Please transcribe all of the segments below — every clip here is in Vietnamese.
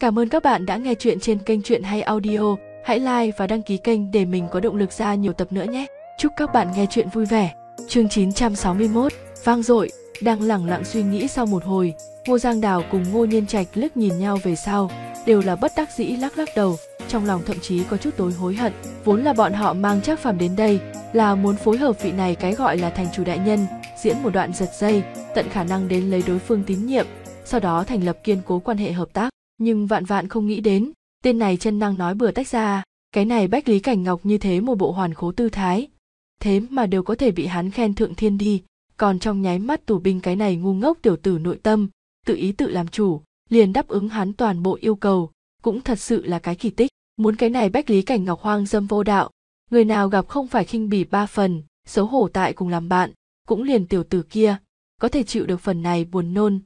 Cảm ơn các bạn đã nghe chuyện trên kênh Chuyện Hay Audio. Hãy like và đăng ký kênh để mình có động lực ra nhiều tập nữa nhé. Chúc các bạn nghe chuyện vui vẻ. Chương 961, vang dội, đang lẳng lặng suy nghĩ sau một hồi, Ngô Giang Đào cùng Ngô Nhiên Trạch lướt nhìn nhau về sau, đều là bất đắc dĩ lắc lắc đầu, trong lòng thậm chí có chút tối hối hận, vốn là bọn họ mang Trác phẩm đến đây là muốn phối hợp vị này cái gọi là thành chủ đại nhân, diễn một đoạn giật dây, tận khả năng đến lấy đối phương tín nhiệm, sau đó thành lập kiên cố quan hệ hợp tác nhưng vạn vạn không nghĩ đến tên này chân năng nói bừa tách ra cái này bách lý cảnh ngọc như thế một bộ hoàn khố tư thái thế mà đều có thể bị hắn khen thượng thiên đi còn trong nháy mắt tù binh cái này ngu ngốc tiểu tử nội tâm tự ý tự làm chủ liền đáp ứng hắn toàn bộ yêu cầu cũng thật sự là cái kỳ tích muốn cái này bách lý cảnh ngọc hoang dâm vô đạo người nào gặp không phải khinh bỉ ba phần xấu hổ tại cùng làm bạn cũng liền tiểu tử kia có thể chịu được phần này buồn nôn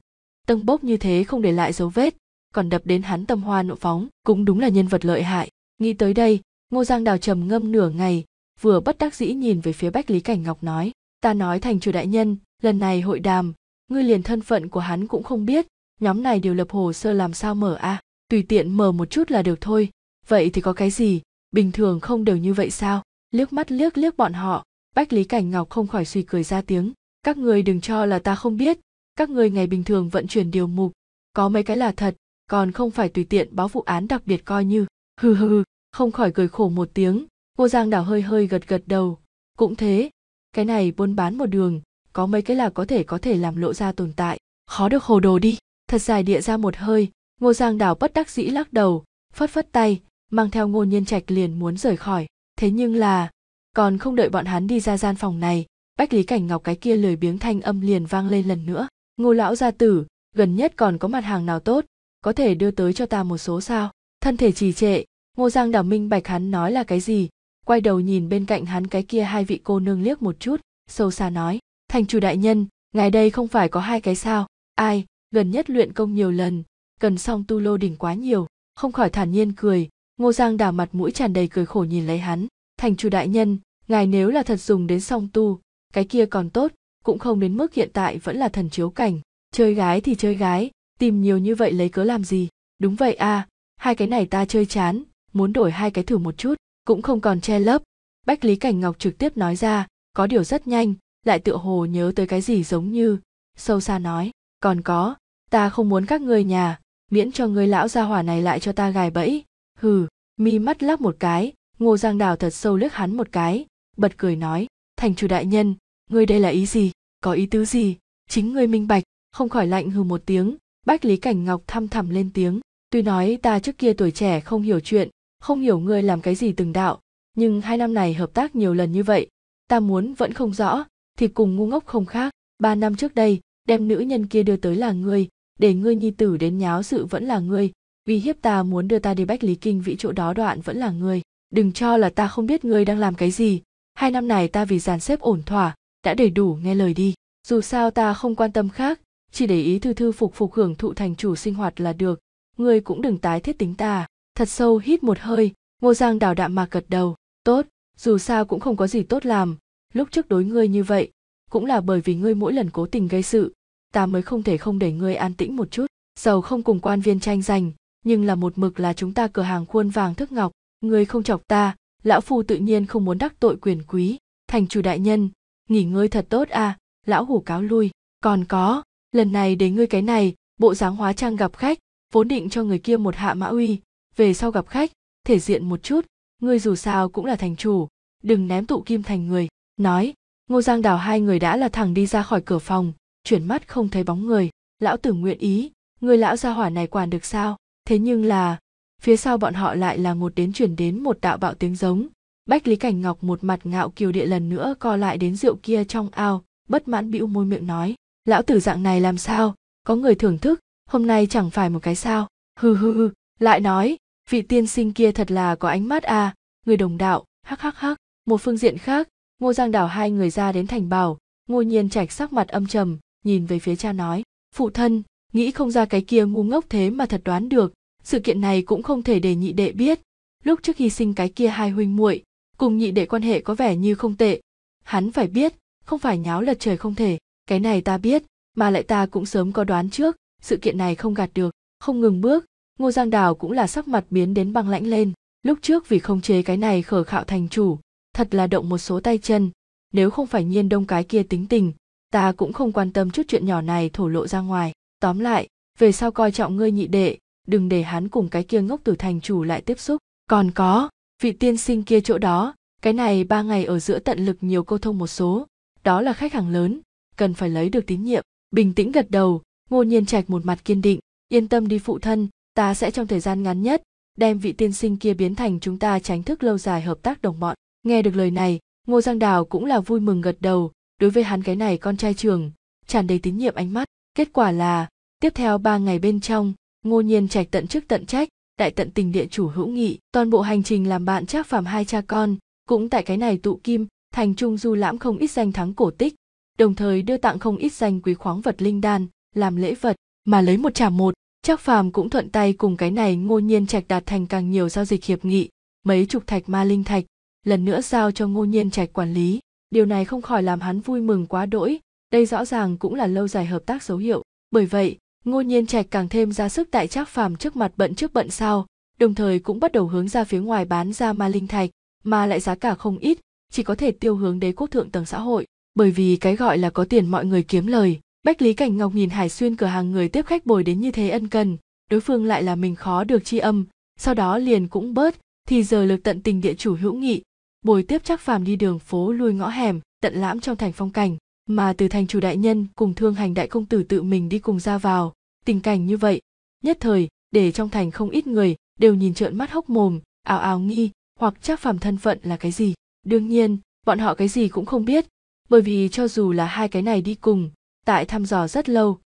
tâng bốc như thế không để lại dấu vết còn đập đến hắn tâm hoa nộ phóng cũng đúng là nhân vật lợi hại nghĩ tới đây ngô giang đào trầm ngâm nửa ngày vừa bất đắc dĩ nhìn về phía bách lý cảnh ngọc nói ta nói thành chủ đại nhân lần này hội đàm ngươi liền thân phận của hắn cũng không biết nhóm này đều lập hồ sơ làm sao mở a tùy tiện mở một chút là được thôi vậy thì có cái gì bình thường không đều như vậy sao liếc mắt liếc liếc bọn họ bách lý cảnh ngọc không khỏi suy cười ra tiếng các người đừng cho là ta không biết các người ngày bình thường vận chuyển điều mục có mấy cái là thật còn không phải tùy tiện báo vụ án đặc biệt coi như hừ hừ không khỏi cười khổ một tiếng ngô giang đảo hơi hơi gật gật đầu cũng thế cái này buôn bán một đường có mấy cái là có thể có thể làm lộ ra tồn tại khó được hồ đồ đi thật dài địa ra một hơi ngô giang đảo bất đắc dĩ lắc đầu phất phất tay mang theo ngô nhiên trạch liền muốn rời khỏi thế nhưng là còn không đợi bọn hắn đi ra gian phòng này bách lý cảnh ngọc cái kia lười biếng thanh âm liền vang lên lần nữa ngô lão gia tử gần nhất còn có mặt hàng nào tốt có thể đưa tới cho ta một số sao thân thể trì trệ ngô giang đảo minh bạch hắn nói là cái gì quay đầu nhìn bên cạnh hắn cái kia hai vị cô nương liếc một chút sâu xa nói thành chủ đại nhân ngài đây không phải có hai cái sao ai gần nhất luyện công nhiều lần cần xong tu lô đỉnh quá nhiều không khỏi thản nhiên cười ngô giang đảo mặt mũi tràn đầy cười khổ nhìn lấy hắn thành chủ đại nhân ngài nếu là thật dùng đến song tu cái kia còn tốt cũng không đến mức hiện tại vẫn là thần chiếu cảnh chơi gái thì chơi gái tìm nhiều như vậy lấy cớ làm gì đúng vậy à hai cái này ta chơi chán muốn đổi hai cái thử một chút cũng không còn che lấp bách lý cảnh ngọc trực tiếp nói ra có điều rất nhanh lại tựa hồ nhớ tới cái gì giống như sâu xa nói còn có ta không muốn các người nhà miễn cho người lão gia hỏa này lại cho ta gài bẫy hừ mi mắt lắc một cái ngô giang đào thật sâu lướt hắn một cái bật cười nói thành chủ đại nhân ngươi đây là ý gì có ý tứ gì chính ngươi minh bạch không khỏi lạnh hừ một tiếng Bách Lý Cảnh Ngọc thăm thẳm lên tiếng, tuy nói ta trước kia tuổi trẻ không hiểu chuyện, không hiểu ngươi làm cái gì từng đạo, nhưng hai năm này hợp tác nhiều lần như vậy, ta muốn vẫn không rõ, thì cùng ngu ngốc không khác, ba năm trước đây, đem nữ nhân kia đưa tới là ngươi, để ngươi nhi tử đến nháo sự vẫn là ngươi, vì hiếp ta muốn đưa ta đi Bách Lý Kinh vĩ chỗ đó đoạn vẫn là ngươi, đừng cho là ta không biết ngươi đang làm cái gì, hai năm này ta vì dàn xếp ổn thỏa, đã đầy đủ nghe lời đi, dù sao ta không quan tâm khác, chỉ để ý thư thư phục phục hưởng thụ thành chủ sinh hoạt là được ngươi cũng đừng tái thiết tính ta thật sâu hít một hơi ngô giang đào đạm mà gật đầu tốt dù sao cũng không có gì tốt làm lúc trước đối ngươi như vậy cũng là bởi vì ngươi mỗi lần cố tình gây sự ta mới không thể không để ngươi an tĩnh một chút giàu không cùng quan viên tranh giành nhưng là một mực là chúng ta cửa hàng khuôn vàng thức ngọc ngươi không chọc ta lão phu tự nhiên không muốn đắc tội quyền quý thành chủ đại nhân nghỉ ngơi thật tốt à lão hủ cáo lui còn có lần này đến ngươi cái này bộ dáng hóa trang gặp khách vốn định cho người kia một hạ mã uy về sau gặp khách thể diện một chút ngươi dù sao cũng là thành chủ đừng ném tụ kim thành người nói ngô giang đào hai người đã là thẳng đi ra khỏi cửa phòng chuyển mắt không thấy bóng người lão tử nguyện ý người lão gia hỏa này quản được sao thế nhưng là phía sau bọn họ lại là một đến chuyển đến một đạo bạo tiếng giống bách lý cảnh ngọc một mặt ngạo kiều địa lần nữa co lại đến rượu kia trong ao bất mãn bĩu môi miệng nói lão tử dạng này làm sao có người thưởng thức hôm nay chẳng phải một cái sao hừ hừ hừ lại nói vị tiên sinh kia thật là có ánh mắt à người đồng đạo hắc hắc hắc một phương diện khác ngô giang đảo hai người ra đến thành bảo ngô nhiên trạch sắc mặt âm trầm nhìn về phía cha nói phụ thân nghĩ không ra cái kia ngu ngốc thế mà thật đoán được sự kiện này cũng không thể để nhị đệ biết lúc trước hy sinh cái kia hai huynh muội cùng nhị đệ quan hệ có vẻ như không tệ hắn phải biết không phải nháo lật trời không thể cái này ta biết mà lại ta cũng sớm có đoán trước sự kiện này không gạt được không ngừng bước ngô giang đào cũng là sắc mặt biến đến băng lãnh lên lúc trước vì không chế cái này khở khạo thành chủ thật là động một số tay chân nếu không phải nhiên đông cái kia tính tình ta cũng không quan tâm chút chuyện nhỏ này thổ lộ ra ngoài tóm lại về sau coi trọng ngươi nhị đệ đừng để hắn cùng cái kia ngốc tử thành chủ lại tiếp xúc còn có vị tiên sinh kia chỗ đó cái này ba ngày ở giữa tận lực nhiều câu thông một số đó là khách hàng lớn cần phải lấy được tín nhiệm bình tĩnh gật đầu ngô nhiên trạch một mặt kiên định yên tâm đi phụ thân ta sẽ trong thời gian ngắn nhất đem vị tiên sinh kia biến thành chúng ta tránh thức lâu dài hợp tác đồng bọn nghe được lời này ngô giang đào cũng là vui mừng gật đầu đối với hắn cái này con trai trường tràn đầy tín nhiệm ánh mắt kết quả là tiếp theo ba ngày bên trong ngô nhiên trạch tận chức tận trách đại tận tình địa chủ hữu nghị toàn bộ hành trình làm bạn trác phàm hai cha con cũng tại cái này tụ kim thành trung du lãm không ít danh thắng cổ tích đồng thời đưa tặng không ít danh quý khoáng vật linh đan làm lễ vật mà lấy một trả một chắc phàm cũng thuận tay cùng cái này ngô nhiên trạch đạt thành càng nhiều giao dịch hiệp nghị mấy chục thạch ma linh thạch lần nữa giao cho ngô nhiên trạch quản lý điều này không khỏi làm hắn vui mừng quá đỗi đây rõ ràng cũng là lâu dài hợp tác dấu hiệu bởi vậy ngô nhiên trạch càng thêm ra sức tại trác phàm trước mặt bận trước bận sau đồng thời cũng bắt đầu hướng ra phía ngoài bán ra ma linh thạch mà lại giá cả không ít chỉ có thể tiêu hướng đế quốc thượng tầng xã hội bởi vì cái gọi là có tiền mọi người kiếm lời bách lý cảnh ngọc nhìn hải xuyên cửa hàng người tiếp khách bồi đến như thế ân cần đối phương lại là mình khó được chi âm sau đó liền cũng bớt thì giờ lực tận tình địa chủ hữu nghị bồi tiếp chắc phàm đi đường phố lui ngõ hẻm tận lãm trong thành phong cảnh mà từ thành chủ đại nhân cùng thương hành đại công tử tự mình đi cùng ra vào tình cảnh như vậy nhất thời để trong thành không ít người đều nhìn trợn mắt hốc mồm ào ào nghi hoặc chắc phàm thân phận là cái gì đương nhiên bọn họ cái gì cũng không biết bởi vì cho dù là hai cái này đi cùng tại thăm dò rất lâu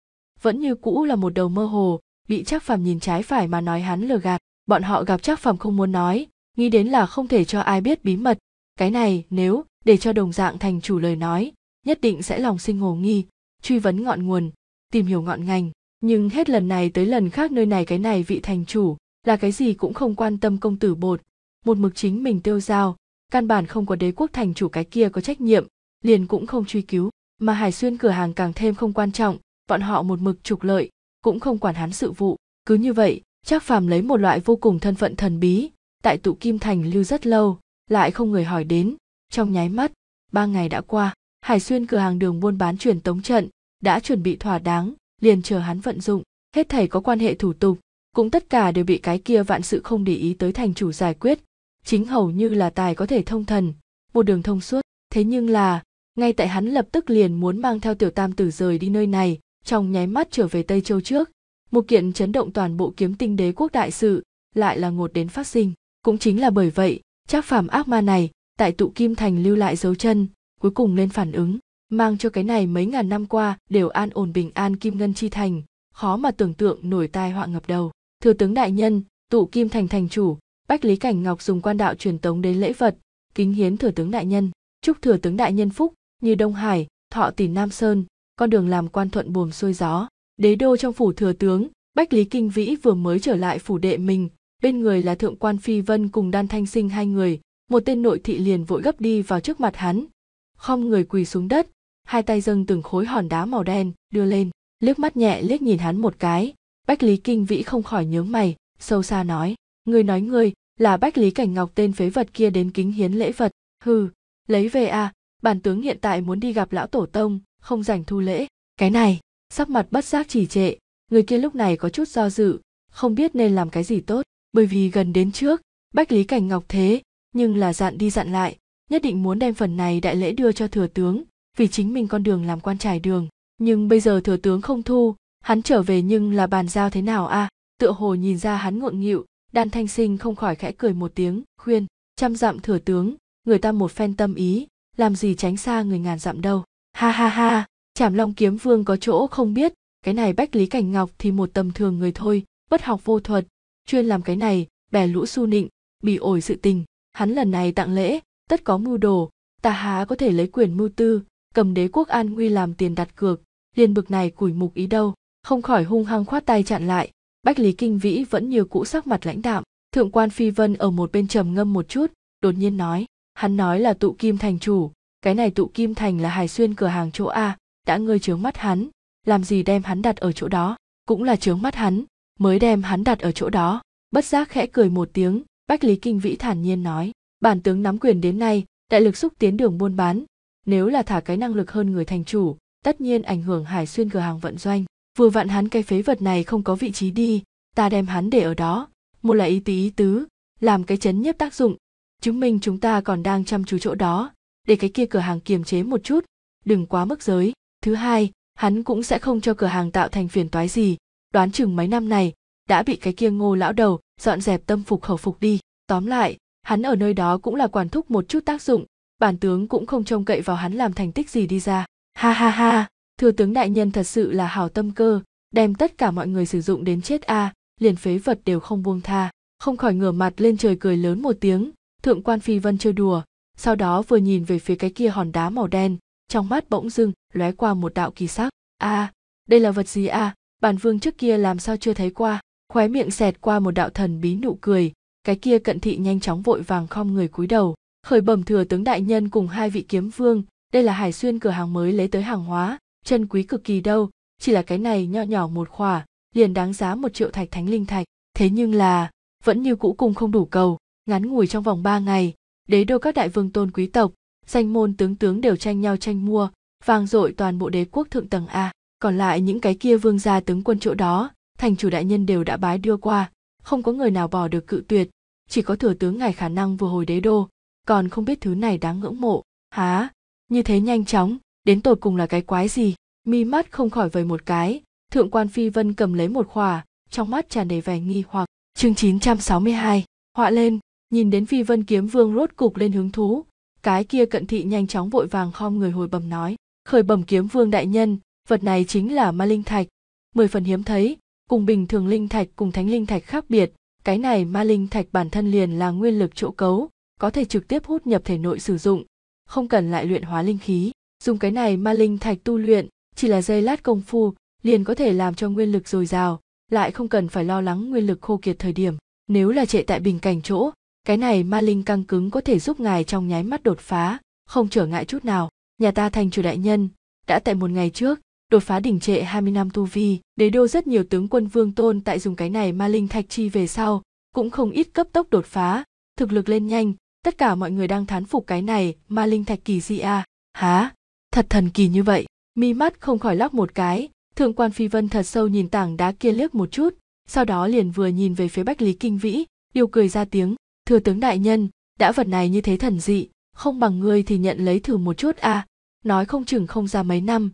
vẫn như cũ là một đầu mơ hồ bị trác phàm nhìn trái phải mà nói hắn lừa gạt bọn họ gặp trác phàm không muốn nói nghĩ đến là không thể cho ai biết bí mật cái này nếu để cho đồng dạng thành chủ lời nói nhất định sẽ lòng sinh hồ nghi truy vấn ngọn nguồn tìm hiểu ngọn ngành nhưng hết lần này tới lần khác nơi này cái này vị thành chủ là cái gì cũng không quan tâm công tử bột một mực chính mình tiêu dao căn bản không có đế quốc thành chủ cái kia có trách nhiệm liền cũng không truy cứu mà hải xuyên cửa hàng càng thêm không quan trọng bọn họ một mực trục lợi cũng không quản hắn sự vụ cứ như vậy chắc phàm lấy một loại vô cùng thân phận thần bí tại tụ kim thành lưu rất lâu lại không người hỏi đến trong nháy mắt ba ngày đã qua hải xuyên cửa hàng đường buôn bán truyền tống trận đã chuẩn bị thỏa đáng liền chờ hắn vận dụng hết thảy có quan hệ thủ tục cũng tất cả đều bị cái kia vạn sự không để ý tới thành chủ giải quyết chính hầu như là tài có thể thông thần một đường thông suốt thế nhưng là ngay tại hắn lập tức liền muốn mang theo tiểu tam tử rời đi nơi này trong nháy mắt trở về tây châu trước một kiện chấn động toàn bộ kiếm tinh đế quốc đại sự lại là ngột đến phát sinh cũng chính là bởi vậy trác phàm ác ma này tại tụ kim thành lưu lại dấu chân cuối cùng lên phản ứng mang cho cái này mấy ngàn năm qua đều an ổn bình an kim ngân chi thành khó mà tưởng tượng nổi tai họa ngập đầu thừa tướng đại nhân tụ kim thành thành chủ bách lý cảnh ngọc dùng quan đạo truyền tống đến lễ vật kính hiến thừa tướng đại nhân chúc thừa tướng đại nhân phúc như Đông Hải, Thọ Tỷ Nam Sơn, con đường làm quan thuận buồm xuôi gió. Đế đô trong phủ thừa tướng, Bách Lý Kinh Vĩ vừa mới trở lại phủ đệ mình, bên người là thượng quan Phi Vân cùng Đan Thanh Sinh hai người, một tên nội thị liền vội gấp đi vào trước mặt hắn, khom người quỳ xuống đất, hai tay dâng từng khối hòn đá màu đen, đưa lên, liếc mắt nhẹ liếc nhìn hắn một cái, Bách Lý Kinh Vĩ không khỏi nhớ mày, sâu xa nói, người nói người, là Bách Lý Cảnh Ngọc tên phế vật kia đến kính hiến lễ vật, hừ, lấy về à, bản tướng hiện tại muốn đi gặp lão tổ tông không dành thu lễ cái này sắc mặt bất giác trì trệ người kia lúc này có chút do dự không biết nên làm cái gì tốt bởi vì gần đến trước bách lý cảnh ngọc thế nhưng là dặn đi dặn lại nhất định muốn đem phần này đại lễ đưa cho thừa tướng vì chính mình con đường làm quan trải đường nhưng bây giờ thừa tướng không thu hắn trở về nhưng là bàn giao thế nào a à? tựa hồ nhìn ra hắn ngượng nghịu đan thanh sinh không khỏi khẽ cười một tiếng khuyên trăm dặm thừa tướng người ta một phen tâm ý làm gì tránh xa người ngàn dặm đâu ha ha ha chảm long kiếm vương có chỗ không biết cái này bách lý cảnh ngọc thì một tầm thường người thôi bất học vô thuật chuyên làm cái này bẻ lũ su nịnh bị ổi sự tình hắn lần này tặng lễ tất có mưu đồ ta há có thể lấy quyền mưu tư cầm đế quốc an nguy làm tiền đặt cược liền bực này củi mục ý đâu không khỏi hung hăng khoát tay chặn lại bách lý kinh vĩ vẫn như cũ sắc mặt lãnh đạm thượng quan phi vân ở một bên trầm ngâm một chút đột nhiên nói hắn nói là tụ kim thành chủ cái này tụ kim thành là hải xuyên cửa hàng chỗ a đã ngơi chướng mắt hắn làm gì đem hắn đặt ở chỗ đó cũng là chướng mắt hắn mới đem hắn đặt ở chỗ đó bất giác khẽ cười một tiếng bách lý kinh vĩ thản nhiên nói bản tướng nắm quyền đến nay đại lực xúc tiến đường buôn bán nếu là thả cái năng lực hơn người thành chủ tất nhiên ảnh hưởng hải xuyên cửa hàng vận doanh vừa vặn hắn cái phế vật này không có vị trí đi ta đem hắn để ở đó một là ý tứ ý tứ làm cái chấn nhiếp tác dụng chứng minh chúng ta còn đang chăm chú chỗ đó để cái kia cửa hàng kiềm chế một chút đừng quá mức giới thứ hai hắn cũng sẽ không cho cửa hàng tạo thành phiền toái gì đoán chừng mấy năm này đã bị cái kia ngô lão đầu dọn dẹp tâm phục khẩu phục đi tóm lại hắn ở nơi đó cũng là quản thúc một chút tác dụng bản tướng cũng không trông cậy vào hắn làm thành tích gì đi ra ha ha ha thừa tướng đại nhân thật sự là hảo tâm cơ đem tất cả mọi người sử dụng đến chết a à, liền phế vật đều không buông tha không khỏi ngửa mặt lên trời cười lớn một tiếng thượng quan phi vân chơi đùa sau đó vừa nhìn về phía cái kia hòn đá màu đen trong mắt bỗng dưng lóe qua một đạo kỳ sắc a à, đây là vật gì a à? bản vương trước kia làm sao chưa thấy qua khóe miệng xẹt qua một đạo thần bí nụ cười cái kia cận thị nhanh chóng vội vàng khom người cúi đầu khởi bẩm thừa tướng đại nhân cùng hai vị kiếm vương đây là hải xuyên cửa hàng mới lấy tới hàng hóa chân quý cực kỳ đâu chỉ là cái này nho nhỏ một khỏa liền đáng giá một triệu thạch thánh linh thạch thế nhưng là vẫn như cũ cùng không đủ cầu ngắn ngủi trong vòng 3 ngày, đế đô các đại vương tôn quý tộc, danh môn tướng tướng đều tranh nhau tranh mua, vang dội toàn bộ đế quốc thượng tầng A. Còn lại những cái kia vương gia tướng quân chỗ đó, thành chủ đại nhân đều đã bái đưa qua, không có người nào bỏ được cự tuyệt, chỉ có thừa tướng ngài khả năng vừa hồi đế đô, còn không biết thứ này đáng ngưỡng mộ. Há, như thế nhanh chóng, đến tột cùng là cái quái gì? Mi mắt không khỏi vời một cái, thượng quan phi vân cầm lấy một khỏa, trong mắt tràn đầy vẻ nghi hoặc. Chương 962, họa lên nhìn đến phi vân kiếm vương rốt cục lên hứng thú cái kia cận thị nhanh chóng vội vàng khom người hồi bẩm nói khởi bẩm kiếm vương đại nhân vật này chính là ma linh thạch mười phần hiếm thấy cùng bình thường linh thạch cùng thánh linh thạch khác biệt cái này ma linh thạch bản thân liền là nguyên lực chỗ cấu có thể trực tiếp hút nhập thể nội sử dụng không cần lại luyện hóa linh khí dùng cái này ma linh thạch tu luyện chỉ là dây lát công phu liền có thể làm cho nguyên lực dồi dào lại không cần phải lo lắng nguyên lực khô kiệt thời điểm nếu là trệ tại bình cảnh chỗ cái này ma linh căng cứng có thể giúp ngài trong nháy mắt đột phá không trở ngại chút nào nhà ta thành chủ đại nhân đã tại một ngày trước đột phá đỉnh trệ 20 năm tu vi, đế đô rất nhiều tướng quân vương tôn tại dùng cái này ma linh thạch chi về sau, cũng không ít cấp tốc đột phá, thực lực lên nhanh, tất cả mọi người đang thán phục cái này ma linh thạch kỳ di a, à. há, thật thần kỳ như vậy, mi mắt không khỏi lóc một cái, thượng quan phi vân thật sâu nhìn tảng đá kia liếc một chút, sau đó liền vừa nhìn về phía bách lý kinh vĩ, điều cười ra tiếng, Thừa tướng đại nhân đã vật này như thế thần dị không bằng ngươi thì nhận lấy thử một chút à nói không chừng không ra mấy năm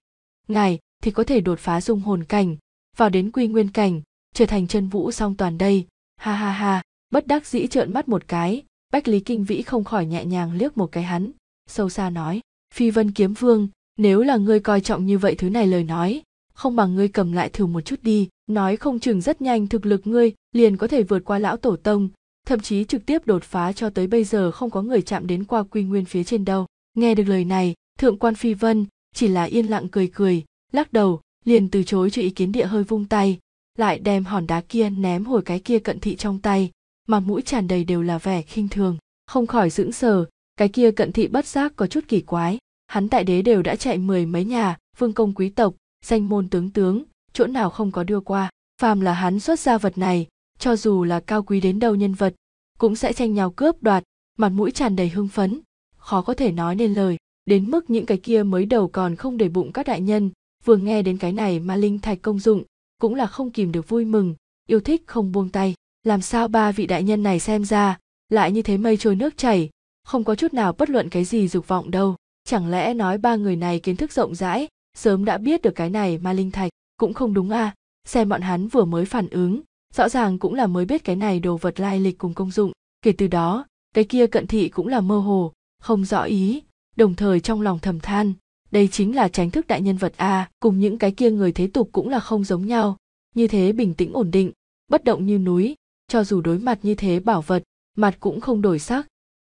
ngài thì có thể đột phá dung hồn cảnh vào đến quy nguyên cảnh trở thành chân vũ song toàn đây ha ha ha bất đắc dĩ trợn mắt một cái bách lý kinh vĩ không khỏi nhẹ nhàng liếc một cái hắn sâu xa nói phi vân kiếm vương nếu là ngươi coi trọng như vậy thứ này lời nói không bằng ngươi cầm lại thử một chút đi nói không chừng rất nhanh thực lực ngươi liền có thể vượt qua lão tổ tông thậm chí trực tiếp đột phá cho tới bây giờ không có người chạm đến qua quy nguyên phía trên đâu. Nghe được lời này, thượng quan phi vân chỉ là yên lặng cười cười, lắc đầu, liền từ chối cho ý kiến địa hơi vung tay, lại đem hòn đá kia ném hồi cái kia cận thị trong tay, mặt mũi tràn đầy đều là vẻ khinh thường, không khỏi dưỡng sờ, cái kia cận thị bất giác có chút kỳ quái, hắn tại đế đều đã chạy mười mấy nhà, vương công quý tộc, danh môn tướng tướng, chỗ nào không có đưa qua, phàm là hắn xuất ra vật này, cho dù là cao quý đến đâu nhân vật cũng sẽ tranh nhau cướp đoạt mặt mũi tràn đầy hưng phấn khó có thể nói nên lời đến mức những cái kia mới đầu còn không để bụng các đại nhân vừa nghe đến cái này mà linh thạch công dụng cũng là không kìm được vui mừng yêu thích không buông tay làm sao ba vị đại nhân này xem ra lại như thế mây trôi nước chảy không có chút nào bất luận cái gì dục vọng đâu chẳng lẽ nói ba người này kiến thức rộng rãi sớm đã biết được cái này mà linh thạch cũng không đúng à xem bọn hắn vừa mới phản ứng rõ ràng cũng là mới biết cái này đồ vật lai lịch cùng công dụng kể từ đó cái kia cận thị cũng là mơ hồ không rõ ý đồng thời trong lòng thầm than đây chính là tránh thức đại nhân vật a cùng những cái kia người thế tục cũng là không giống nhau như thế bình tĩnh ổn định bất động như núi cho dù đối mặt như thế bảo vật mặt cũng không đổi sắc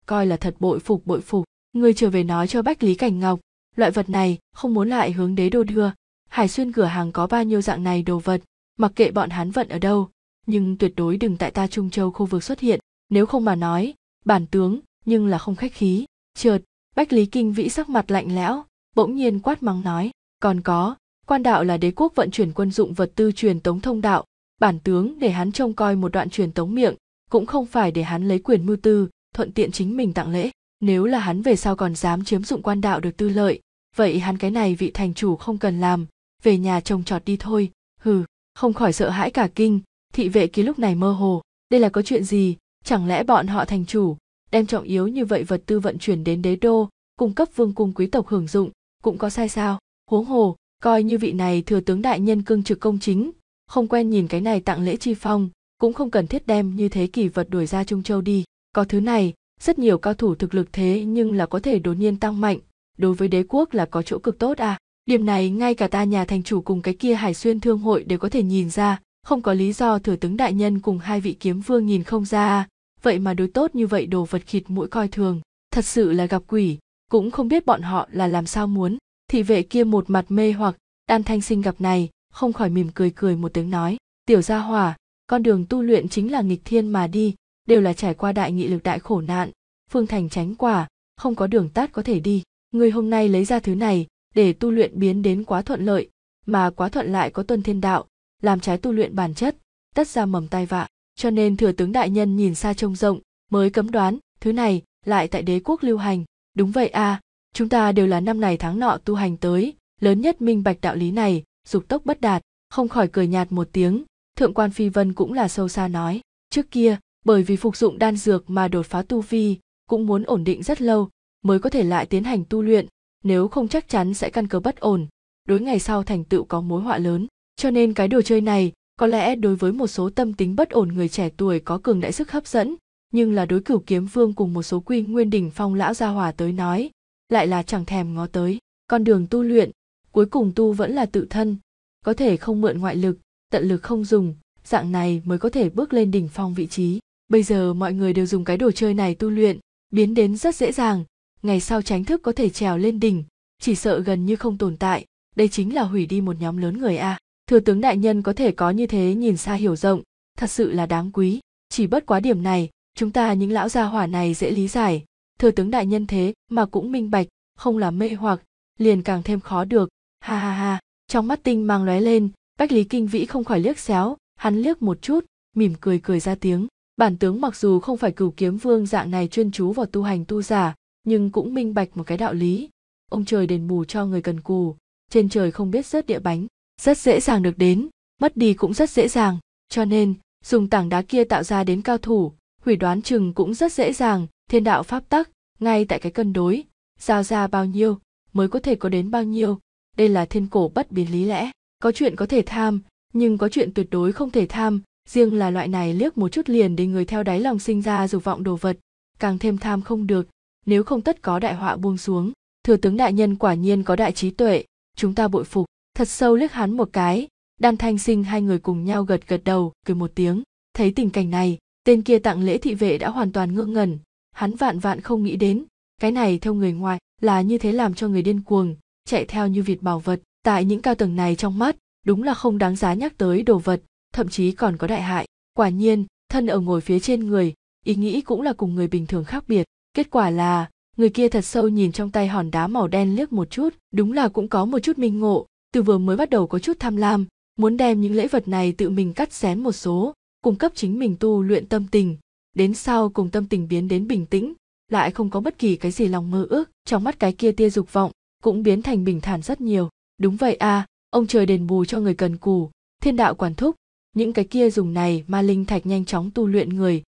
coi là thật bội phục bội phục người trở về nói cho bách lý cảnh ngọc loại vật này không muốn lại hướng đế đô đưa hải xuyên cửa hàng có bao nhiêu dạng này đồ vật mặc kệ bọn hắn vận ở đâu nhưng tuyệt đối đừng tại ta trung châu khu vực xuất hiện nếu không mà nói bản tướng nhưng là không khách khí trượt bách lý kinh vĩ sắc mặt lạnh lẽo bỗng nhiên quát mắng nói còn có quan đạo là đế quốc vận chuyển quân dụng vật tư truyền tống thông đạo bản tướng để hắn trông coi một đoạn truyền tống miệng cũng không phải để hắn lấy quyền mưu tư thuận tiện chính mình tặng lễ nếu là hắn về sau còn dám chiếm dụng quan đạo được tư lợi vậy hắn cái này vị thành chủ không cần làm về nhà trồng trọt đi thôi hừ không khỏi sợ hãi cả kinh thị vệ kia lúc này mơ hồ đây là có chuyện gì chẳng lẽ bọn họ thành chủ đem trọng yếu như vậy vật tư vận chuyển đến đế đô cung cấp vương cung quý tộc hưởng dụng cũng có sai sao huống hồ coi như vị này thừa tướng đại nhân cương trực công chính không quen nhìn cái này tặng lễ chi phong cũng không cần thiết đem như thế kỷ vật đuổi ra trung châu đi có thứ này rất nhiều cao thủ thực lực thế nhưng là có thể đột nhiên tăng mạnh đối với đế quốc là có chỗ cực tốt à điểm này ngay cả ta nhà thành chủ cùng cái kia hải xuyên thương hội đều có thể nhìn ra không có lý do thừa tướng đại nhân cùng hai vị kiếm vương nhìn không ra vậy mà đối tốt như vậy đồ vật khịt mũi coi thường thật sự là gặp quỷ cũng không biết bọn họ là làm sao muốn thị vệ kia một mặt mê hoặc đan thanh sinh gặp này không khỏi mỉm cười cười một tiếng nói tiểu gia hỏa con đường tu luyện chính là nghịch thiên mà đi đều là trải qua đại nghị lực đại khổ nạn phương thành tránh quả không có đường tắt có thể đi người hôm nay lấy ra thứ này để tu luyện biến đến quá thuận lợi mà quá thuận lại có tuân thiên đạo làm trái tu luyện bản chất tất ra mầm tai vạ cho nên thừa tướng đại nhân nhìn xa trông rộng mới cấm đoán thứ này lại tại đế quốc lưu hành đúng vậy a à, chúng ta đều là năm này tháng nọ tu hành tới lớn nhất minh bạch đạo lý này dục tốc bất đạt không khỏi cười nhạt một tiếng thượng quan phi vân cũng là sâu xa nói trước kia bởi vì phục dụng đan dược mà đột phá tu vi cũng muốn ổn định rất lâu mới có thể lại tiến hành tu luyện nếu không chắc chắn sẽ căn cơ bất ổn đối ngày sau thành tựu có mối họa lớn cho nên cái đồ chơi này có lẽ đối với một số tâm tính bất ổn người trẻ tuổi có cường đại sức hấp dẫn nhưng là đối cửu kiếm vương cùng một số quy nguyên đỉnh phong lão gia hòa tới nói lại là chẳng thèm ngó tới con đường tu luyện cuối cùng tu vẫn là tự thân có thể không mượn ngoại lực tận lực không dùng dạng này mới có thể bước lên đỉnh phong vị trí bây giờ mọi người đều dùng cái đồ chơi này tu luyện biến đến rất dễ dàng ngày sau tránh thức có thể trèo lên đỉnh chỉ sợ gần như không tồn tại đây chính là hủy đi một nhóm lớn người a à thừa tướng đại nhân có thể có như thế nhìn xa hiểu rộng thật sự là đáng quý chỉ bất quá điểm này chúng ta những lão gia hỏa này dễ lý giải thừa tướng đại nhân thế mà cũng minh bạch không là mê hoặc liền càng thêm khó được ha ha ha trong mắt tinh mang lóe lên bách lý kinh vĩ không khỏi liếc xéo hắn liếc một chút mỉm cười cười ra tiếng bản tướng mặc dù không phải cửu kiếm vương dạng này chuyên chú vào tu hành tu giả nhưng cũng minh bạch một cái đạo lý ông trời đền bù cho người cần cù trên trời không biết rớt địa bánh rất dễ dàng được đến mất đi cũng rất dễ dàng cho nên dùng tảng đá kia tạo ra đến cao thủ hủy đoán chừng cũng rất dễ dàng thiên đạo pháp tắc ngay tại cái cân đối giao ra bao nhiêu mới có thể có đến bao nhiêu đây là thiên cổ bất biến lý lẽ có chuyện có thể tham nhưng có chuyện tuyệt đối không thể tham riêng là loại này liếc một chút liền để người theo đáy lòng sinh ra dục vọng đồ vật càng thêm tham không được nếu không tất có đại họa buông xuống thừa tướng đại nhân quả nhiên có đại trí tuệ chúng ta bội phục thật sâu liếc hắn một cái đan thanh sinh hai người cùng nhau gật gật đầu cười một tiếng thấy tình cảnh này tên kia tặng lễ thị vệ đã hoàn toàn ngượng ngẩn hắn vạn vạn không nghĩ đến cái này theo người ngoài là như thế làm cho người điên cuồng chạy theo như vịt bảo vật tại những cao tầng này trong mắt đúng là không đáng giá nhắc tới đồ vật thậm chí còn có đại hại quả nhiên thân ở ngồi phía trên người ý nghĩ cũng là cùng người bình thường khác biệt kết quả là người kia thật sâu nhìn trong tay hòn đá màu đen liếc một chút đúng là cũng có một chút minh ngộ từ vừa mới bắt đầu có chút tham lam muốn đem những lễ vật này tự mình cắt xén một số cung cấp chính mình tu luyện tâm tình đến sau cùng tâm tình biến đến bình tĩnh lại không có bất kỳ cái gì lòng mơ ước trong mắt cái kia tia dục vọng cũng biến thành bình thản rất nhiều đúng vậy à ông trời đền bù cho người cần cù thiên đạo quản thúc những cái kia dùng này ma linh thạch nhanh chóng tu luyện người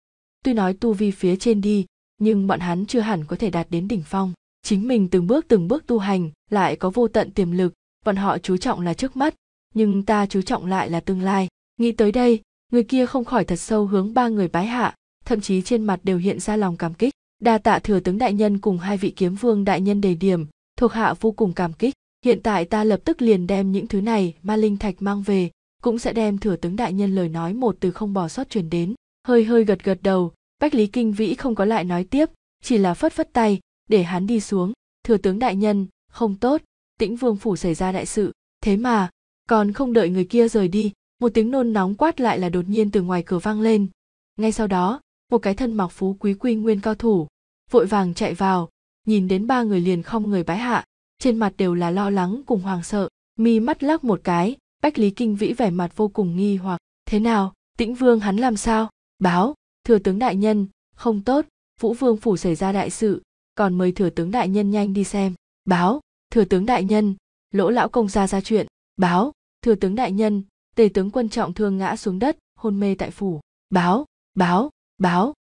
tuy nói tu vi phía trên đi nhưng bọn hắn chưa hẳn có thể đạt đến đỉnh phong chính mình từng bước từng bước tu hành lại có vô tận tiềm lực bọn họ chú trọng là trước mắt nhưng ta chú trọng lại là tương lai nghĩ tới đây người kia không khỏi thật sâu hướng ba người bái hạ thậm chí trên mặt đều hiện ra lòng cảm kích đa tạ thừa tướng đại nhân cùng hai vị kiếm vương đại nhân đề điểm thuộc hạ vô cùng cảm kích hiện tại ta lập tức liền đem những thứ này ma linh thạch mang về cũng sẽ đem thừa tướng đại nhân lời nói một từ không bỏ sót truyền đến hơi hơi gật gật đầu bách lý kinh vĩ không có lại nói tiếp chỉ là phất phất tay để hắn đi xuống thừa tướng đại nhân không tốt tĩnh vương phủ xảy ra đại sự thế mà còn không đợi người kia rời đi một tiếng nôn nóng quát lại là đột nhiên từ ngoài cửa vang lên ngay sau đó một cái thân mặc phú quý quy nguyên cao thủ vội vàng chạy vào nhìn đến ba người liền không người bái hạ trên mặt đều là lo lắng cùng hoàng sợ mi mắt lắc một cái bách lý kinh vĩ vẻ mặt vô cùng nghi hoặc thế nào tĩnh vương hắn làm sao báo thừa tướng đại nhân không tốt vũ vương phủ xảy ra đại sự còn mời thừa tướng đại nhân nhanh đi xem báo thừa tướng đại nhân lỗ lão công ra ra chuyện báo thừa tướng đại nhân tề tướng quân trọng thương ngã xuống đất hôn mê tại phủ báo báo báo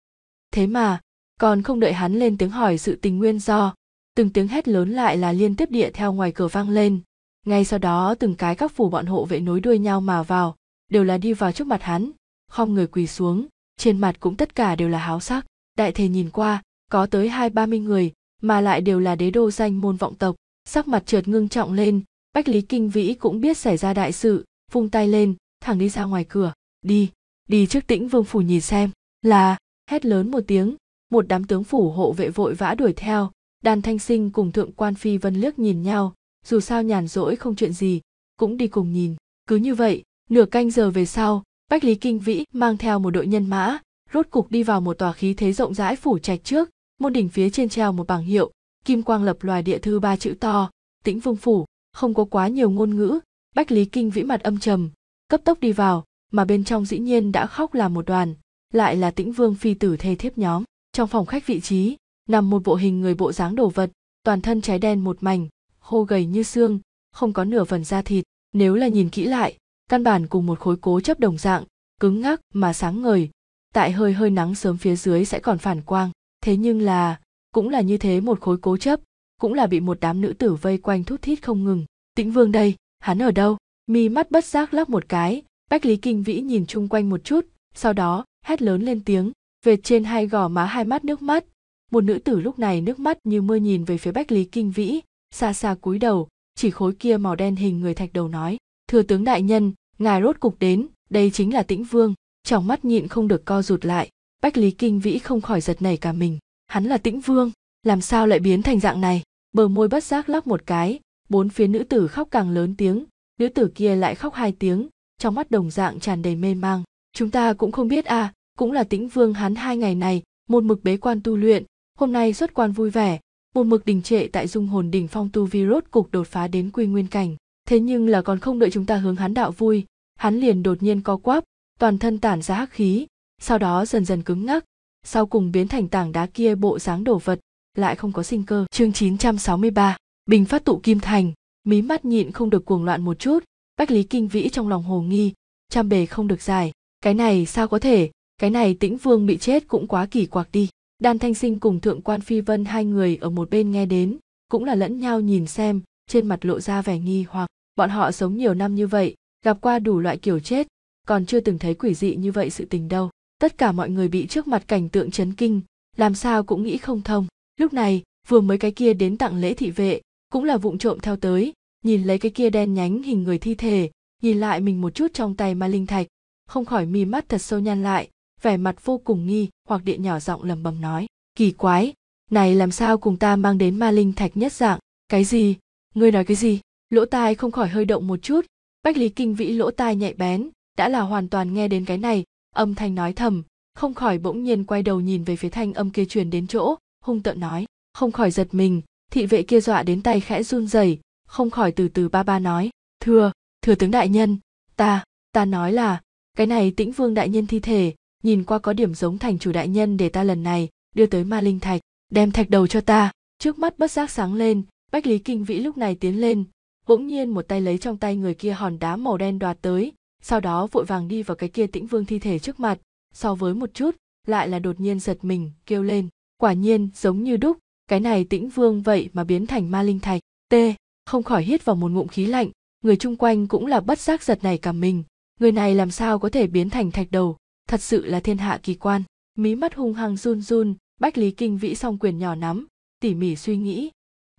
thế mà còn không đợi hắn lên tiếng hỏi sự tình nguyên do từng tiếng hét lớn lại là liên tiếp địa theo ngoài cửa vang lên ngay sau đó từng cái các phủ bọn hộ vệ nối đuôi nhau mà vào đều là đi vào trước mặt hắn không người quỳ xuống trên mặt cũng tất cả đều là háo sắc đại thể nhìn qua có tới hai ba mươi người mà lại đều là đế đô danh môn vọng tộc sắc mặt trượt ngưng trọng lên bách lý kinh vĩ cũng biết xảy ra đại sự vung tay lên thẳng đi ra ngoài cửa đi đi trước tĩnh vương phủ nhìn xem là hét lớn một tiếng một đám tướng phủ hộ vệ vội vã đuổi theo đàn thanh sinh cùng thượng quan phi vân liếc nhìn nhau dù sao nhàn rỗi không chuyện gì cũng đi cùng nhìn cứ như vậy nửa canh giờ về sau bách lý kinh vĩ mang theo một đội nhân mã rốt cục đi vào một tòa khí thế rộng rãi phủ trạch trước môn đỉnh phía trên treo một bảng hiệu kim quang lập loài địa thư ba chữ to tĩnh vương phủ không có quá nhiều ngôn ngữ bách lý kinh vĩ mặt âm trầm cấp tốc đi vào mà bên trong dĩ nhiên đã khóc là một đoàn lại là tĩnh vương phi tử thê thiếp nhóm trong phòng khách vị trí nằm một bộ hình người bộ dáng đồ vật toàn thân cháy đen một mảnh khô gầy như xương không có nửa phần da thịt nếu là nhìn kỹ lại căn bản cùng một khối cố chấp đồng dạng cứng ngắc mà sáng ngời tại hơi hơi nắng sớm phía dưới sẽ còn phản quang thế nhưng là cũng là như thế một khối cố chấp cũng là bị một đám nữ tử vây quanh thút thít không ngừng tĩnh vương đây hắn ở đâu mi mắt bất giác lắc một cái bách lý kinh vĩ nhìn chung quanh một chút sau đó hét lớn lên tiếng vệt trên hai gò má hai mắt nước mắt một nữ tử lúc này nước mắt như mưa nhìn về phía bách lý kinh vĩ xa xa cúi đầu chỉ khối kia màu đen hình người thạch đầu nói thừa tướng đại nhân ngài rốt cục đến đây chính là tĩnh vương trong mắt nhịn không được co rụt lại bách lý kinh vĩ không khỏi giật nảy cả mình hắn là tĩnh vương làm sao lại biến thành dạng này bờ môi bất giác lóc một cái bốn phía nữ tử khóc càng lớn tiếng nữ tử kia lại khóc hai tiếng trong mắt đồng dạng tràn đầy mê mang chúng ta cũng không biết à cũng là tĩnh vương hắn hai ngày này một mực bế quan tu luyện hôm nay xuất quan vui vẻ một mực đình trệ tại dung hồn đỉnh phong tu virus cục đột phá đến quy nguyên cảnh thế nhưng là còn không đợi chúng ta hướng hắn đạo vui hắn liền đột nhiên co quắp toàn thân tản ra hắc khí sau đó dần dần cứng ngắc sau cùng biến thành tảng đá kia bộ dáng đổ vật, lại không có sinh cơ. Chương 963, Bình phát tụ kim thành, mí mắt nhịn không được cuồng loạn một chút, Bách Lý Kinh Vĩ trong lòng hồ nghi, trăm bề không được giải, cái này sao có thể, cái này Tĩnh Vương bị chết cũng quá kỳ quặc đi. Đan Thanh Sinh cùng Thượng Quan Phi Vân hai người ở một bên nghe đến, cũng là lẫn nhau nhìn xem, trên mặt lộ ra vẻ nghi hoặc, bọn họ sống nhiều năm như vậy, gặp qua đủ loại kiểu chết, còn chưa từng thấy quỷ dị như vậy sự tình đâu tất cả mọi người bị trước mặt cảnh tượng chấn kinh làm sao cũng nghĩ không thông lúc này vừa mới cái kia đến tặng lễ thị vệ cũng là vụng trộm theo tới nhìn lấy cái kia đen nhánh hình người thi thể nhìn lại mình một chút trong tay ma linh thạch không khỏi mi mắt thật sâu nhăn lại vẻ mặt vô cùng nghi hoặc điện nhỏ giọng lầm bầm nói kỳ quái này làm sao cùng ta mang đến ma linh thạch nhất dạng cái gì ngươi nói cái gì lỗ tai không khỏi hơi động một chút bách lý kinh vĩ lỗ tai nhạy bén đã là hoàn toàn nghe đến cái này âm thanh nói thầm không khỏi bỗng nhiên quay đầu nhìn về phía thanh âm kia truyền đến chỗ hung tợn nói không khỏi giật mình thị vệ kia dọa đến tay khẽ run rẩy không khỏi từ từ ba ba nói thưa thừa tướng đại nhân ta ta nói là cái này tĩnh vương đại nhân thi thể nhìn qua có điểm giống thành chủ đại nhân để ta lần này đưa tới ma linh thạch đem thạch đầu cho ta trước mắt bất giác sáng lên bách lý kinh vĩ lúc này tiến lên bỗng nhiên một tay lấy trong tay người kia hòn đá màu đen đoạt tới sau đó vội vàng đi vào cái kia tĩnh vương thi thể trước mặt so với một chút lại là đột nhiên giật mình kêu lên quả nhiên giống như đúc cái này tĩnh vương vậy mà biến thành ma linh thạch t không khỏi hít vào một ngụm khí lạnh người chung quanh cũng là bất giác giật này cả mình người này làm sao có thể biến thành thạch đầu thật sự là thiên hạ kỳ quan mí mắt hung hăng run run bách lý kinh vĩ song quyền nhỏ nắm tỉ mỉ suy nghĩ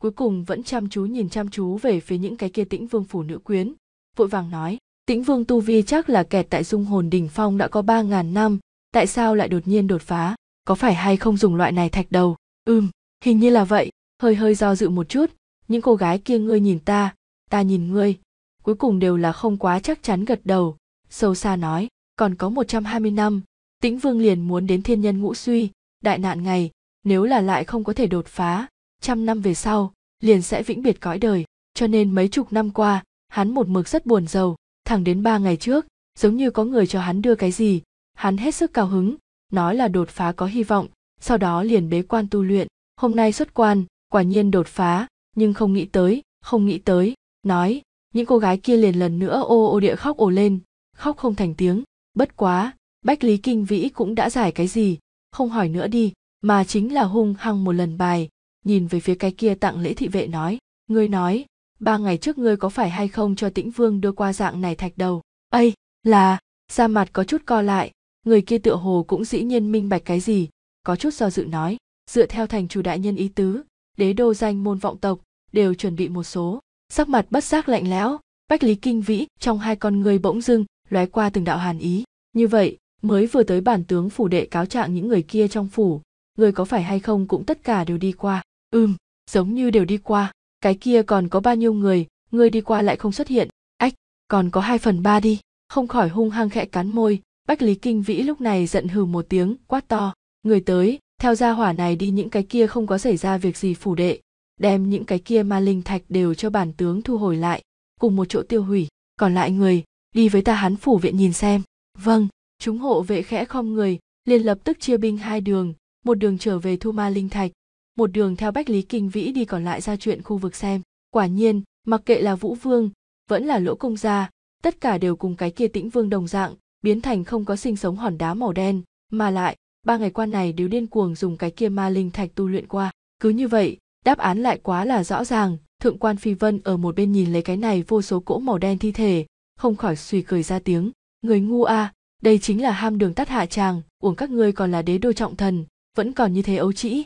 cuối cùng vẫn chăm chú nhìn chăm chú về phía những cái kia tĩnh vương phủ nữ quyến vội vàng nói Tĩnh Vương Tu Vi chắc là kẹt tại dung hồn đỉnh phong đã có 3.000 năm, tại sao lại đột nhiên đột phá, có phải hay không dùng loại này thạch đầu? Ừm, hình như là vậy, hơi hơi do dự một chút, những cô gái kia ngươi nhìn ta, ta nhìn ngươi, cuối cùng đều là không quá chắc chắn gật đầu, sâu xa nói, còn có 120 năm, Tĩnh Vương liền muốn đến thiên nhân ngũ suy, đại nạn ngày, nếu là lại không có thể đột phá, trăm năm về sau, liền sẽ vĩnh biệt cõi đời, cho nên mấy chục năm qua, hắn một mực rất buồn giàu thẳng đến ba ngày trước giống như có người cho hắn đưa cái gì hắn hết sức cao hứng nói là đột phá có hy vọng sau đó liền bế quan tu luyện hôm nay xuất quan quả nhiên đột phá nhưng không nghĩ tới không nghĩ tới nói những cô gái kia liền lần nữa ô ô địa khóc ồ lên khóc không thành tiếng bất quá bách lý kinh vĩ cũng đã giải cái gì không hỏi nữa đi mà chính là hung hăng một lần bài nhìn về phía cái kia tặng lễ thị vệ nói ngươi nói ba ngày trước ngươi có phải hay không cho tĩnh vương đưa qua dạng này thạch đầu ây là da mặt có chút co lại người kia tựa hồ cũng dĩ nhiên minh bạch cái gì có chút do dự nói dựa theo thành chủ đại nhân ý tứ đế đô danh môn vọng tộc đều chuẩn bị một số sắc mặt bất giác lạnh lẽo bách lý kinh vĩ trong hai con người bỗng dưng lóe qua từng đạo hàn ý như vậy mới vừa tới bản tướng phủ đệ cáo trạng những người kia trong phủ người có phải hay không cũng tất cả đều đi qua ừm giống như đều đi qua cái kia còn có bao nhiêu người ngươi đi qua lại không xuất hiện ách còn có hai phần ba đi không khỏi hung hăng khẽ cắn môi bách lý kinh vĩ lúc này giận hừ một tiếng quát to người tới theo gia hỏa này đi những cái kia không có xảy ra việc gì phủ đệ đem những cái kia ma linh thạch đều cho bản tướng thu hồi lại cùng một chỗ tiêu hủy còn lại người đi với ta hắn phủ viện nhìn xem vâng chúng hộ vệ khẽ khom người liền lập tức chia binh hai đường một đường trở về thu ma linh thạch một đường theo bách lý kinh vĩ đi còn lại ra chuyện khu vực xem quả nhiên mặc kệ là vũ vương vẫn là lỗ công gia tất cả đều cùng cái kia tĩnh vương đồng dạng biến thành không có sinh sống hòn đá màu đen mà lại ba ngày qua này đều điên cuồng dùng cái kia ma linh thạch tu luyện qua cứ như vậy đáp án lại quá là rõ ràng thượng quan phi vân ở một bên nhìn lấy cái này vô số cỗ màu đen thi thể không khỏi suy cười ra tiếng người ngu a à, đây chính là ham đường tắt hạ tràng uổng các ngươi còn là đế đô trọng thần vẫn còn như thế ấu trĩ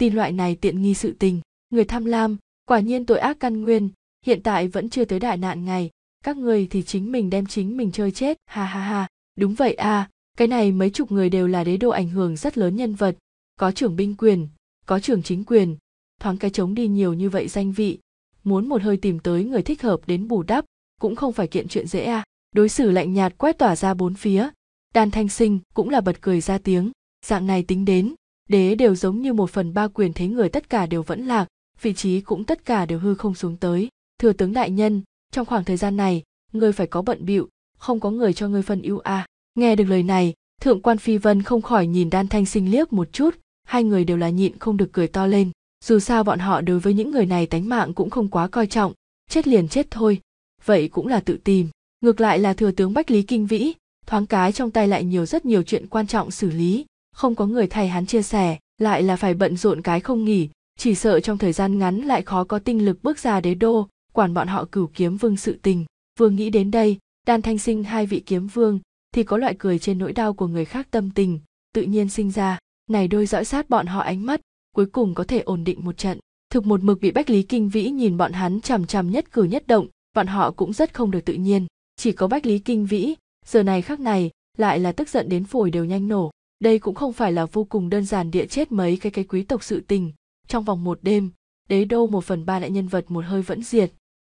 tin loại này tiện nghi sự tình người tham lam quả nhiên tội ác căn nguyên hiện tại vẫn chưa tới đại nạn ngày các người thì chính mình đem chính mình chơi chết ha ha ha đúng vậy à cái này mấy chục người đều là đế độ ảnh hưởng rất lớn nhân vật có trưởng binh quyền có trưởng chính quyền thoáng cái chống đi nhiều như vậy danh vị muốn một hơi tìm tới người thích hợp đến bù đắp cũng không phải kiện chuyện dễ à đối xử lạnh nhạt quét tỏa ra bốn phía đan thanh sinh cũng là bật cười ra tiếng dạng này tính đến đế đều giống như một phần ba quyền thế người tất cả đều vẫn lạc vị trí cũng tất cả đều hư không xuống tới thừa tướng đại nhân trong khoảng thời gian này ngươi phải có bận bịu không có người cho ngươi phân ưu a à. nghe được lời này thượng quan phi vân không khỏi nhìn đan thanh sinh liếc một chút hai người đều là nhịn không được cười to lên dù sao bọn họ đối với những người này tánh mạng cũng không quá coi trọng chết liền chết thôi vậy cũng là tự tìm ngược lại là thừa tướng bách lý kinh vĩ thoáng cái trong tay lại nhiều rất nhiều chuyện quan trọng xử lý không có người thay hắn chia sẻ lại là phải bận rộn cái không nghỉ chỉ sợ trong thời gian ngắn lại khó có tinh lực bước ra đế đô quản bọn họ cửu kiếm vương sự tình vương nghĩ đến đây đan thanh sinh hai vị kiếm vương thì có loại cười trên nỗi đau của người khác tâm tình tự nhiên sinh ra này đôi dõi sát bọn họ ánh mắt cuối cùng có thể ổn định một trận thực một mực bị bách lý kinh vĩ nhìn bọn hắn chằm chằm nhất cử nhất động bọn họ cũng rất không được tự nhiên chỉ có bách lý kinh vĩ giờ này khác này lại là tức giận đến phổi đều nhanh nổ đây cũng không phải là vô cùng đơn giản địa chết mấy cái cái quý tộc sự tình trong vòng một đêm đế đô một phần ba đại nhân vật một hơi vẫn diệt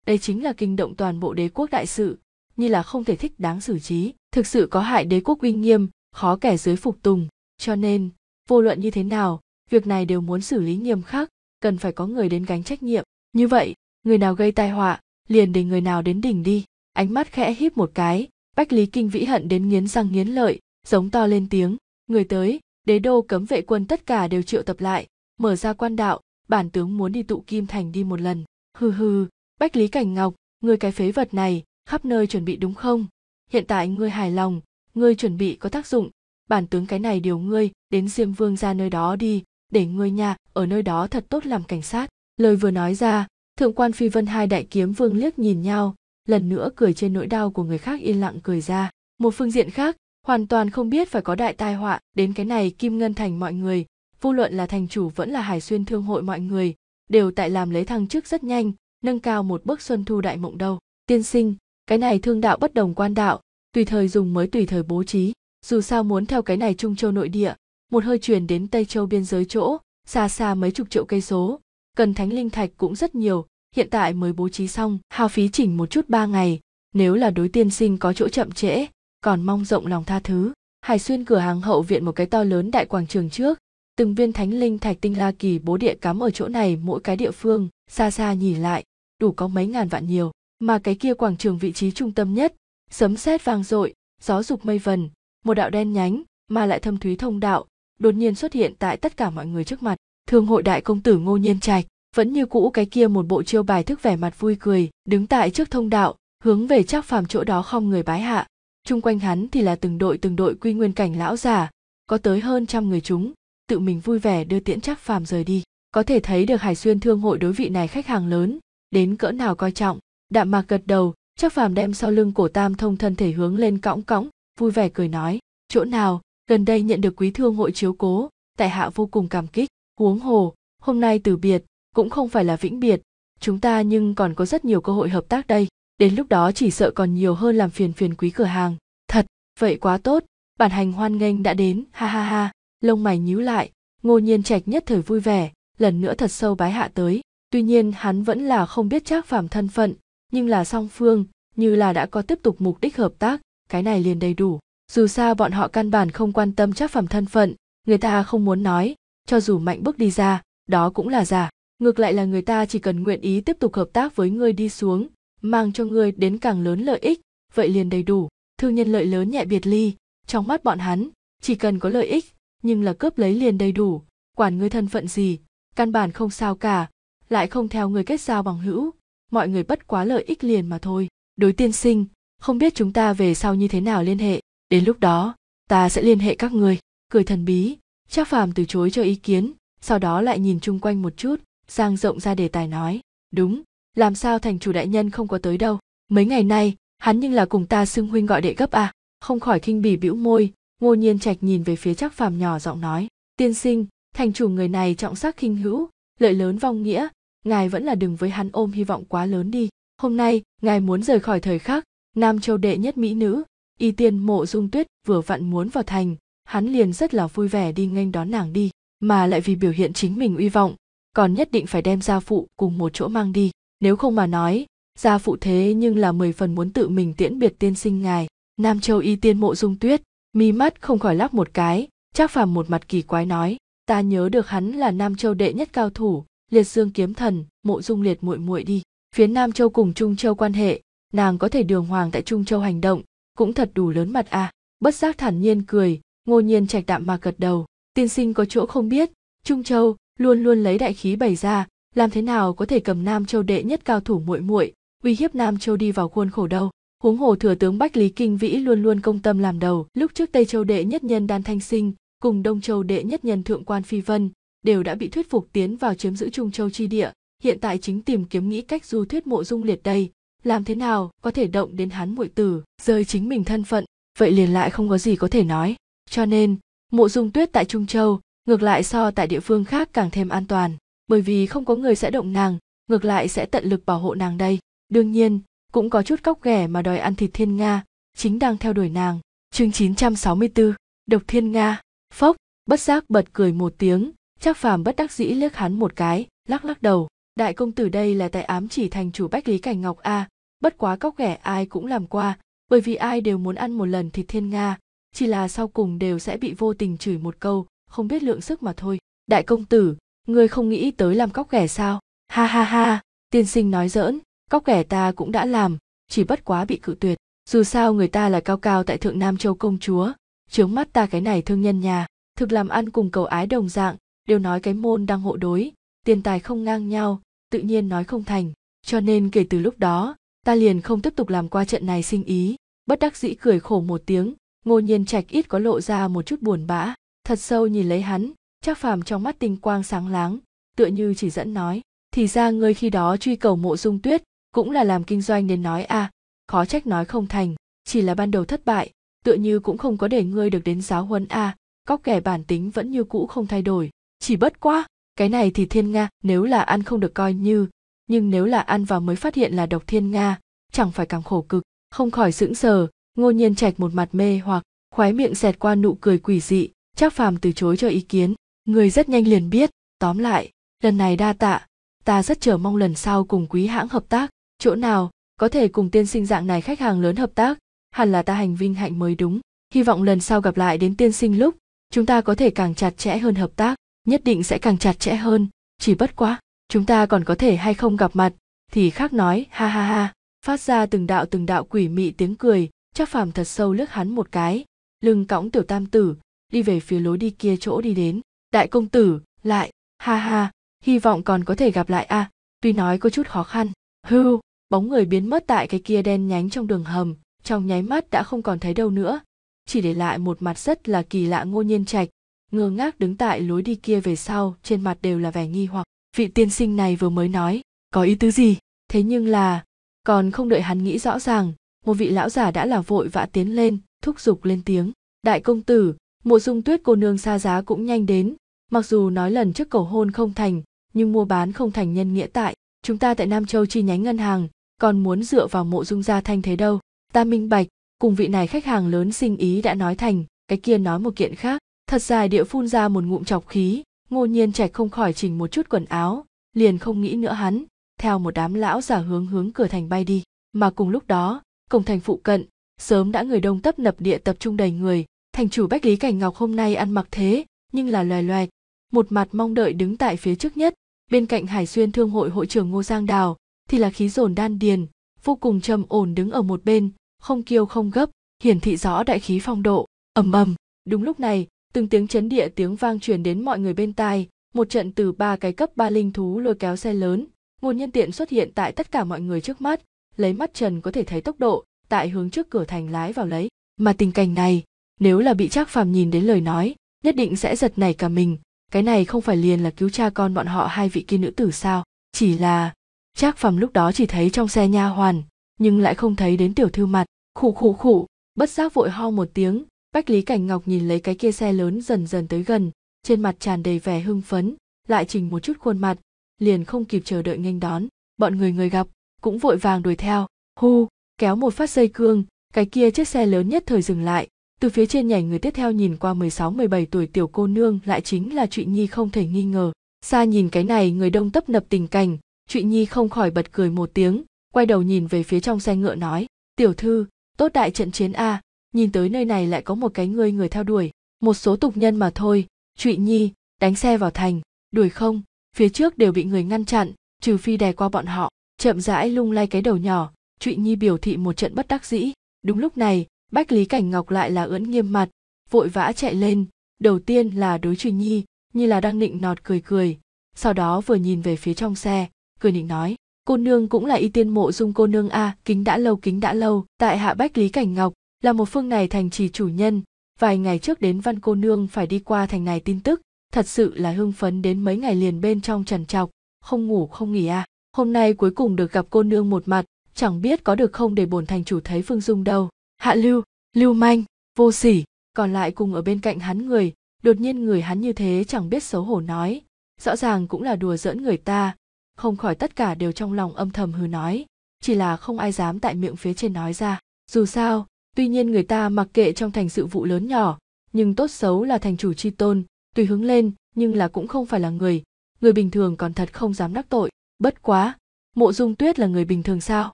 đây chính là kinh động toàn bộ đế quốc đại sự như là không thể thích đáng xử trí thực sự có hại đế quốc uy nghiêm khó kẻ dưới phục tùng cho nên vô luận như thế nào việc này đều muốn xử lý nghiêm khắc cần phải có người đến gánh trách nhiệm như vậy người nào gây tai họa liền để người nào đến đỉnh đi ánh mắt khẽ híp một cái bách lý kinh vĩ hận đến nghiến răng nghiến lợi giống to lên tiếng người tới đế đô cấm vệ quân tất cả đều triệu tập lại mở ra quan đạo bản tướng muốn đi tụ kim thành đi một lần hừ hừ bách lý cảnh ngọc người cái phế vật này khắp nơi chuẩn bị đúng không hiện tại ngươi hài lòng ngươi chuẩn bị có tác dụng bản tướng cái này điều ngươi đến diêm vương ra nơi đó đi để ngươi nhà ở nơi đó thật tốt làm cảnh sát lời vừa nói ra thượng quan phi vân hai đại kiếm vương liếc nhìn nhau lần nữa cười trên nỗi đau của người khác yên lặng cười ra một phương diện khác hoàn toàn không biết phải có đại tai họa đến cái này kim ngân thành mọi người vô luận là thành chủ vẫn là hải xuyên thương hội mọi người đều tại làm lấy thăng chức rất nhanh nâng cao một bước xuân thu đại mộng đâu tiên sinh cái này thương đạo bất đồng quan đạo tùy thời dùng mới tùy thời bố trí dù sao muốn theo cái này trung châu nội địa một hơi truyền đến tây châu biên giới chỗ xa xa mấy chục triệu cây số cần thánh linh thạch cũng rất nhiều hiện tại mới bố trí xong hao phí chỉnh một chút ba ngày nếu là đối tiên sinh có chỗ chậm trễ còn mong rộng lòng tha thứ hải xuyên cửa hàng hậu viện một cái to lớn đại quảng trường trước từng viên thánh linh thạch tinh la kỳ bố địa cắm ở chỗ này mỗi cái địa phương xa xa nhìn lại đủ có mấy ngàn vạn nhiều mà cái kia quảng trường vị trí trung tâm nhất sấm sét vang dội gió dục mây vần một đạo đen nhánh mà lại thâm thúy thông đạo đột nhiên xuất hiện tại tất cả mọi người trước mặt thương hội đại công tử ngô nhiên trạch vẫn như cũ cái kia một bộ chiêu bài thức vẻ mặt vui cười đứng tại trước thông đạo hướng về trác phàm chỗ đó không người bái hạ chung quanh hắn thì là từng đội từng đội quy nguyên cảnh lão giả có tới hơn trăm người chúng tự mình vui vẻ đưa tiễn chắc phàm rời đi có thể thấy được hải xuyên thương hội đối vị này khách hàng lớn đến cỡ nào coi trọng đạm mạc gật đầu chắc phàm đem sau lưng cổ tam thông thân thể hướng lên cõng cõng vui vẻ cười nói chỗ nào gần đây nhận được quý thương hội chiếu cố tại hạ vô cùng cảm kích huống hồ hôm nay từ biệt cũng không phải là vĩnh biệt chúng ta nhưng còn có rất nhiều cơ hội hợp tác đây đến lúc đó chỉ sợ còn nhiều hơn làm phiền phiền quý cửa hàng thật vậy quá tốt bản hành hoan nghênh đã đến ha ha ha lông mày nhíu lại ngô nhiên trạch nhất thời vui vẻ lần nữa thật sâu bái hạ tới tuy nhiên hắn vẫn là không biết chắc phàm thân phận nhưng là song phương như là đã có tiếp tục mục đích hợp tác cái này liền đầy đủ dù sao bọn họ căn bản không quan tâm chắc phàm thân phận người ta không muốn nói cho dù mạnh bước đi ra đó cũng là giả ngược lại là người ta chỉ cần nguyện ý tiếp tục hợp tác với ngươi đi xuống mang cho người đến càng lớn lợi ích vậy liền đầy đủ thương nhân lợi lớn nhẹ biệt ly trong mắt bọn hắn chỉ cần có lợi ích nhưng là cướp lấy liền đầy đủ quản người thân phận gì căn bản không sao cả lại không theo người kết giao bằng hữu mọi người bất quá lợi ích liền mà thôi đối tiên sinh không biết chúng ta về sau như thế nào liên hệ đến lúc đó ta sẽ liên hệ các người cười thần bí chắc phàm từ chối cho ý kiến sau đó lại nhìn chung quanh một chút sang rộng ra đề tài nói đúng làm sao thành chủ đại nhân không có tới đâu mấy ngày nay hắn nhưng là cùng ta xưng huynh gọi đệ gấp à không khỏi khinh bỉ bĩu môi ngô nhiên trạch nhìn về phía chắc phàm nhỏ giọng nói tiên sinh thành chủ người này trọng sắc khinh hữu lợi lớn vong nghĩa ngài vẫn là đừng với hắn ôm hy vọng quá lớn đi hôm nay ngài muốn rời khỏi thời khắc nam châu đệ nhất mỹ nữ y tiên mộ dung tuyết vừa vặn muốn vào thành hắn liền rất là vui vẻ đi nghênh đón nàng đi mà lại vì biểu hiện chính mình uy vọng còn nhất định phải đem gia phụ cùng một chỗ mang đi nếu không mà nói gia phụ thế nhưng là mười phần muốn tự mình tiễn biệt tiên sinh ngài nam châu y tiên mộ dung tuyết mi mắt không khỏi lắp một cái chắc phàm một mặt kỳ quái nói ta nhớ được hắn là nam châu đệ nhất cao thủ liệt dương kiếm thần mộ dung liệt muội muội đi phía nam châu cùng trung châu quan hệ nàng có thể đường hoàng tại trung châu hành động cũng thật đủ lớn mặt à bất giác thản nhiên cười ngô nhiên trạch đạm mà gật đầu tiên sinh có chỗ không biết trung châu luôn luôn lấy đại khí bày ra làm thế nào có thể cầm nam châu đệ nhất cao thủ muội muội uy hiếp nam châu đi vào khuôn khổ đâu huống hồ thừa tướng bách lý kinh vĩ luôn luôn công tâm làm đầu lúc trước tây châu đệ nhất nhân đan thanh sinh cùng đông châu đệ nhất nhân thượng quan phi vân đều đã bị thuyết phục tiến vào chiếm giữ trung châu chi địa hiện tại chính tìm kiếm nghĩ cách du thuyết mộ dung liệt đây làm thế nào có thể động đến hắn muội tử rơi chính mình thân phận vậy liền lại không có gì có thể nói cho nên mộ dung tuyết tại trung châu ngược lại so tại địa phương khác càng thêm an toàn bởi vì không có người sẽ động nàng ngược lại sẽ tận lực bảo hộ nàng đây đương nhiên cũng có chút cóc ghẻ mà đòi ăn thịt thiên nga chính đang theo đuổi nàng chương 964, độc thiên nga phốc bất giác bật cười một tiếng chắc phàm bất đắc dĩ liếc hắn một cái lắc lắc đầu đại công tử đây là tại ám chỉ thành chủ bách lý cảnh ngọc a bất quá cóc ghẻ ai cũng làm qua bởi vì ai đều muốn ăn một lần thịt thiên nga chỉ là sau cùng đều sẽ bị vô tình chửi một câu không biết lượng sức mà thôi đại công tử ngươi không nghĩ tới làm cóc ghẻ sao ha ha ha tiên sinh nói dỡn, cóc ghẻ ta cũng đã làm chỉ bất quá bị cự tuyệt dù sao người ta là cao cao tại thượng nam châu công chúa chướng mắt ta cái này thương nhân nhà thực làm ăn cùng cầu ái đồng dạng đều nói cái môn đang hộ đối tiền tài không ngang nhau tự nhiên nói không thành cho nên kể từ lúc đó ta liền không tiếp tục làm qua trận này sinh ý bất đắc dĩ cười khổ một tiếng ngô nhiên trạch ít có lộ ra một chút buồn bã thật sâu nhìn lấy hắn Trác Phàm trong mắt tinh quang sáng láng, tựa như chỉ dẫn nói, thì ra ngươi khi đó truy cầu mộ dung tuyết, cũng là làm kinh doanh nên nói a, à, khó trách nói không thành, chỉ là ban đầu thất bại, tựa như cũng không có để ngươi được đến giáo huấn a, à, cóc kẻ bản tính vẫn như cũ không thay đổi, chỉ bất quá, cái này thì thiên nga nếu là ăn không được coi như, nhưng nếu là ăn vào mới phát hiện là độc thiên nga, chẳng phải càng khổ cực, không khỏi sững sờ, ngô nhiên trạch một mặt mê hoặc, khoái miệng xẹt qua nụ cười quỷ dị, chắc Phàm từ chối cho ý kiến, người rất nhanh liền biết tóm lại lần này đa tạ ta rất chờ mong lần sau cùng quý hãng hợp tác chỗ nào có thể cùng tiên sinh dạng này khách hàng lớn hợp tác hẳn là ta hành vinh hạnh mới đúng hy vọng lần sau gặp lại đến tiên sinh lúc chúng ta có thể càng chặt chẽ hơn hợp tác nhất định sẽ càng chặt chẽ hơn chỉ bất quá chúng ta còn có thể hay không gặp mặt thì khác nói ha ha ha phát ra từng đạo từng đạo quỷ mị tiếng cười chắc phàm thật sâu lướt hắn một cái lưng cõng tiểu tam tử đi về phía lối đi kia chỗ đi đến đại công tử lại ha ha hy vọng còn có thể gặp lại a à, tuy nói có chút khó khăn hưu bóng người biến mất tại cái kia đen nhánh trong đường hầm trong nháy mắt đã không còn thấy đâu nữa chỉ để lại một mặt rất là kỳ lạ ngô nhiên trạch ngơ ngác đứng tại lối đi kia về sau trên mặt đều là vẻ nghi hoặc vị tiên sinh này vừa mới nói có ý tứ gì thế nhưng là còn không đợi hắn nghĩ rõ ràng một vị lão giả đã là vội vã tiến lên thúc giục lên tiếng đại công tử mộ dung tuyết cô nương xa giá cũng nhanh đến mặc dù nói lần trước cầu hôn không thành nhưng mua bán không thành nhân nghĩa tại chúng ta tại nam châu chi nhánh ngân hàng còn muốn dựa vào mộ dung gia thanh thế đâu ta minh bạch cùng vị này khách hàng lớn sinh ý đã nói thành cái kia nói một kiện khác thật dài địa phun ra một ngụm chọc khí ngô nhiên trạch không khỏi chỉnh một chút quần áo liền không nghĩ nữa hắn theo một đám lão giả hướng hướng cửa thành bay đi mà cùng lúc đó cổng thành phụ cận sớm đã người đông tấp nập địa tập trung đầy người thành chủ bách lý cảnh ngọc hôm nay ăn mặc thế nhưng là loè loẹt một mặt mong đợi đứng tại phía trước nhất bên cạnh hải xuyên thương hội hội trưởng ngô giang đào thì là khí dồn đan điền vô cùng trầm ổn đứng ở một bên không kiêu không gấp hiển thị rõ đại khí phong độ ầm ầm đúng lúc này từng tiếng chấn địa tiếng vang truyền đến mọi người bên tai một trận từ ba cái cấp ba linh thú lôi kéo xe lớn nguồn nhân tiện xuất hiện tại tất cả mọi người trước mắt lấy mắt trần có thể thấy tốc độ tại hướng trước cửa thành lái vào lấy mà tình cảnh này nếu là bị trác phàm nhìn đến lời nói nhất định sẽ giật nảy cả mình cái này không phải liền là cứu cha con bọn họ hai vị kia nữ tử sao chỉ là trác phàm lúc đó chỉ thấy trong xe nha hoàn nhưng lại không thấy đến tiểu thư mặt khụ khụ khụ bất giác vội ho một tiếng bách lý cảnh ngọc nhìn lấy cái kia xe lớn dần dần tới gần trên mặt tràn đầy vẻ hưng phấn lại chỉnh một chút khuôn mặt liền không kịp chờ đợi nghênh đón bọn người người gặp cũng vội vàng đuổi theo hu kéo một phát dây cương cái kia chiếc xe lớn nhất thời dừng lại từ phía trên nhảy người tiếp theo nhìn qua 16-17 tuổi tiểu cô nương lại chính là Trụy Nhi không thể nghi ngờ. Xa nhìn cái này người đông tấp nập tình cảnh, Trụy Nhi không khỏi bật cười một tiếng, quay đầu nhìn về phía trong xe ngựa nói, tiểu thư, tốt đại trận chiến A, nhìn tới nơi này lại có một cái người người theo đuổi, một số tục nhân mà thôi, Trụy Nhi, đánh xe vào thành, đuổi không, phía trước đều bị người ngăn chặn, trừ phi đè qua bọn họ, chậm rãi lung lay cái đầu nhỏ, Trụy Nhi biểu thị một trận bất đắc dĩ, đúng lúc này, bách lý cảnh ngọc lại là ưỡn nghiêm mặt vội vã chạy lên đầu tiên là đối truy nhi như là đang nịnh nọt cười cười sau đó vừa nhìn về phía trong xe cười nịnh nói cô nương cũng là y tiên mộ dung cô nương a kính đã lâu kính đã lâu tại hạ bách lý cảnh ngọc là một phương này thành trì chủ nhân vài ngày trước đến văn cô nương phải đi qua thành này tin tức thật sự là hưng phấn đến mấy ngày liền bên trong trần trọc không ngủ không nghỉ a à. hôm nay cuối cùng được gặp cô nương một mặt chẳng biết có được không để bổn thành chủ thấy phương dung đâu hạ lưu lưu manh vô sỉ còn lại cùng ở bên cạnh hắn người đột nhiên người hắn như thế chẳng biết xấu hổ nói rõ ràng cũng là đùa giỡn người ta không khỏi tất cả đều trong lòng âm thầm hừ nói chỉ là không ai dám tại miệng phía trên nói ra dù sao tuy nhiên người ta mặc kệ trong thành sự vụ lớn nhỏ nhưng tốt xấu là thành chủ chi tôn tùy hướng lên nhưng là cũng không phải là người người bình thường còn thật không dám đắc tội bất quá mộ dung tuyết là người bình thường sao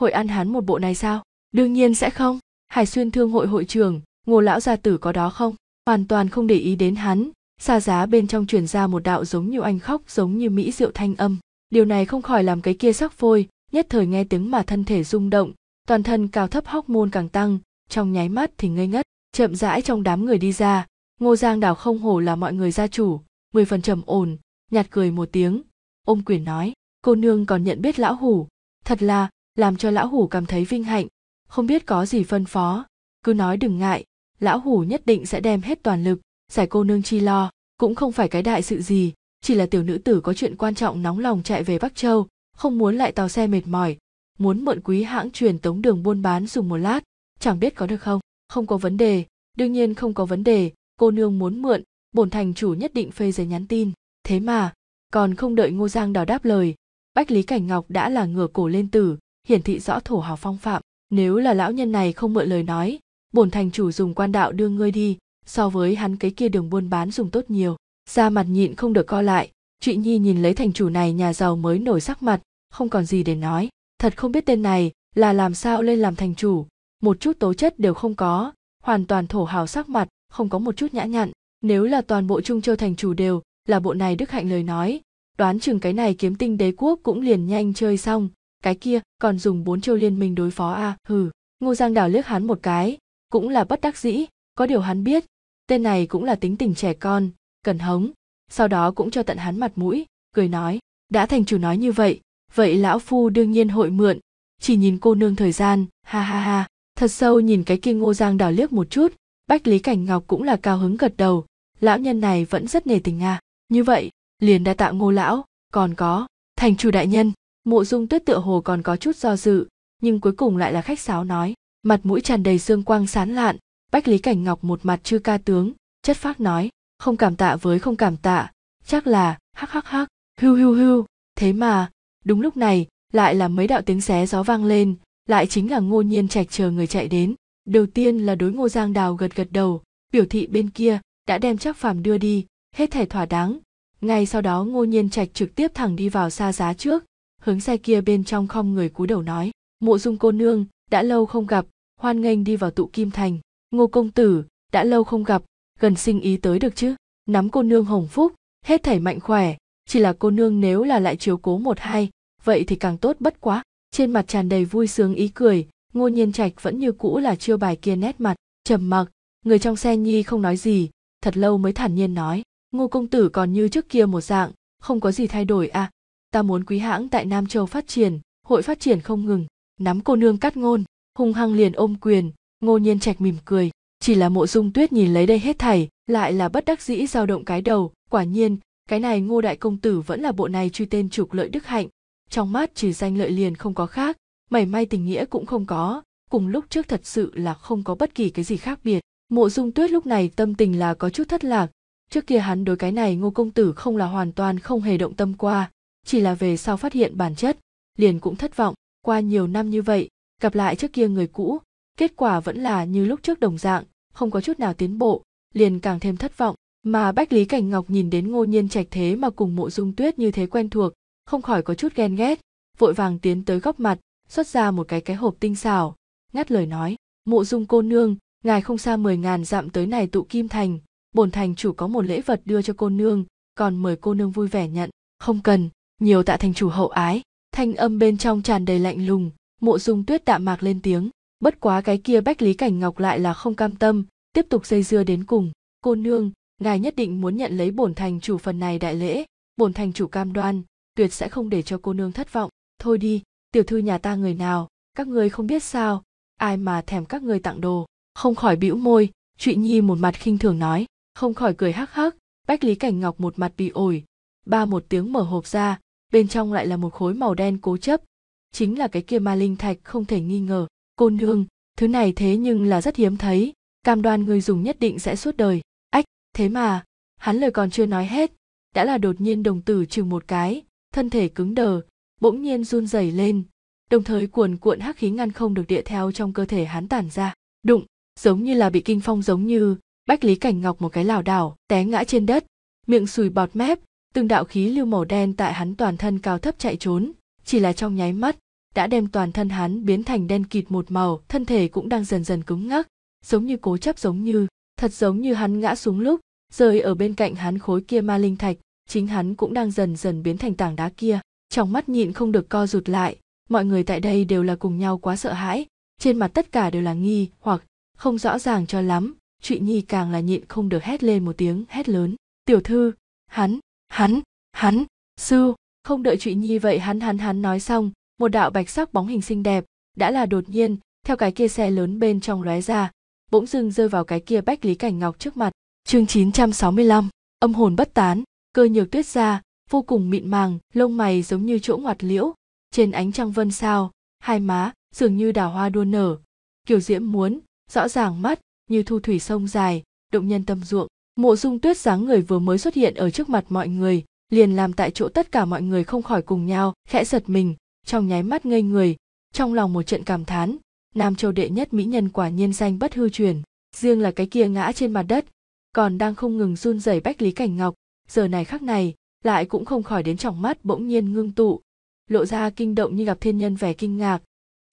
hội ăn hắn một bộ này sao đương nhiên sẽ không hải xuyên thương hội hội trưởng ngô lão gia tử có đó không hoàn toàn không để ý đến hắn xa giá bên trong truyền ra một đạo giống như anh khóc giống như mỹ diệu thanh âm điều này không khỏi làm cái kia sắc phôi nhất thời nghe tiếng mà thân thể rung động toàn thân cao thấp hóc môn càng tăng trong nháy mắt thì ngây ngất chậm rãi trong đám người đi ra ngô giang đảo không hổ là mọi người gia chủ mười phần trầm ổn nhạt cười một tiếng ôm quyền nói cô nương còn nhận biết lão hủ thật là làm cho lão hủ cảm thấy vinh hạnh không biết có gì phân phó cứ nói đừng ngại lão hủ nhất định sẽ đem hết toàn lực giải cô nương chi lo cũng không phải cái đại sự gì chỉ là tiểu nữ tử có chuyện quan trọng nóng lòng chạy về bắc châu không muốn lại tàu xe mệt mỏi muốn mượn quý hãng truyền tống đường buôn bán dùng một lát chẳng biết có được không không có vấn đề đương nhiên không có vấn đề cô nương muốn mượn bổn thành chủ nhất định phê giấy nhắn tin thế mà còn không đợi ngô giang đào đáp lời bách lý cảnh ngọc đã là ngửa cổ lên tử hiển thị rõ thổ hào phong phạm nếu là lão nhân này không mượn lời nói bổn thành chủ dùng quan đạo đưa ngươi đi so với hắn cái kia đường buôn bán dùng tốt nhiều da mặt nhịn không được co lại chị nhi nhìn lấy thành chủ này nhà giàu mới nổi sắc mặt không còn gì để nói thật không biết tên này là làm sao lên làm thành chủ một chút tố chất đều không có hoàn toàn thổ hào sắc mặt không có một chút nhã nhặn nếu là toàn bộ trung châu thành chủ đều là bộ này đức hạnh lời nói đoán chừng cái này kiếm tinh đế quốc cũng liền nhanh chơi xong cái kia còn dùng bốn châu liên minh đối phó à hừ ngô giang đào liếc hắn một cái cũng là bất đắc dĩ có điều hắn biết tên này cũng là tính tình trẻ con cần hống sau đó cũng cho tận hắn mặt mũi cười nói đã thành chủ nói như vậy vậy lão phu đương nhiên hội mượn chỉ nhìn cô nương thời gian ha ha ha thật sâu nhìn cái kia ngô giang đào liếc một chút bách lý cảnh ngọc cũng là cao hứng gật đầu lão nhân này vẫn rất nề tình à như vậy liền đã tạ ngô lão còn có thành chủ đại nhân mộ dung tuyết tựa hồ còn có chút do dự nhưng cuối cùng lại là khách sáo nói mặt mũi tràn đầy dương quang sán lạn bách lý cảnh ngọc một mặt chư ca tướng chất phác nói không cảm tạ với không cảm tạ chắc là hắc hắc hắc hưu hưu hưu thế mà đúng lúc này lại là mấy đạo tiếng xé gió vang lên lại chính là ngô nhiên trạch chờ người chạy đến đầu tiên là đối ngô giang đào gật gật đầu biểu thị bên kia đã đem chắc phàm đưa đi hết thảy thỏa đáng ngay sau đó ngô nhiên trạch trực tiếp thẳng đi vào xa giá trước hướng xe kia bên trong không người cúi đầu nói mộ dung cô nương đã lâu không gặp hoan nghênh đi vào tụ kim thành ngô công tử đã lâu không gặp gần sinh ý tới được chứ nắm cô nương hồng phúc hết thảy mạnh khỏe chỉ là cô nương nếu là lại chiếu cố một hai vậy thì càng tốt bất quá trên mặt tràn đầy vui sướng ý cười ngô nhiên trạch vẫn như cũ là chiêu bài kia nét mặt trầm mặc người trong xe nhi không nói gì thật lâu mới thản nhiên nói ngô công tử còn như trước kia một dạng không có gì thay đổi à ta muốn quý hãng tại nam châu phát triển hội phát triển không ngừng nắm cô nương cắt ngôn hung hăng liền ôm quyền ngô nhiên trạch mỉm cười chỉ là mộ dung tuyết nhìn lấy đây hết thảy lại là bất đắc dĩ dao động cái đầu quả nhiên cái này ngô đại công tử vẫn là bộ này truy tên trục lợi đức hạnh trong mắt chỉ danh lợi liền không có khác mảy may tình nghĩa cũng không có cùng lúc trước thật sự là không có bất kỳ cái gì khác biệt mộ dung tuyết lúc này tâm tình là có chút thất lạc trước kia hắn đối cái này ngô công tử không là hoàn toàn không hề động tâm qua chỉ là về sau phát hiện bản chất liền cũng thất vọng qua nhiều năm như vậy gặp lại trước kia người cũ kết quả vẫn là như lúc trước đồng dạng không có chút nào tiến bộ liền càng thêm thất vọng mà bách lý cảnh ngọc nhìn đến ngô nhiên trạch thế mà cùng mộ dung tuyết như thế quen thuộc không khỏi có chút ghen ghét vội vàng tiến tới góc mặt xuất ra một cái cái hộp tinh xảo ngắt lời nói mộ dung cô nương ngài không xa mười ngàn dặm tới này tụ kim thành bổn thành chủ có một lễ vật đưa cho cô nương còn mời cô nương vui vẻ nhận không cần nhiều tạ thành chủ hậu ái thanh âm bên trong tràn đầy lạnh lùng mộ dung tuyết đạm mạc lên tiếng bất quá cái kia bách lý cảnh ngọc lại là không cam tâm tiếp tục dây dưa đến cùng cô nương ngài nhất định muốn nhận lấy bổn thành chủ phần này đại lễ bổn thành chủ cam đoan tuyệt sẽ không để cho cô nương thất vọng thôi đi tiểu thư nhà ta người nào các ngươi không biết sao ai mà thèm các ngươi tặng đồ không khỏi bĩu môi trụy nhi một mặt khinh thường nói không khỏi cười hắc hắc bách lý cảnh ngọc một mặt bị ổi ba một tiếng mở hộp ra bên trong lại là một khối màu đen cố chấp chính là cái kia ma linh thạch không thể nghi ngờ cô nương thứ này thế nhưng là rất hiếm thấy cam đoan người dùng nhất định sẽ suốt đời ách thế mà hắn lời còn chưa nói hết đã là đột nhiên đồng tử chừng một cái thân thể cứng đờ bỗng nhiên run rẩy lên đồng thời cuồn cuộn hắc khí ngăn không được địa theo trong cơ thể hắn tản ra đụng giống như là bị kinh phong giống như bách lý cảnh ngọc một cái lảo đảo té ngã trên đất miệng sùi bọt mép từng đạo khí lưu màu đen tại hắn toàn thân cao thấp chạy trốn chỉ là trong nháy mắt đã đem toàn thân hắn biến thành đen kịt một màu thân thể cũng đang dần dần cứng ngắc giống như cố chấp giống như thật giống như hắn ngã xuống lúc rơi ở bên cạnh hắn khối kia ma linh thạch chính hắn cũng đang dần dần biến thành tảng đá kia trong mắt nhịn không được co rụt lại mọi người tại đây đều là cùng nhau quá sợ hãi trên mặt tất cả đều là nghi hoặc không rõ ràng cho lắm trụy nhi càng là nhịn không được hét lên một tiếng hét lớn tiểu thư hắn hắn hắn sư không đợi trụy nhi vậy hắn hắn hắn nói xong một đạo bạch sắc bóng hình xinh đẹp đã là đột nhiên theo cái kia xe lớn bên trong lóe ra bỗng dưng rơi vào cái kia bách lý cảnh ngọc trước mặt chương 965, âm hồn bất tán cơ nhược tuyết ra vô cùng mịn màng lông mày giống như chỗ ngoặt liễu trên ánh trăng vân sao hai má dường như đào hoa đua nở kiểu diễm muốn rõ ràng mắt như thu thủy sông dài động nhân tâm ruộng mộ dung tuyết dáng người vừa mới xuất hiện ở trước mặt mọi người liền làm tại chỗ tất cả mọi người không khỏi cùng nhau khẽ giật mình trong nháy mắt ngây người trong lòng một trận cảm thán nam châu đệ nhất mỹ nhân quả nhiên danh bất hư truyền riêng là cái kia ngã trên mặt đất còn đang không ngừng run rẩy bách lý cảnh ngọc giờ này khắc này lại cũng không khỏi đến tròng mắt bỗng nhiên ngưng tụ lộ ra kinh động như gặp thiên nhân vẻ kinh ngạc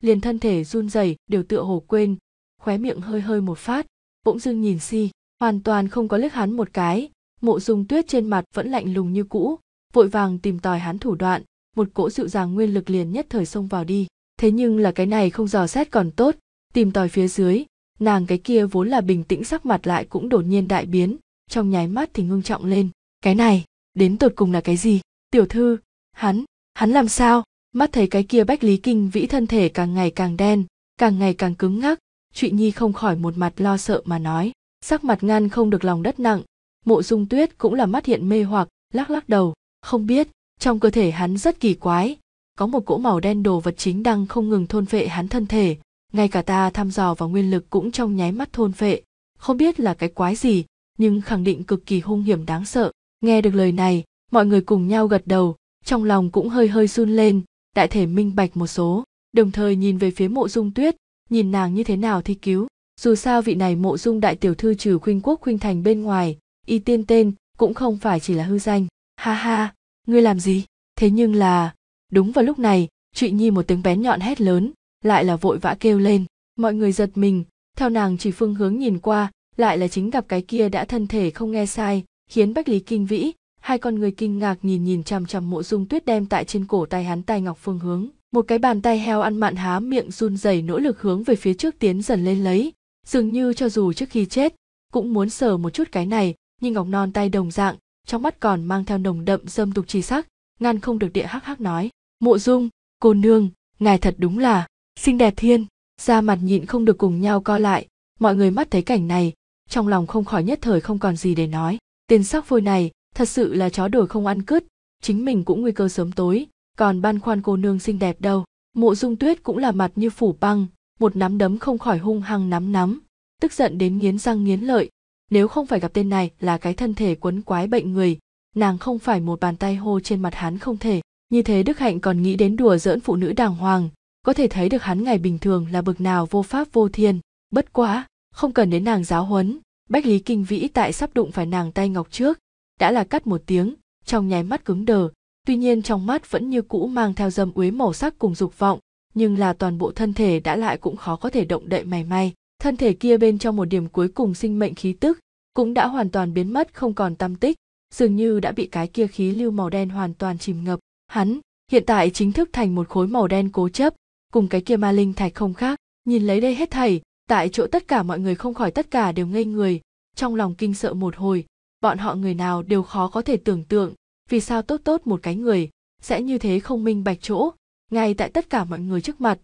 liền thân thể run rẩy đều tựa hồ quên khóe miệng hơi hơi một phát bỗng dưng nhìn si hoàn toàn không có liếc hắn một cái mộ dung tuyết trên mặt vẫn lạnh lùng như cũ vội vàng tìm tòi hắn thủ đoạn một cỗ dịu dàng nguyên lực liền nhất thời xông vào đi thế nhưng là cái này không dò xét còn tốt tìm tòi phía dưới nàng cái kia vốn là bình tĩnh sắc mặt lại cũng đột nhiên đại biến trong nháy mắt thì ngưng trọng lên cái này đến tột cùng là cái gì tiểu thư hắn hắn làm sao mắt thấy cái kia bách lý kinh vĩ thân thể càng ngày càng đen càng ngày càng cứng ngắc trụy nhi không khỏi một mặt lo sợ mà nói sắc mặt ngăn không được lòng đất nặng mộ dung tuyết cũng là mắt hiện mê hoặc lắc lắc đầu không biết trong cơ thể hắn rất kỳ quái có một cỗ màu đen đồ vật chính đang không ngừng thôn phệ hắn thân thể ngay cả ta thăm dò vào nguyên lực cũng trong nháy mắt thôn phệ không biết là cái quái gì nhưng khẳng định cực kỳ hung hiểm đáng sợ nghe được lời này mọi người cùng nhau gật đầu trong lòng cũng hơi hơi run lên đại thể minh bạch một số đồng thời nhìn về phía mộ dung tuyết nhìn nàng như thế nào thi cứu dù sao vị này mộ dung đại tiểu thư trừ khuynh quốc khuynh thành bên ngoài y tiên tên cũng không phải chỉ là hư danh ha ha ngươi làm gì thế nhưng là đúng vào lúc này trụy nhi một tiếng bén nhọn hét lớn lại là vội vã kêu lên mọi người giật mình theo nàng chỉ phương hướng nhìn qua lại là chính gặp cái kia đã thân thể không nghe sai khiến bách lý kinh vĩ hai con người kinh ngạc nhìn nhìn chằm chằm mộ dung tuyết đem tại trên cổ tay hắn tay ngọc phương hướng một cái bàn tay heo ăn mặn há miệng run rẩy nỗ lực hướng về phía trước tiến dần lên lấy dường như cho dù trước khi chết cũng muốn sờ một chút cái này nhưng ngọc non tay đồng dạng trong mắt còn mang theo nồng đậm dâm tục chi sắc ngăn không được địa hắc hắc nói mộ dung cô nương ngài thật đúng là xinh đẹp thiên da mặt nhịn không được cùng nhau co lại mọi người mắt thấy cảnh này trong lòng không khỏi nhất thời không còn gì để nói tên sắc phôi này thật sự là chó đổi không ăn cứt chính mình cũng nguy cơ sớm tối còn băn khoăn cô nương xinh đẹp đâu mộ dung tuyết cũng là mặt như phủ băng một nắm đấm không khỏi hung hăng nắm nắm tức giận đến nghiến răng nghiến lợi nếu không phải gặp tên này là cái thân thể quấn quái bệnh người nàng không phải một bàn tay hô trên mặt hắn không thể như thế đức hạnh còn nghĩ đến đùa giỡn phụ nữ đàng hoàng có thể thấy được hắn ngày bình thường là bực nào vô pháp vô thiên bất quá không cần đến nàng giáo huấn bách lý kinh vĩ tại sắp đụng phải nàng tay ngọc trước đã là cắt một tiếng trong nháy mắt cứng đờ tuy nhiên trong mắt vẫn như cũ mang theo dâm uế màu sắc cùng dục vọng nhưng là toàn bộ thân thể đã lại cũng khó có thể động đậy mảy may thân thể kia bên trong một điểm cuối cùng sinh mệnh khí tức cũng đã hoàn toàn biến mất không còn tâm tích dường như đã bị cái kia khí lưu màu đen hoàn toàn chìm ngập hắn hiện tại chính thức thành một khối màu đen cố chấp cùng cái kia ma linh thạch không khác nhìn lấy đây hết thảy tại chỗ tất cả mọi người không khỏi tất cả đều ngây người trong lòng kinh sợ một hồi bọn họ người nào đều khó có thể tưởng tượng vì sao tốt tốt một cái người sẽ như thế không minh bạch chỗ ngay tại tất cả mọi người trước mặt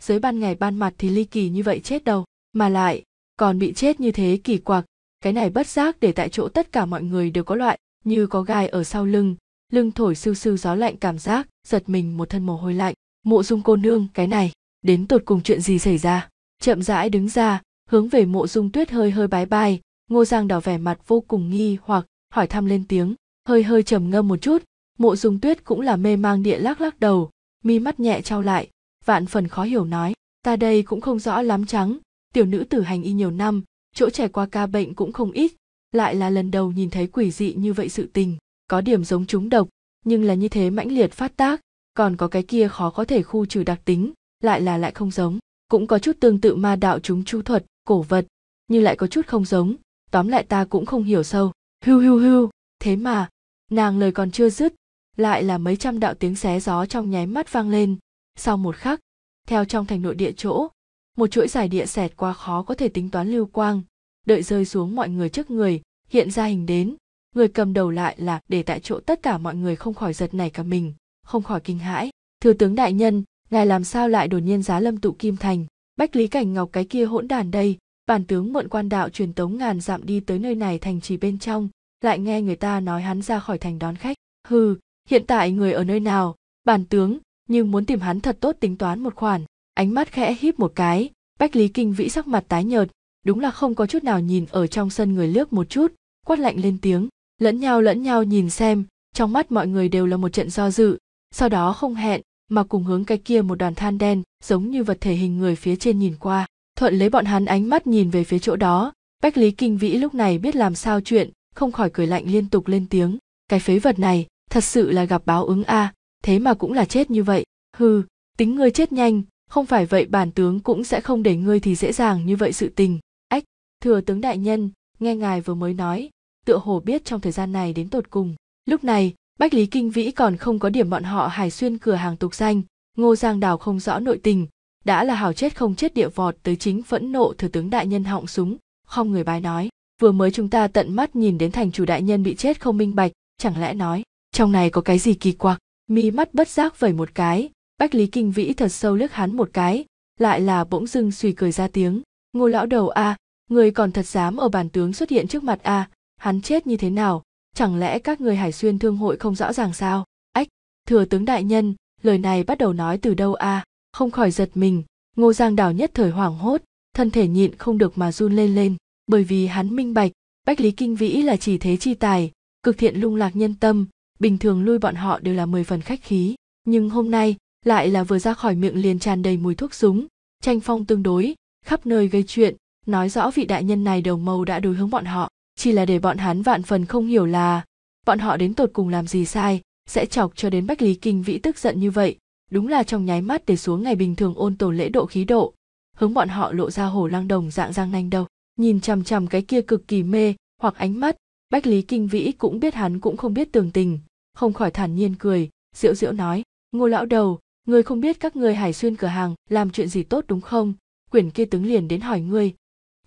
dưới ban ngày ban mặt thì ly kỳ như vậy chết đâu mà lại còn bị chết như thế kỳ quặc cái này bất giác để tại chỗ tất cả mọi người đều có loại như có gai ở sau lưng lưng thổi sưu sưu gió lạnh cảm giác giật mình một thân mồ hôi lạnh mộ dung cô nương cái này đến tột cùng chuyện gì xảy ra chậm rãi đứng ra hướng về mộ dung tuyết hơi hơi bái bai ngô giang đỏ vẻ mặt vô cùng nghi hoặc hỏi thăm lên tiếng hơi hơi trầm ngâm một chút mộ dung tuyết cũng là mê mang địa lắc lắc đầu mi mắt nhẹ trao lại vạn phần khó hiểu nói ta đây cũng không rõ lắm trắng tiểu nữ tử hành y nhiều năm chỗ trải qua ca bệnh cũng không ít lại là lần đầu nhìn thấy quỷ dị như vậy sự tình có điểm giống chúng độc nhưng là như thế mãnh liệt phát tác còn có cái kia khó có thể khu trừ đặc tính lại là lại không giống cũng có chút tương tự ma đạo chúng chu thuật cổ vật nhưng lại có chút không giống tóm lại ta cũng không hiểu sâu hưu hưu hưu thế mà nàng lời còn chưa dứt lại là mấy trăm đạo tiếng xé gió trong nháy mắt vang lên sau một khắc theo trong thành nội địa chỗ một chuỗi giải địa xẹt qua khó có thể tính toán lưu quang đợi rơi xuống mọi người trước người hiện ra hình đến người cầm đầu lại là để tại chỗ tất cả mọi người không khỏi giật nảy cả mình không khỏi kinh hãi thừa tướng đại nhân ngài làm sao lại đột nhiên giá lâm tụ kim thành bách lý cảnh ngọc cái kia hỗn đàn đây bản tướng mượn quan đạo truyền tống ngàn dặm đi tới nơi này thành trì bên trong lại nghe người ta nói hắn ra khỏi thành đón khách hừ hiện tại người ở nơi nào bản tướng nhưng muốn tìm hắn thật tốt tính toán một khoản ánh mắt khẽ híp một cái bách lý kinh vĩ sắc mặt tái nhợt đúng là không có chút nào nhìn ở trong sân người lướt một chút quát lạnh lên tiếng lẫn nhau lẫn nhau nhìn xem trong mắt mọi người đều là một trận do dự sau đó không hẹn mà cùng hướng cái kia một đoàn than đen giống như vật thể hình người phía trên nhìn qua thuận lấy bọn hắn ánh mắt nhìn về phía chỗ đó bách lý kinh vĩ lúc này biết làm sao chuyện không khỏi cười lạnh liên tục lên tiếng cái phế vật này thật sự là gặp báo ứng a thế mà cũng là chết như vậy hừ tính ngươi chết nhanh không phải vậy bản tướng cũng sẽ không để ngươi thì dễ dàng như vậy sự tình ách thừa tướng đại nhân nghe ngài vừa mới nói tựa hồ biết trong thời gian này đến tột cùng lúc này bách lý kinh vĩ còn không có điểm bọn họ hải xuyên cửa hàng tục danh ngô giang đào không rõ nội tình đã là hào chết không chết địa vọt tới chính phẫn nộ thừa tướng đại nhân họng súng không người bái nói vừa mới chúng ta tận mắt nhìn đến thành chủ đại nhân bị chết không minh bạch chẳng lẽ nói trong này có cái gì kỳ quặc mi mắt bất giác vẩy một cái bách lý kinh vĩ thật sâu liếc hắn một cái lại là bỗng dưng suy cười ra tiếng ngô lão đầu a à, người còn thật dám ở bản tướng xuất hiện trước mặt a à, hắn chết như thế nào chẳng lẽ các người hải xuyên thương hội không rõ ràng sao ách thừa tướng đại nhân lời này bắt đầu nói từ đâu a à? không khỏi giật mình ngô giang đào nhất thời hoảng hốt thân thể nhịn không được mà run lên lên bởi vì hắn minh bạch bách lý kinh vĩ là chỉ thế chi tài cực thiện lung lạc nhân tâm bình thường lui bọn họ đều là mười phần khách khí nhưng hôm nay lại là vừa ra khỏi miệng liền tràn đầy mùi thuốc súng tranh phong tương đối khắp nơi gây chuyện nói rõ vị đại nhân này đầu màu đã đối hướng bọn họ chỉ là để bọn hắn vạn phần không hiểu là bọn họ đến tột cùng làm gì sai sẽ chọc cho đến bách lý kinh vĩ tức giận như vậy đúng là trong nháy mắt để xuống ngày bình thường ôn tồn lễ độ khí độ hướng bọn họ lộ ra hồ lang đồng dạng giang nanh đâu nhìn chằm chằm cái kia cực kỳ mê hoặc ánh mắt bách lý kinh vĩ cũng biết hắn cũng không biết tường tình không khỏi thản nhiên cười diễu diễu nói ngô lão đầu ngươi không biết các ngươi hải xuyên cửa hàng làm chuyện gì tốt đúng không quyển kia tướng liền đến hỏi ngươi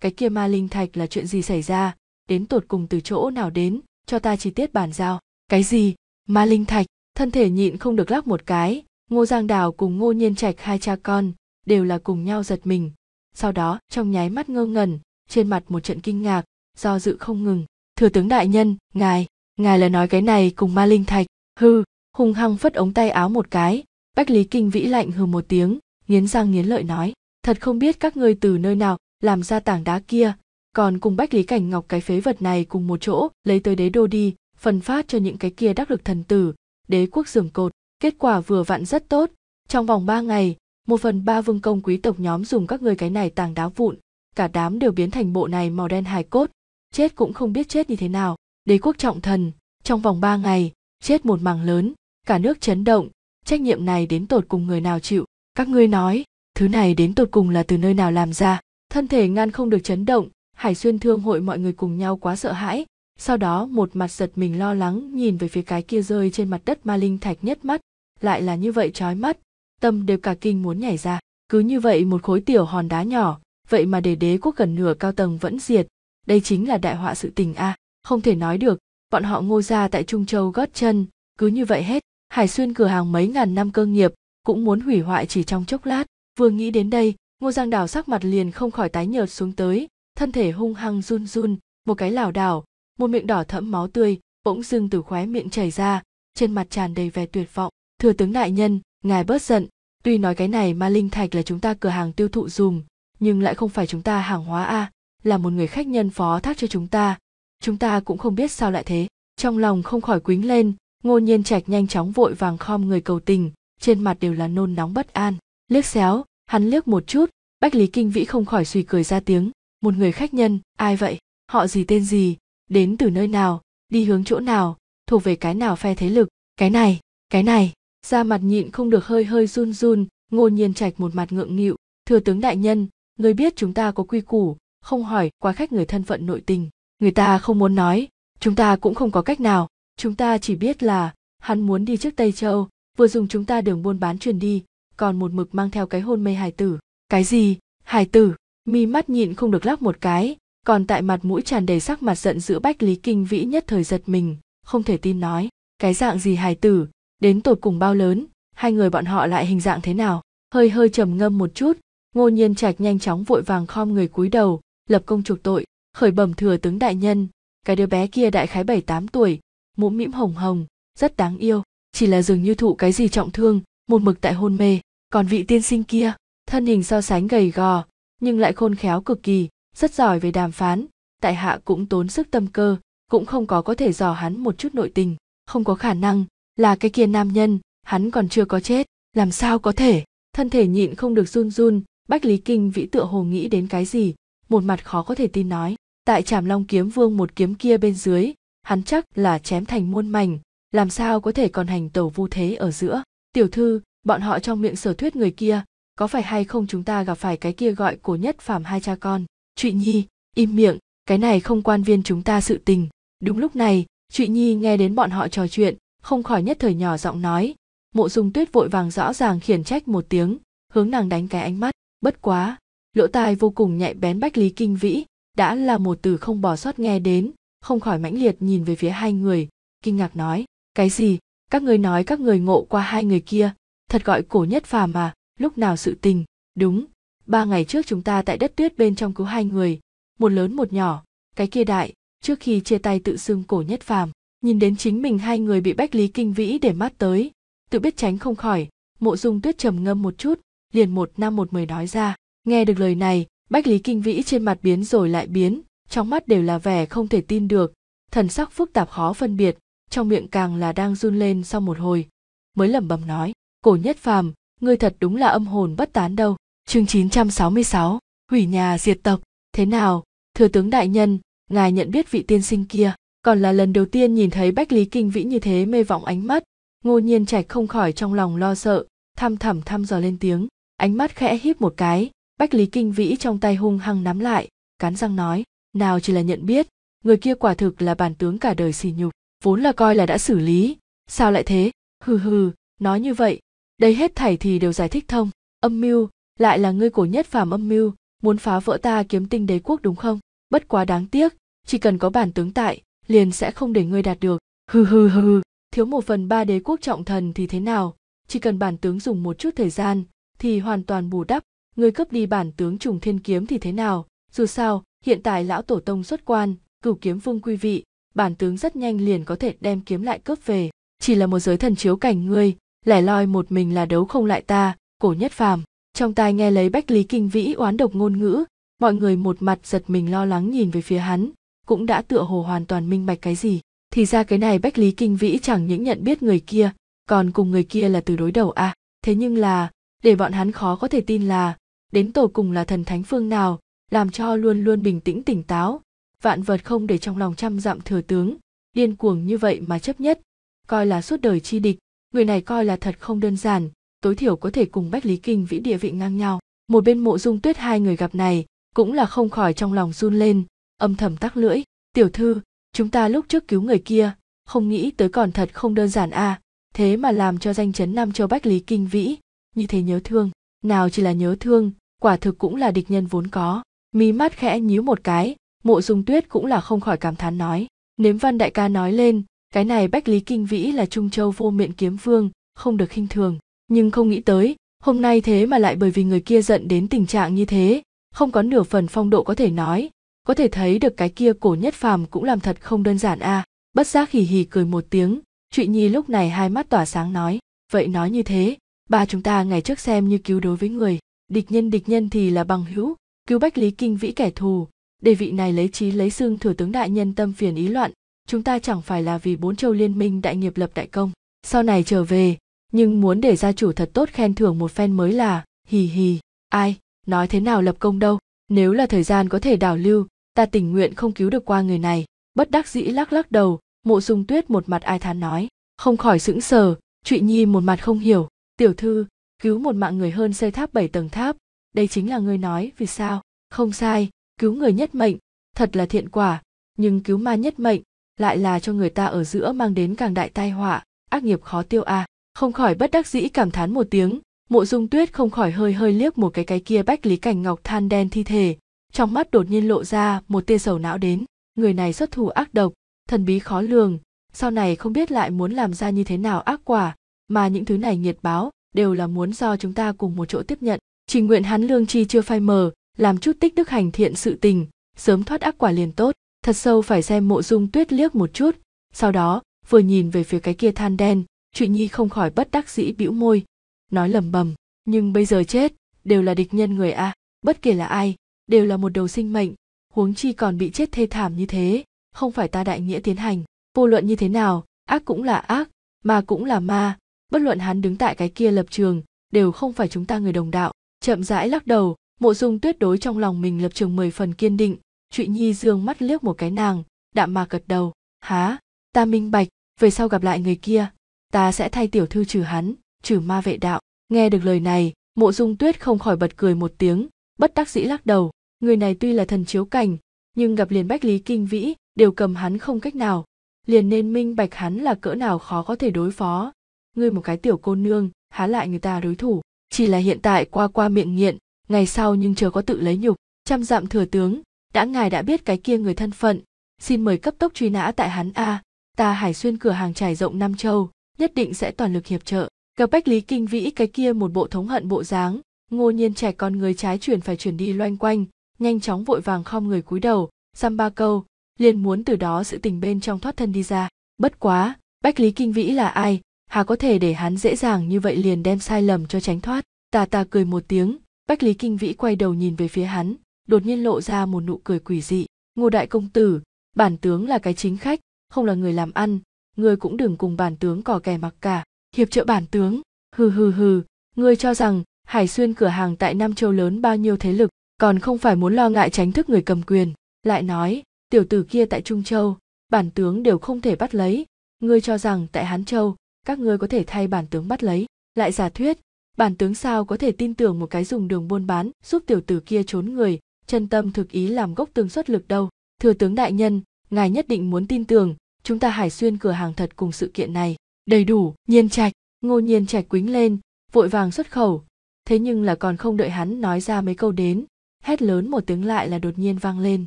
cái kia ma linh thạch là chuyện gì xảy ra đến tột cùng từ chỗ nào đến cho ta chi tiết bàn giao cái gì ma linh thạch thân thể nhịn không được lắc một cái ngô giang đào cùng ngô nhiên trạch hai cha con đều là cùng nhau giật mình sau đó trong nháy mắt ngơ ngẩn trên mặt một trận kinh ngạc do dự không ngừng thừa tướng đại nhân ngài ngài là nói cái này cùng ma linh thạch hư hung hăng phất ống tay áo một cái bách lý kinh vĩ lạnh hừ một tiếng nghiến răng nghiến lợi nói thật không biết các ngươi từ nơi nào làm ra tảng đá kia còn cùng bách lý cảnh ngọc cái phế vật này cùng một chỗ lấy tới đế đô đi phân phát cho những cái kia đắc lực thần tử đế quốc giường cột kết quả vừa vặn rất tốt trong vòng ba ngày một phần ba vương công quý tộc nhóm dùng các ngươi cái này tảng đá vụn cả đám đều biến thành bộ này màu đen hài cốt chết cũng không biết chết như thế nào đế quốc trọng thần trong vòng ba ngày chết một mảng lớn cả nước chấn động trách nhiệm này đến tột cùng người nào chịu các ngươi nói thứ này đến tột cùng là từ nơi nào làm ra thân thể ngăn không được chấn động hải xuyên thương hội mọi người cùng nhau quá sợ hãi sau đó một mặt giật mình lo lắng nhìn về phía cái kia rơi trên mặt đất ma linh thạch nhất mắt lại là như vậy trói mắt tâm đều cả kinh muốn nhảy ra cứ như vậy một khối tiểu hòn đá nhỏ vậy mà để đế quốc gần nửa cao tầng vẫn diệt đây chính là đại họa sự tình a à không thể nói được bọn họ ngô gia tại trung châu gót chân cứ như vậy hết hải xuyên cửa hàng mấy ngàn năm cơ nghiệp cũng muốn hủy hoại chỉ trong chốc lát vừa nghĩ đến đây ngô giang đào sắc mặt liền không khỏi tái nhợt xuống tới thân thể hung hăng run run một cái lảo đảo một miệng đỏ thẫm máu tươi bỗng dưng từ khóe miệng chảy ra trên mặt tràn đầy vẻ tuyệt vọng thừa tướng đại nhân ngài bớt giận tuy nói cái này ma linh thạch là chúng ta cửa hàng tiêu thụ dùng nhưng lại không phải chúng ta hàng hóa a là một người khách nhân phó thác cho chúng ta chúng ta cũng không biết sao lại thế trong lòng không khỏi quính lên ngô nhiên trạch nhanh chóng vội vàng khom người cầu tình trên mặt đều là nôn nóng bất an liếc xéo hắn liếc một chút bách lý kinh vĩ không khỏi suy cười ra tiếng một người khách nhân ai vậy họ gì tên gì đến từ nơi nào đi hướng chỗ nào thuộc về cái nào phe thế lực cái này cái này da mặt nhịn không được hơi hơi run run ngô nhiên trạch một mặt ngượng nghịu thừa tướng đại nhân người biết chúng ta có quy củ không hỏi qua khách người thân phận nội tình người ta không muốn nói chúng ta cũng không có cách nào chúng ta chỉ biết là hắn muốn đi trước tây châu vừa dùng chúng ta đường buôn bán truyền đi còn một mực mang theo cái hôn mê hài tử cái gì Hải tử mi mắt nhịn không được lắc một cái còn tại mặt mũi tràn đầy sắc mặt giận dữ bách lý kinh vĩ nhất thời giật mình không thể tin nói cái dạng gì hài tử đến tột cùng bao lớn hai người bọn họ lại hình dạng thế nào hơi hơi trầm ngâm một chút ngô nhiên trạch nhanh chóng vội vàng khom người cúi đầu lập công chuộc tội khởi bẩm thừa tướng đại nhân cái đứa bé kia đại khái bảy tám tuổi mũm mĩm hồng hồng rất đáng yêu chỉ là dường như thụ cái gì trọng thương một mực tại hôn mê còn vị tiên sinh kia thân hình so sánh gầy gò nhưng lại khôn khéo cực kỳ rất giỏi về đàm phán tại hạ cũng tốn sức tâm cơ cũng không có có thể dò hắn một chút nội tình không có khả năng là cái kia nam nhân hắn còn chưa có chết làm sao có thể thân thể nhịn không được run run bách lý kinh vĩ tựa hồ nghĩ đến cái gì một mặt khó có thể tin nói tại trảm long kiếm vương một kiếm kia bên dưới hắn chắc là chém thành muôn mảnh làm sao có thể còn hành tẩu vu thế ở giữa tiểu thư bọn họ trong miệng sở thuyết người kia có phải hay không chúng ta gặp phải cái kia gọi cổ nhất phàm hai cha con trụy nhi im miệng cái này không quan viên chúng ta sự tình đúng lúc này trụy nhi nghe đến bọn họ trò chuyện không khỏi nhất thời nhỏ giọng nói mộ dung tuyết vội vàng rõ ràng khiển trách một tiếng hướng nàng đánh cái ánh mắt bất quá lỗ tai vô cùng nhạy bén bách lý kinh vĩ đã là một từ không bỏ sót nghe đến không khỏi mãnh liệt nhìn về phía hai người kinh ngạc nói cái gì các người nói các người ngộ qua hai người kia thật gọi cổ nhất phàm mà lúc nào sự tình đúng ba ngày trước chúng ta tại đất tuyết bên trong cứu hai người một lớn một nhỏ cái kia đại trước khi chia tay tự xưng cổ nhất phàm nhìn đến chính mình hai người bị bách lý kinh vĩ để mắt tới tự biết tránh không khỏi mộ dung tuyết trầm ngâm một chút liền một năm một mười nói ra nghe được lời này Bách Lý Kinh Vĩ trên mặt biến rồi lại biến, trong mắt đều là vẻ không thể tin được, thần sắc phức tạp khó phân biệt, trong miệng càng là đang run lên sau một hồi, mới lẩm bẩm nói, cổ nhất phàm, ngươi thật đúng là âm hồn bất tán đâu. Chương 966, hủy nhà diệt tộc, thế nào, thừa tướng đại nhân, ngài nhận biết vị tiên sinh kia, còn là lần đầu tiên nhìn thấy Bách Lý Kinh Vĩ như thế mê vọng ánh mắt, ngô nhiên trạch không khỏi trong lòng lo sợ, thăm thẳm thăm dò lên tiếng, ánh mắt khẽ híp một cái, bách lý kinh vĩ trong tay hung hăng nắm lại cắn răng nói nào chỉ là nhận biết người kia quả thực là bản tướng cả đời xỉ nhục vốn là coi là đã xử lý sao lại thế hừ hừ nói như vậy đây hết thảy thì đều giải thích thông âm mưu lại là ngươi cổ nhất phàm âm mưu muốn phá vỡ ta kiếm tinh đế quốc đúng không bất quá đáng tiếc chỉ cần có bản tướng tại liền sẽ không để ngươi đạt được hừ hừ hừ thiếu một phần ba đế quốc trọng thần thì thế nào chỉ cần bản tướng dùng một chút thời gian thì hoàn toàn bù đắp ngươi cướp đi bản tướng trùng thiên kiếm thì thế nào dù sao hiện tại lão tổ tông xuất quan cửu kiếm vương quy vị bản tướng rất nhanh liền có thể đem kiếm lại cướp về chỉ là một giới thần chiếu cảnh ngươi lẻ loi một mình là đấu không lại ta cổ nhất phàm trong tai nghe lấy bách lý kinh vĩ oán độc ngôn ngữ mọi người một mặt giật mình lo lắng nhìn về phía hắn cũng đã tựa hồ hoàn toàn minh bạch cái gì thì ra cái này bách lý kinh vĩ chẳng những nhận biết người kia còn cùng người kia là từ đối đầu à thế nhưng là để bọn hắn khó có thể tin là đến tổ cùng là thần thánh phương nào làm cho luôn luôn bình tĩnh tỉnh táo vạn vật không để trong lòng trăm dặm thừa tướng điên cuồng như vậy mà chấp nhất coi là suốt đời chi địch người này coi là thật không đơn giản tối thiểu có thể cùng bách lý kinh vĩ địa vị ngang nhau một bên mộ dung tuyết hai người gặp này cũng là không khỏi trong lòng run lên âm thầm tắc lưỡi tiểu thư chúng ta lúc trước cứu người kia không nghĩ tới còn thật không đơn giản a à, thế mà làm cho danh chấn nam châu bách lý kinh vĩ như thế nhớ thương nào chỉ là nhớ thương quả thực cũng là địch nhân vốn có mí mắt khẽ nhíu một cái mộ dung tuyết cũng là không khỏi cảm thán nói nếm văn đại ca nói lên cái này bách lý kinh vĩ là trung châu vô miệng kiếm vương không được khinh thường nhưng không nghĩ tới hôm nay thế mà lại bởi vì người kia giận đến tình trạng như thế không có nửa phần phong độ có thể nói có thể thấy được cái kia cổ nhất phàm cũng làm thật không đơn giản a à. bất giác hì hì cười một tiếng trụy nhi lúc này hai mắt tỏa sáng nói vậy nói như thế ba chúng ta ngày trước xem như cứu đối với người địch nhân địch nhân thì là bằng hữu cứu bách lý kinh vĩ kẻ thù đề vị này lấy trí lấy xương thừa tướng đại nhân tâm phiền ý loạn chúng ta chẳng phải là vì bốn châu liên minh đại nghiệp lập đại công sau này trở về nhưng muốn để gia chủ thật tốt khen thưởng một phen mới là hì hì ai nói thế nào lập công đâu nếu là thời gian có thể đảo lưu ta tình nguyện không cứu được qua người này bất đắc dĩ lắc lắc đầu mộ dung tuyết một mặt ai thán nói không khỏi sững sờ trụy nhi một mặt không hiểu tiểu thư cứu một mạng người hơn xây tháp bảy tầng tháp đây chính là người nói vì sao không sai cứu người nhất mệnh thật là thiện quả nhưng cứu ma nhất mệnh lại là cho người ta ở giữa mang đến càng đại tai họa ác nghiệp khó tiêu à không khỏi bất đắc dĩ cảm thán một tiếng mộ dung tuyết không khỏi hơi hơi liếc một cái cái kia bách lý cảnh ngọc than đen thi thể trong mắt đột nhiên lộ ra một tia sầu não đến người này xuất thủ ác độc thần bí khó lường sau này không biết lại muốn làm ra như thế nào ác quả mà những thứ này nhiệt báo đều là muốn do chúng ta cùng một chỗ tiếp nhận chỉ nguyện hắn lương chi chưa phai mờ làm chút tích đức hành thiện sự tình sớm thoát ác quả liền tốt thật sâu phải xem mộ dung tuyết liếc một chút sau đó vừa nhìn về phía cái kia than đen trụy nhi không khỏi bất đắc dĩ bĩu môi nói lầm bầm nhưng bây giờ chết đều là địch nhân người a à. bất kể là ai đều là một đầu sinh mệnh huống chi còn bị chết thê thảm như thế không phải ta đại nghĩa tiến hành vô luận như thế nào ác cũng là ác ma cũng là ma bất luận hắn đứng tại cái kia lập trường đều không phải chúng ta người đồng đạo chậm rãi lắc đầu mộ dung tuyết đối trong lòng mình lập trường mười phần kiên định trụy nhi dương mắt liếc một cái nàng đạm mà gật đầu há ta minh bạch về sau gặp lại người kia ta sẽ thay tiểu thư trừ hắn trừ ma vệ đạo nghe được lời này mộ dung tuyết không khỏi bật cười một tiếng bất đắc dĩ lắc đầu người này tuy là thần chiếu cảnh nhưng gặp liền bách lý kinh vĩ đều cầm hắn không cách nào liền nên minh bạch hắn là cỡ nào khó có thể đối phó ngươi một cái tiểu cô nương há lại người ta đối thủ chỉ là hiện tại qua qua miệng nghiện ngày sau nhưng chờ có tự lấy nhục trăm dặm thừa tướng đã ngài đã biết cái kia người thân phận xin mời cấp tốc truy nã tại hắn a ta hải xuyên cửa hàng trải rộng nam châu nhất định sẽ toàn lực hiệp trợ gặp bách lý kinh vĩ cái kia một bộ thống hận bộ dáng ngô nhiên trẻ con người trái chuyển phải chuyển đi loanh quanh nhanh chóng vội vàng khom người cúi đầu xăm ba câu liền muốn từ đó sự tình bên trong thoát thân đi ra bất quá bách lý kinh vĩ là ai hà có thể để hắn dễ dàng như vậy liền đem sai lầm cho tránh thoát tà tà cười một tiếng bách lý kinh vĩ quay đầu nhìn về phía hắn đột nhiên lộ ra một nụ cười quỷ dị ngô đại công tử bản tướng là cái chính khách không là người làm ăn ngươi cũng đừng cùng bản tướng cỏ kẻ mặc cả hiệp trợ bản tướng hừ hừ hừ ngươi cho rằng hải xuyên cửa hàng tại nam châu lớn bao nhiêu thế lực còn không phải muốn lo ngại tránh thức người cầm quyền lại nói tiểu tử kia tại trung châu bản tướng đều không thể bắt lấy ngươi cho rằng tại hán châu các ngươi có thể thay bản tướng bắt lấy lại giả thuyết bản tướng sao có thể tin tưởng một cái dùng đường buôn bán giúp tiểu tử kia trốn người chân tâm thực ý làm gốc tương xuất lực đâu thừa tướng đại nhân ngài nhất định muốn tin tưởng chúng ta hải xuyên cửa hàng thật cùng sự kiện này đầy đủ nhiên trạch ngô nhiên trạch quính lên vội vàng xuất khẩu thế nhưng là còn không đợi hắn nói ra mấy câu đến hét lớn một tiếng lại là đột nhiên vang lên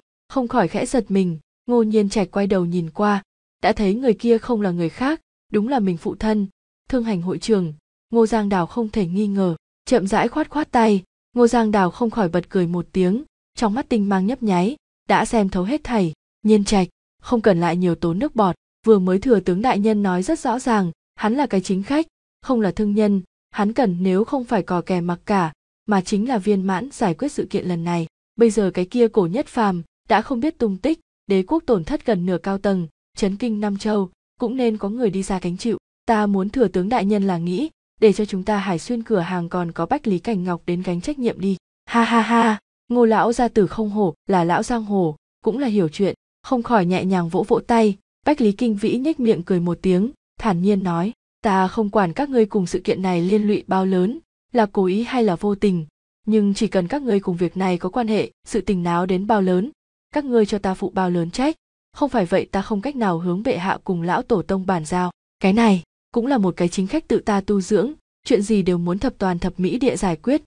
không khỏi khẽ giật mình ngô nhiên trạch quay đầu nhìn qua đã thấy người kia không là người khác đúng là mình phụ thân thương hành hội trường ngô giang đào không thể nghi ngờ chậm rãi khoát khoát tay ngô giang đào không khỏi bật cười một tiếng trong mắt tinh mang nhấp nháy đã xem thấu hết thảy nhiên trạch không cần lại nhiều tốn nước bọt vừa mới thừa tướng đại nhân nói rất rõ ràng hắn là cái chính khách không là thương nhân hắn cần nếu không phải cò kè mặc cả mà chính là viên mãn giải quyết sự kiện lần này bây giờ cái kia cổ nhất phàm đã không biết tung tích đế quốc tổn thất gần nửa cao tầng chấn kinh nam châu cũng nên có người đi ra cánh chịu ta muốn thừa tướng đại nhân là nghĩ để cho chúng ta hải xuyên cửa hàng còn có bách lý cảnh ngọc đến gánh trách nhiệm đi ha ha ha ngô lão gia tử không hổ là lão giang hồ cũng là hiểu chuyện không khỏi nhẹ nhàng vỗ vỗ tay bách lý kinh vĩ nhếch miệng cười một tiếng thản nhiên nói ta không quản các ngươi cùng sự kiện này liên lụy bao lớn là cố ý hay là vô tình nhưng chỉ cần các ngươi cùng việc này có quan hệ sự tình náo đến bao lớn các ngươi cho ta phụ bao lớn trách không phải vậy ta không cách nào hướng bệ hạ cùng lão tổ tông bàn giao cái này cũng là một cái chính khách tự ta tu dưỡng chuyện gì đều muốn thập toàn thập mỹ địa giải quyết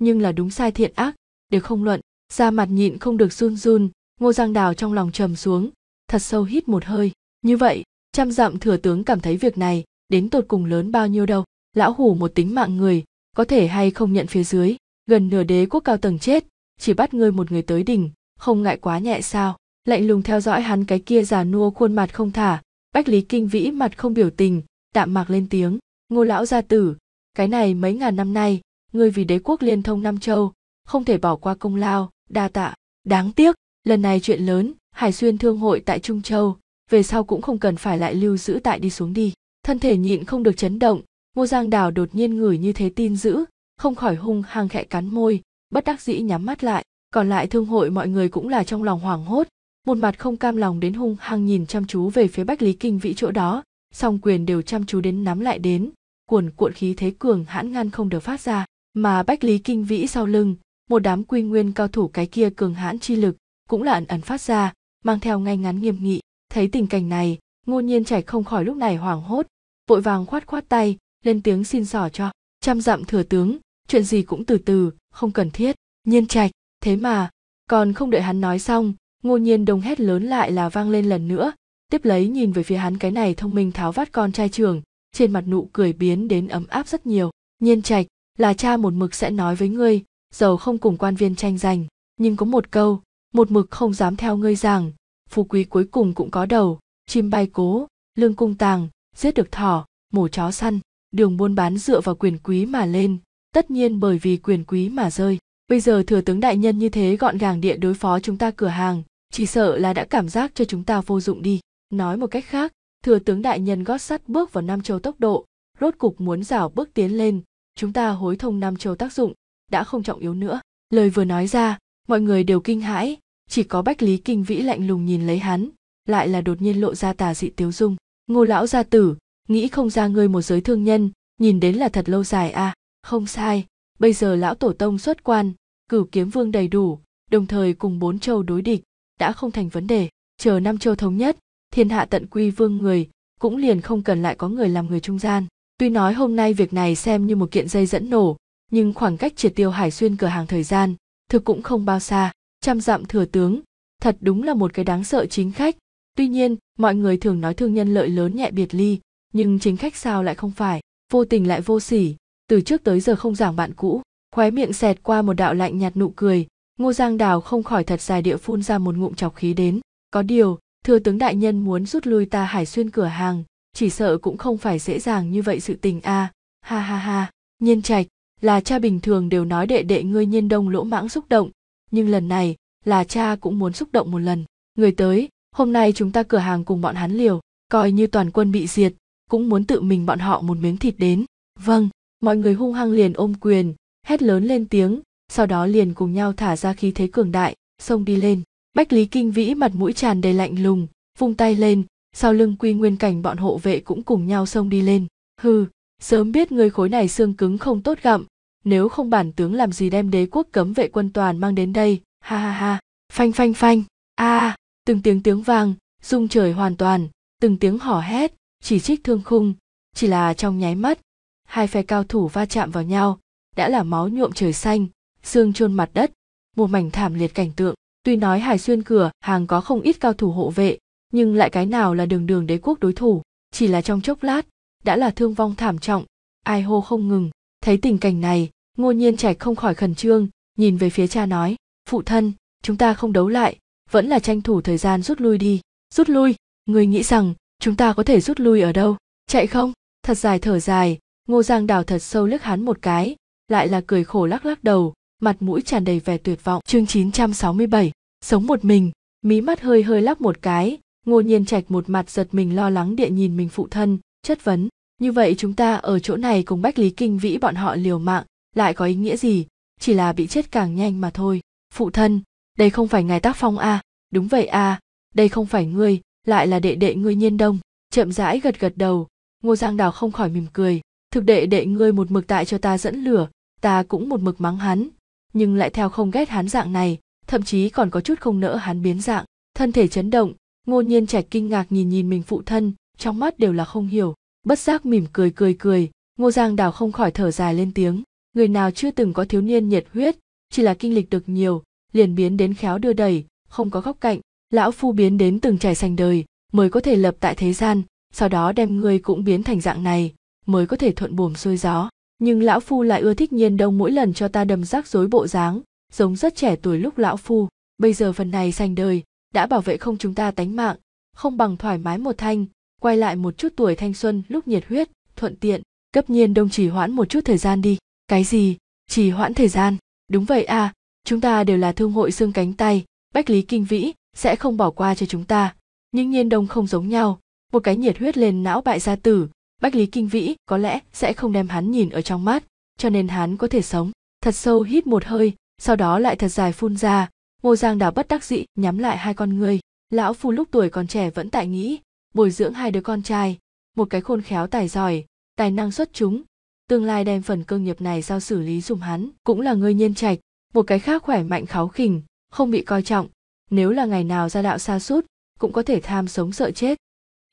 nhưng là đúng sai thiện ác đều không luận Ra mặt nhịn không được run run ngô giang đào trong lòng trầm xuống thật sâu hít một hơi như vậy trăm dặm thừa tướng cảm thấy việc này đến tột cùng lớn bao nhiêu đâu lão hủ một tính mạng người có thể hay không nhận phía dưới gần nửa đế quốc cao tầng chết chỉ bắt ngươi một người tới đỉnh không ngại quá nhẹ sao lạnh lùng theo dõi hắn cái kia già nua khuôn mặt không thả bách lý kinh vĩ mặt không biểu tình đạm mạc lên tiếng ngô lão gia tử cái này mấy ngàn năm nay ngươi vì đế quốc liên thông nam châu không thể bỏ qua công lao đa tạ đáng tiếc lần này chuyện lớn hải xuyên thương hội tại trung châu về sau cũng không cần phải lại lưu giữ tại đi xuống đi thân thể nhịn không được chấn động ngô giang đào đột nhiên ngửi như thế tin dữ không khỏi hung hăng khẽ cắn môi bất đắc dĩ nhắm mắt lại còn lại thương hội mọi người cũng là trong lòng hoảng hốt một mặt không cam lòng đến hung hăng nhìn chăm chú về phía bách lý kinh vĩ chỗ đó song quyền đều chăm chú đến nắm lại đến cuồn cuộn khí thế cường hãn ngăn không được phát ra mà bách lý kinh vĩ sau lưng một đám quy nguyên cao thủ cái kia cường hãn chi lực cũng là ẩn ẩn phát ra mang theo ngay ngắn nghiêm nghị thấy tình cảnh này ngô nhiên chảy không khỏi lúc này hoảng hốt vội vàng khoát khoát tay lên tiếng xin xỏ cho trăm dặm thừa tướng chuyện gì cũng từ từ không cần thiết nhiên trạch thế mà còn không đợi hắn nói xong ngô nhiên đông hét lớn lại là vang lên lần nữa tiếp lấy nhìn về phía hắn cái này thông minh tháo vát con trai trưởng trên mặt nụ cười biến đến ấm áp rất nhiều nhiên trạch là cha một mực sẽ nói với ngươi giàu không cùng quan viên tranh giành nhưng có một câu một mực không dám theo ngươi rằng phú quý cuối cùng cũng có đầu chim bay cố lương cung tàng giết được thỏ mổ chó săn đường buôn bán dựa vào quyền quý mà lên tất nhiên bởi vì quyền quý mà rơi bây giờ thừa tướng đại nhân như thế gọn gàng địa đối phó chúng ta cửa hàng chỉ sợ là đã cảm giác cho chúng ta vô dụng đi nói một cách khác thừa tướng đại nhân gót sắt bước vào nam châu tốc độ rốt cục muốn rảo bước tiến lên chúng ta hối thông nam châu tác dụng đã không trọng yếu nữa lời vừa nói ra mọi người đều kinh hãi chỉ có bách lý kinh vĩ lạnh lùng nhìn lấy hắn lại là đột nhiên lộ ra tà dị tiếu dung ngô lão gia tử nghĩ không ra ngươi một giới thương nhân nhìn đến là thật lâu dài à không sai bây giờ lão tổ tông xuất quan cửu kiếm vương đầy đủ đồng thời cùng bốn châu đối địch đã không thành vấn đề chờ năm châu thống nhất thiên hạ tận quy vương người cũng liền không cần lại có người làm người trung gian tuy nói hôm nay việc này xem như một kiện dây dẫn nổ nhưng khoảng cách triệt tiêu hải xuyên cửa hàng thời gian thực cũng không bao xa trăm dặm thừa tướng thật đúng là một cái đáng sợ chính khách tuy nhiên mọi người thường nói thương nhân lợi lớn nhẹ biệt ly nhưng chính khách sao lại không phải vô tình lại vô sỉ từ trước tới giờ không giảng bạn cũ khóe miệng xẹt qua một đạo lạnh nhạt nụ cười ngô giang đào không khỏi thật dài địa phun ra một ngụm chọc khí đến có điều thừa tướng đại nhân muốn rút lui ta hải xuyên cửa hàng chỉ sợ cũng không phải dễ dàng như vậy sự tình a ha ha ha nhiên trạch là cha bình thường đều nói đệ đệ ngươi nhiên đông lỗ mãng xúc động nhưng lần này là cha cũng muốn xúc động một lần người tới hôm nay chúng ta cửa hàng cùng bọn hắn liều coi như toàn quân bị diệt cũng muốn tự mình bọn họ một miếng thịt đến vâng mọi người hung hăng liền ôm quyền hét lớn lên tiếng sau đó liền cùng nhau thả ra khí thế cường đại xông đi lên bách lý kinh vĩ mặt mũi tràn đầy lạnh lùng vung tay lên sau lưng quy nguyên cảnh bọn hộ vệ cũng cùng nhau xông đi lên hừ sớm biết người khối này xương cứng không tốt gặm nếu không bản tướng làm gì đem đế quốc cấm vệ quân toàn mang đến đây ha ha ha phanh phanh phanh a à, từng tiếng tiếng vang rung trời hoàn toàn từng tiếng hò hét chỉ trích thương khung chỉ là trong nháy mắt hai phe cao thủ va chạm vào nhau đã là máu nhuộm trời xanh xương chôn mặt đất một mảnh thảm liệt cảnh tượng tuy nói hải xuyên cửa hàng có không ít cao thủ hộ vệ nhưng lại cái nào là đường đường đế quốc đối thủ chỉ là trong chốc lát đã là thương vong thảm trọng ai hô không ngừng thấy tình cảnh này ngô nhiên trạch không khỏi khẩn trương nhìn về phía cha nói phụ thân chúng ta không đấu lại vẫn là tranh thủ thời gian rút lui đi rút lui người nghĩ rằng chúng ta có thể rút lui ở đâu chạy không thật dài thở dài ngô giang đào thật sâu lướt hắn một cái lại là cười khổ lắc lắc đầu mặt mũi tràn đầy vẻ tuyệt vọng. Chương 967, sống một mình, mí mắt hơi hơi lắc một cái, Ngô Nhiên Trạch một mặt giật mình lo lắng địa nhìn mình phụ thân, chất vấn, như vậy chúng ta ở chỗ này cùng Bách Lý Kinh Vĩ bọn họ liều mạng, lại có ý nghĩa gì, chỉ là bị chết càng nhanh mà thôi. Phụ thân, đây không phải ngài tác phong a, à? đúng vậy a, à? đây không phải ngươi, lại là đệ đệ ngươi Nhiên Đông, chậm rãi gật gật đầu, Ngô Giang Đào không khỏi mỉm cười, thực đệ đệ ngươi một mực tại cho ta dẫn lửa, ta cũng một mực mắng hắn, nhưng lại theo không ghét hắn dạng này thậm chí còn có chút không nỡ hắn biến dạng thân thể chấn động ngô nhiên trạch kinh ngạc nhìn nhìn mình phụ thân trong mắt đều là không hiểu bất giác mỉm cười cười cười ngô giang đào không khỏi thở dài lên tiếng người nào chưa từng có thiếu niên nhiệt huyết chỉ là kinh lịch được nhiều liền biến đến khéo đưa đẩy không có góc cạnh lão phu biến đến từng trải sành đời mới có thể lập tại thế gian sau đó đem người cũng biến thành dạng này mới có thể thuận buồm xuôi gió nhưng lão phu lại ưa thích nhiên đông mỗi lần cho ta đầm rắc rối bộ dáng giống rất trẻ tuổi lúc lão phu bây giờ phần này sành đời đã bảo vệ không chúng ta tánh mạng không bằng thoải mái một thanh quay lại một chút tuổi thanh xuân lúc nhiệt huyết thuận tiện cấp nhiên đông chỉ hoãn một chút thời gian đi cái gì chỉ hoãn thời gian đúng vậy à chúng ta đều là thương hội xương cánh tay bách lý kinh vĩ sẽ không bỏ qua cho chúng ta nhưng nhiên đông không giống nhau một cái nhiệt huyết lên não bại gia tử bách lý kinh vĩ có lẽ sẽ không đem hắn nhìn ở trong mắt cho nên hắn có thể sống thật sâu hít một hơi sau đó lại thật dài phun ra ngô giang đào bất đắc dĩ nhắm lại hai con người lão phu lúc tuổi còn trẻ vẫn tại nghĩ bồi dưỡng hai đứa con trai một cái khôn khéo tài giỏi tài năng xuất chúng tương lai đem phần cơ nghiệp này giao xử lý dùm hắn cũng là người nhiên trạch một cái khác khỏe mạnh kháo khỉnh không bị coi trọng nếu là ngày nào ra đạo xa sút cũng có thể tham sống sợ chết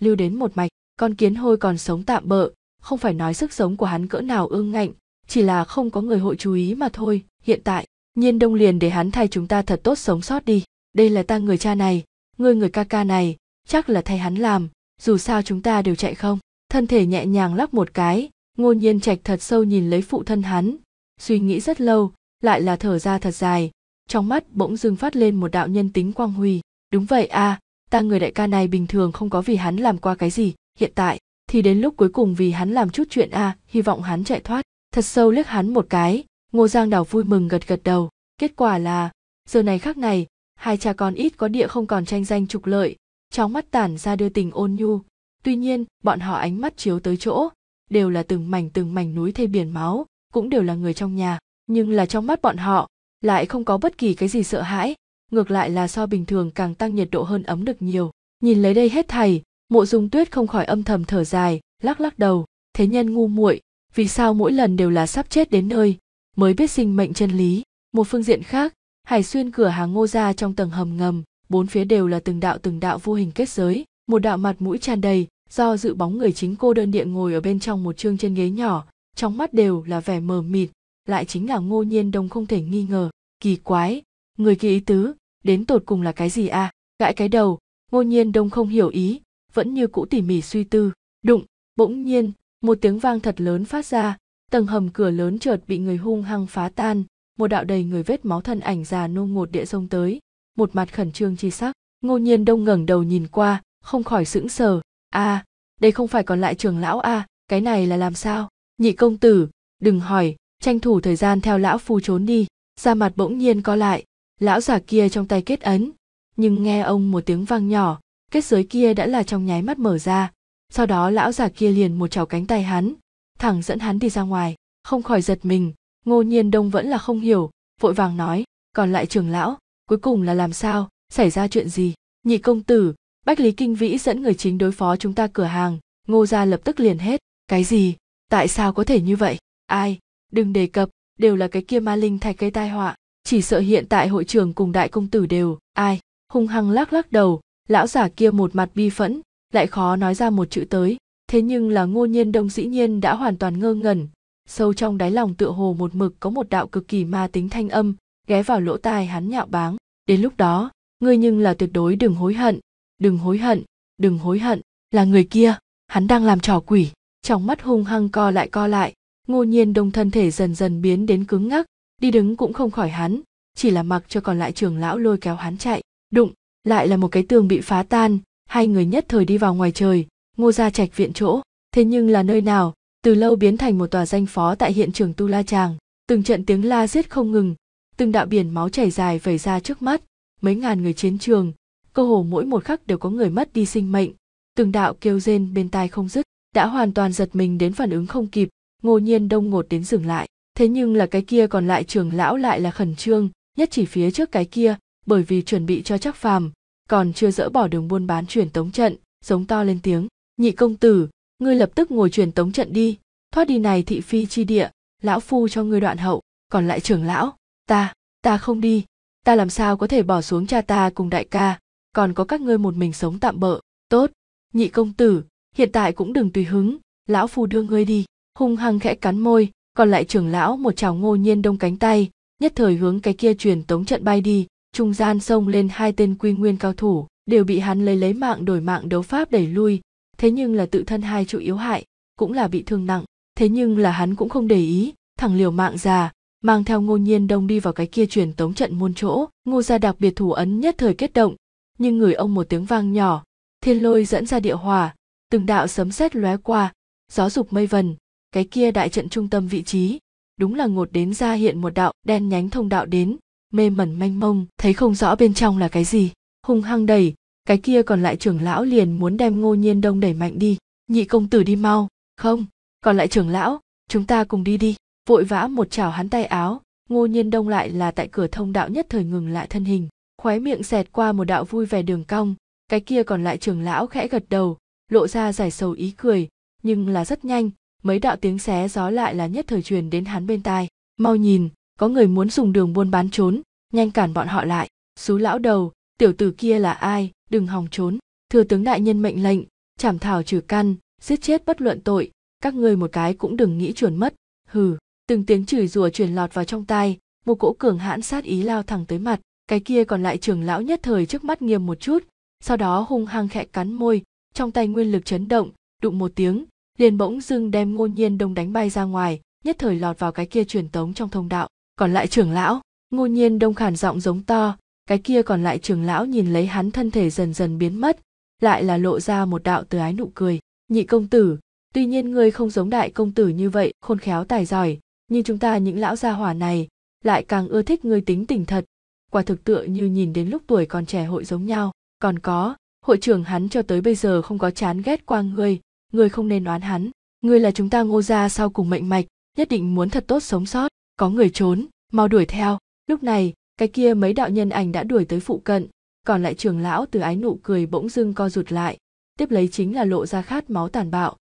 lưu đến một mạch con kiến hôi còn sống tạm bợ không phải nói sức sống của hắn cỡ nào ương ngạnh chỉ là không có người hội chú ý mà thôi hiện tại nhiên đông liền để hắn thay chúng ta thật tốt sống sót đi đây là ta người cha này ngươi người ca ca này chắc là thay hắn làm dù sao chúng ta đều chạy không thân thể nhẹ nhàng lắc một cái ngô nhiên trạch thật sâu nhìn lấy phụ thân hắn suy nghĩ rất lâu lại là thở ra thật dài trong mắt bỗng dưng phát lên một đạo nhân tính quang huy đúng vậy a à, ta người đại ca này bình thường không có vì hắn làm qua cái gì hiện tại thì đến lúc cuối cùng vì hắn làm chút chuyện a à, hy vọng hắn chạy thoát thật sâu liếc hắn một cái ngô giang đào vui mừng gật gật đầu kết quả là giờ này khác này hai cha con ít có địa không còn tranh danh trục lợi chóng mắt tản ra đưa tình ôn nhu tuy nhiên bọn họ ánh mắt chiếu tới chỗ đều là từng mảnh từng mảnh núi thây biển máu cũng đều là người trong nhà nhưng là trong mắt bọn họ lại không có bất kỳ cái gì sợ hãi ngược lại là so bình thường càng tăng nhiệt độ hơn ấm được nhiều nhìn lấy đây hết thầy mộ dung tuyết không khỏi âm thầm thở dài lắc lắc đầu thế nhân ngu muội vì sao mỗi lần đều là sắp chết đến nơi mới biết sinh mệnh chân lý một phương diện khác hải xuyên cửa hàng ngô gia trong tầng hầm ngầm bốn phía đều là từng đạo từng đạo vô hình kết giới một đạo mặt mũi tràn đầy do dự bóng người chính cô đơn điện ngồi ở bên trong một chương trên ghế nhỏ trong mắt đều là vẻ mờ mịt lại chính là ngô nhiên đông không thể nghi ngờ kỳ quái người kỳ ý tứ đến tột cùng là cái gì à gãi cái đầu ngô nhiên đông không hiểu ý vẫn như cũ tỉ mỉ suy tư đụng bỗng nhiên một tiếng vang thật lớn phát ra tầng hầm cửa lớn chợt bị người hung hăng phá tan một đạo đầy người vết máu thân ảnh già nô ngột địa sông tới một mặt khẩn trương chi sắc ngô nhiên đông ngẩng đầu nhìn qua không khỏi sững sờ a à, đây không phải còn lại trường lão a à, cái này là làm sao nhị công tử đừng hỏi tranh thủ thời gian theo lão phu trốn đi ra mặt bỗng nhiên co lại lão già kia trong tay kết ấn nhưng nghe ông một tiếng vang nhỏ kết giới kia đã là trong nháy mắt mở ra sau đó lão già kia liền một chảo cánh tay hắn thẳng dẫn hắn đi ra ngoài không khỏi giật mình ngô nhiên đông vẫn là không hiểu vội vàng nói còn lại trưởng lão cuối cùng là làm sao xảy ra chuyện gì nhị công tử bách lý kinh vĩ dẫn người chính đối phó chúng ta cửa hàng ngô gia lập tức liền hết cái gì tại sao có thể như vậy ai đừng đề cập đều là cái kia ma linh thạch gây tai họa chỉ sợ hiện tại hội trưởng cùng đại công tử đều ai hung hăng lắc lắc đầu lão giả kia một mặt bi phẫn lại khó nói ra một chữ tới thế nhưng là ngô nhiên đông dĩ nhiên đã hoàn toàn ngơ ngẩn sâu trong đáy lòng tựa hồ một mực có một đạo cực kỳ ma tính thanh âm ghé vào lỗ tai hắn nhạo báng đến lúc đó ngươi nhưng là tuyệt đối đừng hối hận đừng hối hận đừng hối hận là người kia hắn đang làm trò quỷ trong mắt hung hăng co lại co lại ngô nhiên đông thân thể dần dần biến đến cứng ngắc đi đứng cũng không khỏi hắn chỉ là mặc cho còn lại trưởng lão lôi kéo hắn chạy đụng lại là một cái tường bị phá tan hai người nhất thời đi vào ngoài trời ngô gia trạch viện chỗ thế nhưng là nơi nào từ lâu biến thành một tòa danh phó tại hiện trường tu la tràng từng trận tiếng la giết không ngừng từng đạo biển máu chảy dài vẩy ra trước mắt mấy ngàn người chiến trường cơ hồ mỗi một khắc đều có người mất đi sinh mệnh từng đạo kêu rên bên tai không dứt đã hoàn toàn giật mình đến phản ứng không kịp ngô nhiên đông ngột đến dừng lại thế nhưng là cái kia còn lại trường lão lại là khẩn trương nhất chỉ phía trước cái kia bởi vì chuẩn bị cho chắc phàm còn chưa dỡ bỏ đường buôn bán truyền tống trận giống to lên tiếng nhị công tử ngươi lập tức ngồi truyền tống trận đi thoát đi này thị phi chi địa lão phu cho ngươi đoạn hậu còn lại trưởng lão ta ta không đi ta làm sao có thể bỏ xuống cha ta cùng đại ca còn có các ngươi một mình sống tạm bợ tốt nhị công tử hiện tại cũng đừng tùy hứng lão phu đưa ngươi đi hung hăng khẽ cắn môi còn lại trưởng lão một chảo ngô nhiên đông cánh tay nhất thời hướng cái kia truyền tống trận bay đi trung gian xông lên hai tên quy nguyên cao thủ đều bị hắn lấy lấy mạng đổi mạng đấu pháp đẩy lui thế nhưng là tự thân hai trụ yếu hại cũng là bị thương nặng thế nhưng là hắn cũng không để ý thẳng liều mạng già mang theo ngô nhiên đông đi vào cái kia truyền tống trận môn chỗ ngô gia đặc biệt thủ ấn nhất thời kết động nhưng người ông một tiếng vang nhỏ thiên lôi dẫn ra địa hòa từng đạo sấm sét lóe qua gió dục mây vần cái kia đại trận trung tâm vị trí đúng là ngột đến ra hiện một đạo đen nhánh thông đạo đến mê mẩn manh mông thấy không rõ bên trong là cái gì hung hăng đẩy cái kia còn lại trưởng lão liền muốn đem ngô nhiên đông đẩy mạnh đi nhị công tử đi mau không còn lại trưởng lão chúng ta cùng đi đi vội vã một chảo hắn tay áo ngô nhiên đông lại là tại cửa thông đạo nhất thời ngừng lại thân hình khóe miệng xẹt qua một đạo vui vẻ đường cong cái kia còn lại trưởng lão khẽ gật đầu lộ ra giải sầu ý cười nhưng là rất nhanh mấy đạo tiếng xé gió lại là nhất thời truyền đến hắn bên tai mau nhìn có người muốn dùng đường buôn bán trốn nhanh cản bọn họ lại xú lão đầu tiểu tử kia là ai đừng hòng trốn thừa tướng đại nhân mệnh lệnh chảm thảo trừ căn giết chết bất luận tội các ngươi một cái cũng đừng nghĩ chuồn mất hừ từng tiếng chửi rủa truyền lọt vào trong tai một cỗ cường hãn sát ý lao thẳng tới mặt cái kia còn lại trưởng lão nhất thời trước mắt nghiêm một chút sau đó hung hăng khẽ cắn môi trong tay nguyên lực chấn động đụng một tiếng liền bỗng dưng đem ngôn nhiên đông đánh bay ra ngoài nhất thời lọt vào cái kia truyền tống trong thông đạo còn lại trưởng lão ngô nhiên đông khản giọng giống to cái kia còn lại trưởng lão nhìn lấy hắn thân thể dần dần biến mất lại là lộ ra một đạo từ ái nụ cười nhị công tử tuy nhiên ngươi không giống đại công tử như vậy khôn khéo tài giỏi nhưng chúng ta những lão gia hỏa này lại càng ưa thích ngươi tính tình thật quả thực tựa như nhìn đến lúc tuổi còn trẻ hội giống nhau còn có hội trưởng hắn cho tới bây giờ không có chán ghét qua ngươi ngươi không nên oán hắn ngươi là chúng ta ngô gia sau cùng mệnh mạch nhất định muốn thật tốt sống sót có người trốn mau đuổi theo lúc này cái kia mấy đạo nhân ảnh đã đuổi tới phụ cận còn lại trường lão từ ái nụ cười bỗng dưng co rụt lại tiếp lấy chính là lộ ra khát máu tàn bạo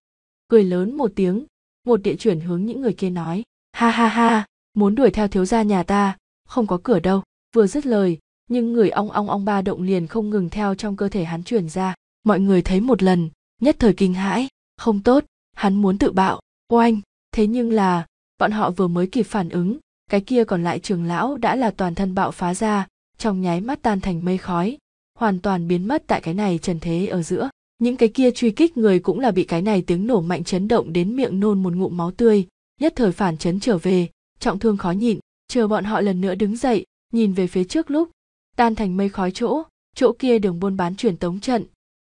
cười lớn một tiếng một địa chuyển hướng những người kia nói ha ha ha muốn đuổi theo thiếu gia nhà ta không có cửa đâu vừa dứt lời nhưng người ong ong ong ba động liền không ngừng theo trong cơ thể hắn truyền ra mọi người thấy một lần nhất thời kinh hãi không tốt hắn muốn tự bạo oanh thế nhưng là bọn họ vừa mới kịp phản ứng cái kia còn lại trường lão đã là toàn thân bạo phá ra trong nháy mắt tan thành mây khói hoàn toàn biến mất tại cái này trần thế ở giữa những cái kia truy kích người cũng là bị cái này tiếng nổ mạnh chấn động đến miệng nôn một ngụm máu tươi nhất thời phản chấn trở về trọng thương khó nhịn chờ bọn họ lần nữa đứng dậy nhìn về phía trước lúc tan thành mây khói chỗ chỗ kia đường buôn bán truyền tống trận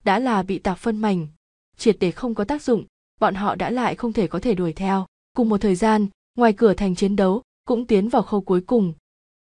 đã là bị tạc phân mảnh triệt để không có tác dụng bọn họ đã lại không thể có thể đuổi theo cùng một thời gian ngoài cửa thành chiến đấu cũng tiến vào khâu cuối cùng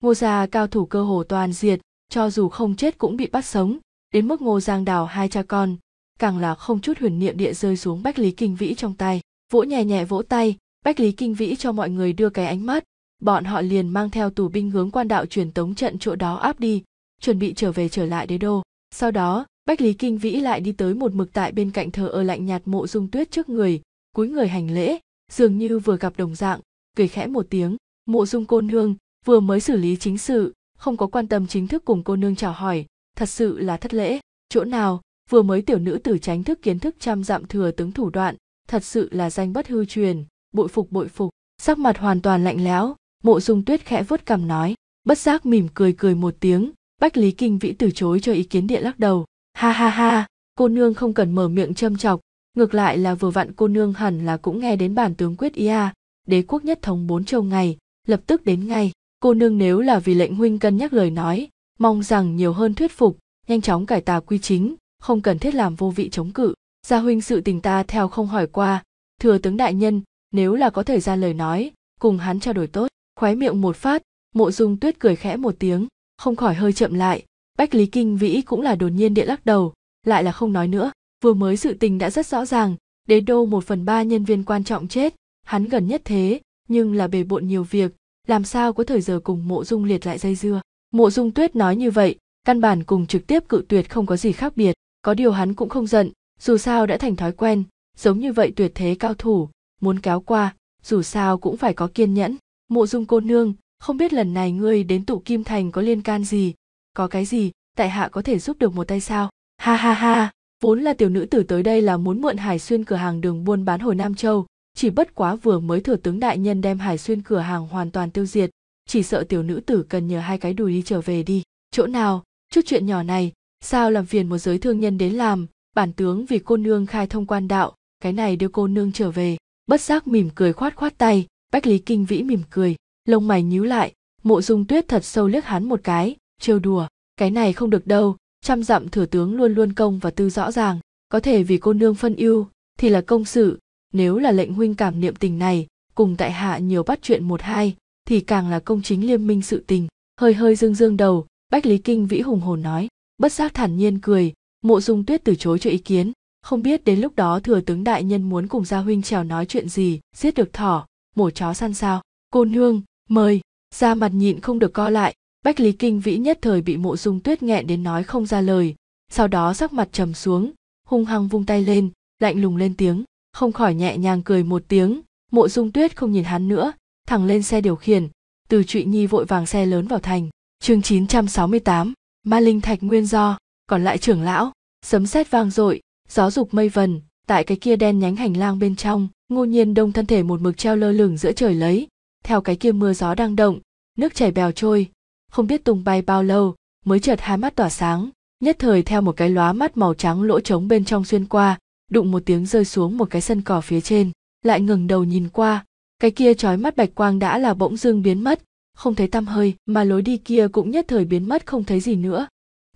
ngô gia cao thủ cơ hồ toàn diệt cho dù không chết cũng bị bắt sống đến mức ngô giang đào hai cha con càng là không chút huyền niệm địa rơi xuống bách lý kinh vĩ trong tay vỗ nhẹ nhẹ vỗ tay bách lý kinh vĩ cho mọi người đưa cái ánh mắt bọn họ liền mang theo tù binh hướng quan đạo truyền tống trận chỗ đó áp đi chuẩn bị trở về trở lại đế đô sau đó bách lý kinh vĩ lại đi tới một mực tại bên cạnh thờ ở lạnh nhạt mộ dung tuyết trước người cúi người hành lễ dường như vừa gặp đồng dạng cười khẽ một tiếng mộ dung côn hương vừa mới xử lý chính sự không có quan tâm chính thức cùng cô nương chào hỏi thật sự là thất lễ chỗ nào vừa mới tiểu nữ tử tránh thức kiến thức trăm dặm thừa tướng thủ đoạn thật sự là danh bất hư truyền bội phục bội phục sắc mặt hoàn toàn lạnh lẽo mộ dung tuyết khẽ vuốt cằm nói bất giác mỉm cười cười một tiếng bách lý kinh vĩ từ chối cho ý kiến địa lắc đầu ha ha ha cô nương không cần mở miệng châm chọc ngược lại là vừa vặn cô nương hẳn là cũng nghe đến bản tướng quyết ia đế quốc nhất thống bốn châu ngày lập tức đến ngay cô nương nếu là vì lệnh huynh cân nhắc lời nói mong rằng nhiều hơn thuyết phục nhanh chóng cải tà quy chính không cần thiết làm vô vị chống cự gia huynh sự tình ta theo không hỏi qua thừa tướng đại nhân nếu là có thời gian lời nói cùng hắn trao đổi tốt khoái miệng một phát mộ dung tuyết cười khẽ một tiếng không khỏi hơi chậm lại bách lý kinh vĩ cũng là đột nhiên địa lắc đầu lại là không nói nữa vừa mới sự tình đã rất rõ ràng đế đô một phần ba nhân viên quan trọng chết hắn gần nhất thế nhưng là bề bộn nhiều việc làm sao có thời giờ cùng mộ dung liệt lại dây dưa mộ dung tuyết nói như vậy căn bản cùng trực tiếp cự tuyệt không có gì khác biệt có điều hắn cũng không giận dù sao đã thành thói quen giống như vậy tuyệt thế cao thủ muốn kéo qua dù sao cũng phải có kiên nhẫn mộ dung cô nương không biết lần này ngươi đến tụ kim thành có liên can gì có cái gì tại hạ có thể giúp được một tay sao ha ha ha vốn là tiểu nữ tử tới đây là muốn mượn hải xuyên cửa hàng đường buôn bán hồi nam châu chỉ bất quá vừa mới thừa tướng đại nhân đem hải xuyên cửa hàng hoàn toàn tiêu diệt chỉ sợ tiểu nữ tử cần nhờ hai cái đùi đi trở về đi chỗ nào chút chuyện nhỏ này sao làm phiền một giới thương nhân đến làm bản tướng vì cô nương khai thông quan đạo cái này đưa cô nương trở về bất giác mỉm cười khoát khoát tay bách lý kinh vĩ mỉm cười lông mày nhíu lại mộ dung tuyết thật sâu liếc hắn một cái trêu đùa cái này không được đâu trăm dặm thừa tướng luôn luôn công và tư rõ ràng có thể vì cô nương phân ưu thì là công sự nếu là lệnh huynh cảm niệm tình này cùng tại hạ nhiều bắt chuyện một hai thì càng là công chính liên minh sự tình hơi hơi dương dương đầu bách lý kinh vĩ hùng hồn nói bất giác thản nhiên cười mộ dung tuyết từ chối cho ý kiến không biết đến lúc đó thừa tướng đại nhân muốn cùng gia huynh trèo nói chuyện gì giết được thỏ mổ chó săn sao cô nương mời ra mặt nhịn không được co lại bách lý kinh vĩ nhất thời bị mộ dung tuyết nghẹn đến nói không ra lời sau đó sắc mặt trầm xuống hung hăng vung tay lên lạnh lùng lên tiếng không khỏi nhẹ nhàng cười một tiếng mộ dung tuyết không nhìn hắn nữa thẳng lên xe điều khiển từ trụy nhi vội vàng xe lớn vào thành chương 968, ma linh thạch nguyên do còn lại trưởng lão sấm sét vang dội gió dục mây vần tại cái kia đen nhánh hành lang bên trong ngô nhiên đông thân thể một mực treo lơ lửng giữa trời lấy theo cái kia mưa gió đang động nước chảy bèo trôi không biết tung bay bao lâu mới chợt hai mắt tỏa sáng nhất thời theo một cái lóa mắt màu trắng lỗ trống bên trong xuyên qua đụng một tiếng rơi xuống một cái sân cỏ phía trên lại ngẩng đầu nhìn qua cái kia trói mắt bạch quang đã là bỗng dưng biến mất không thấy tăm hơi mà lối đi kia cũng nhất thời biến mất không thấy gì nữa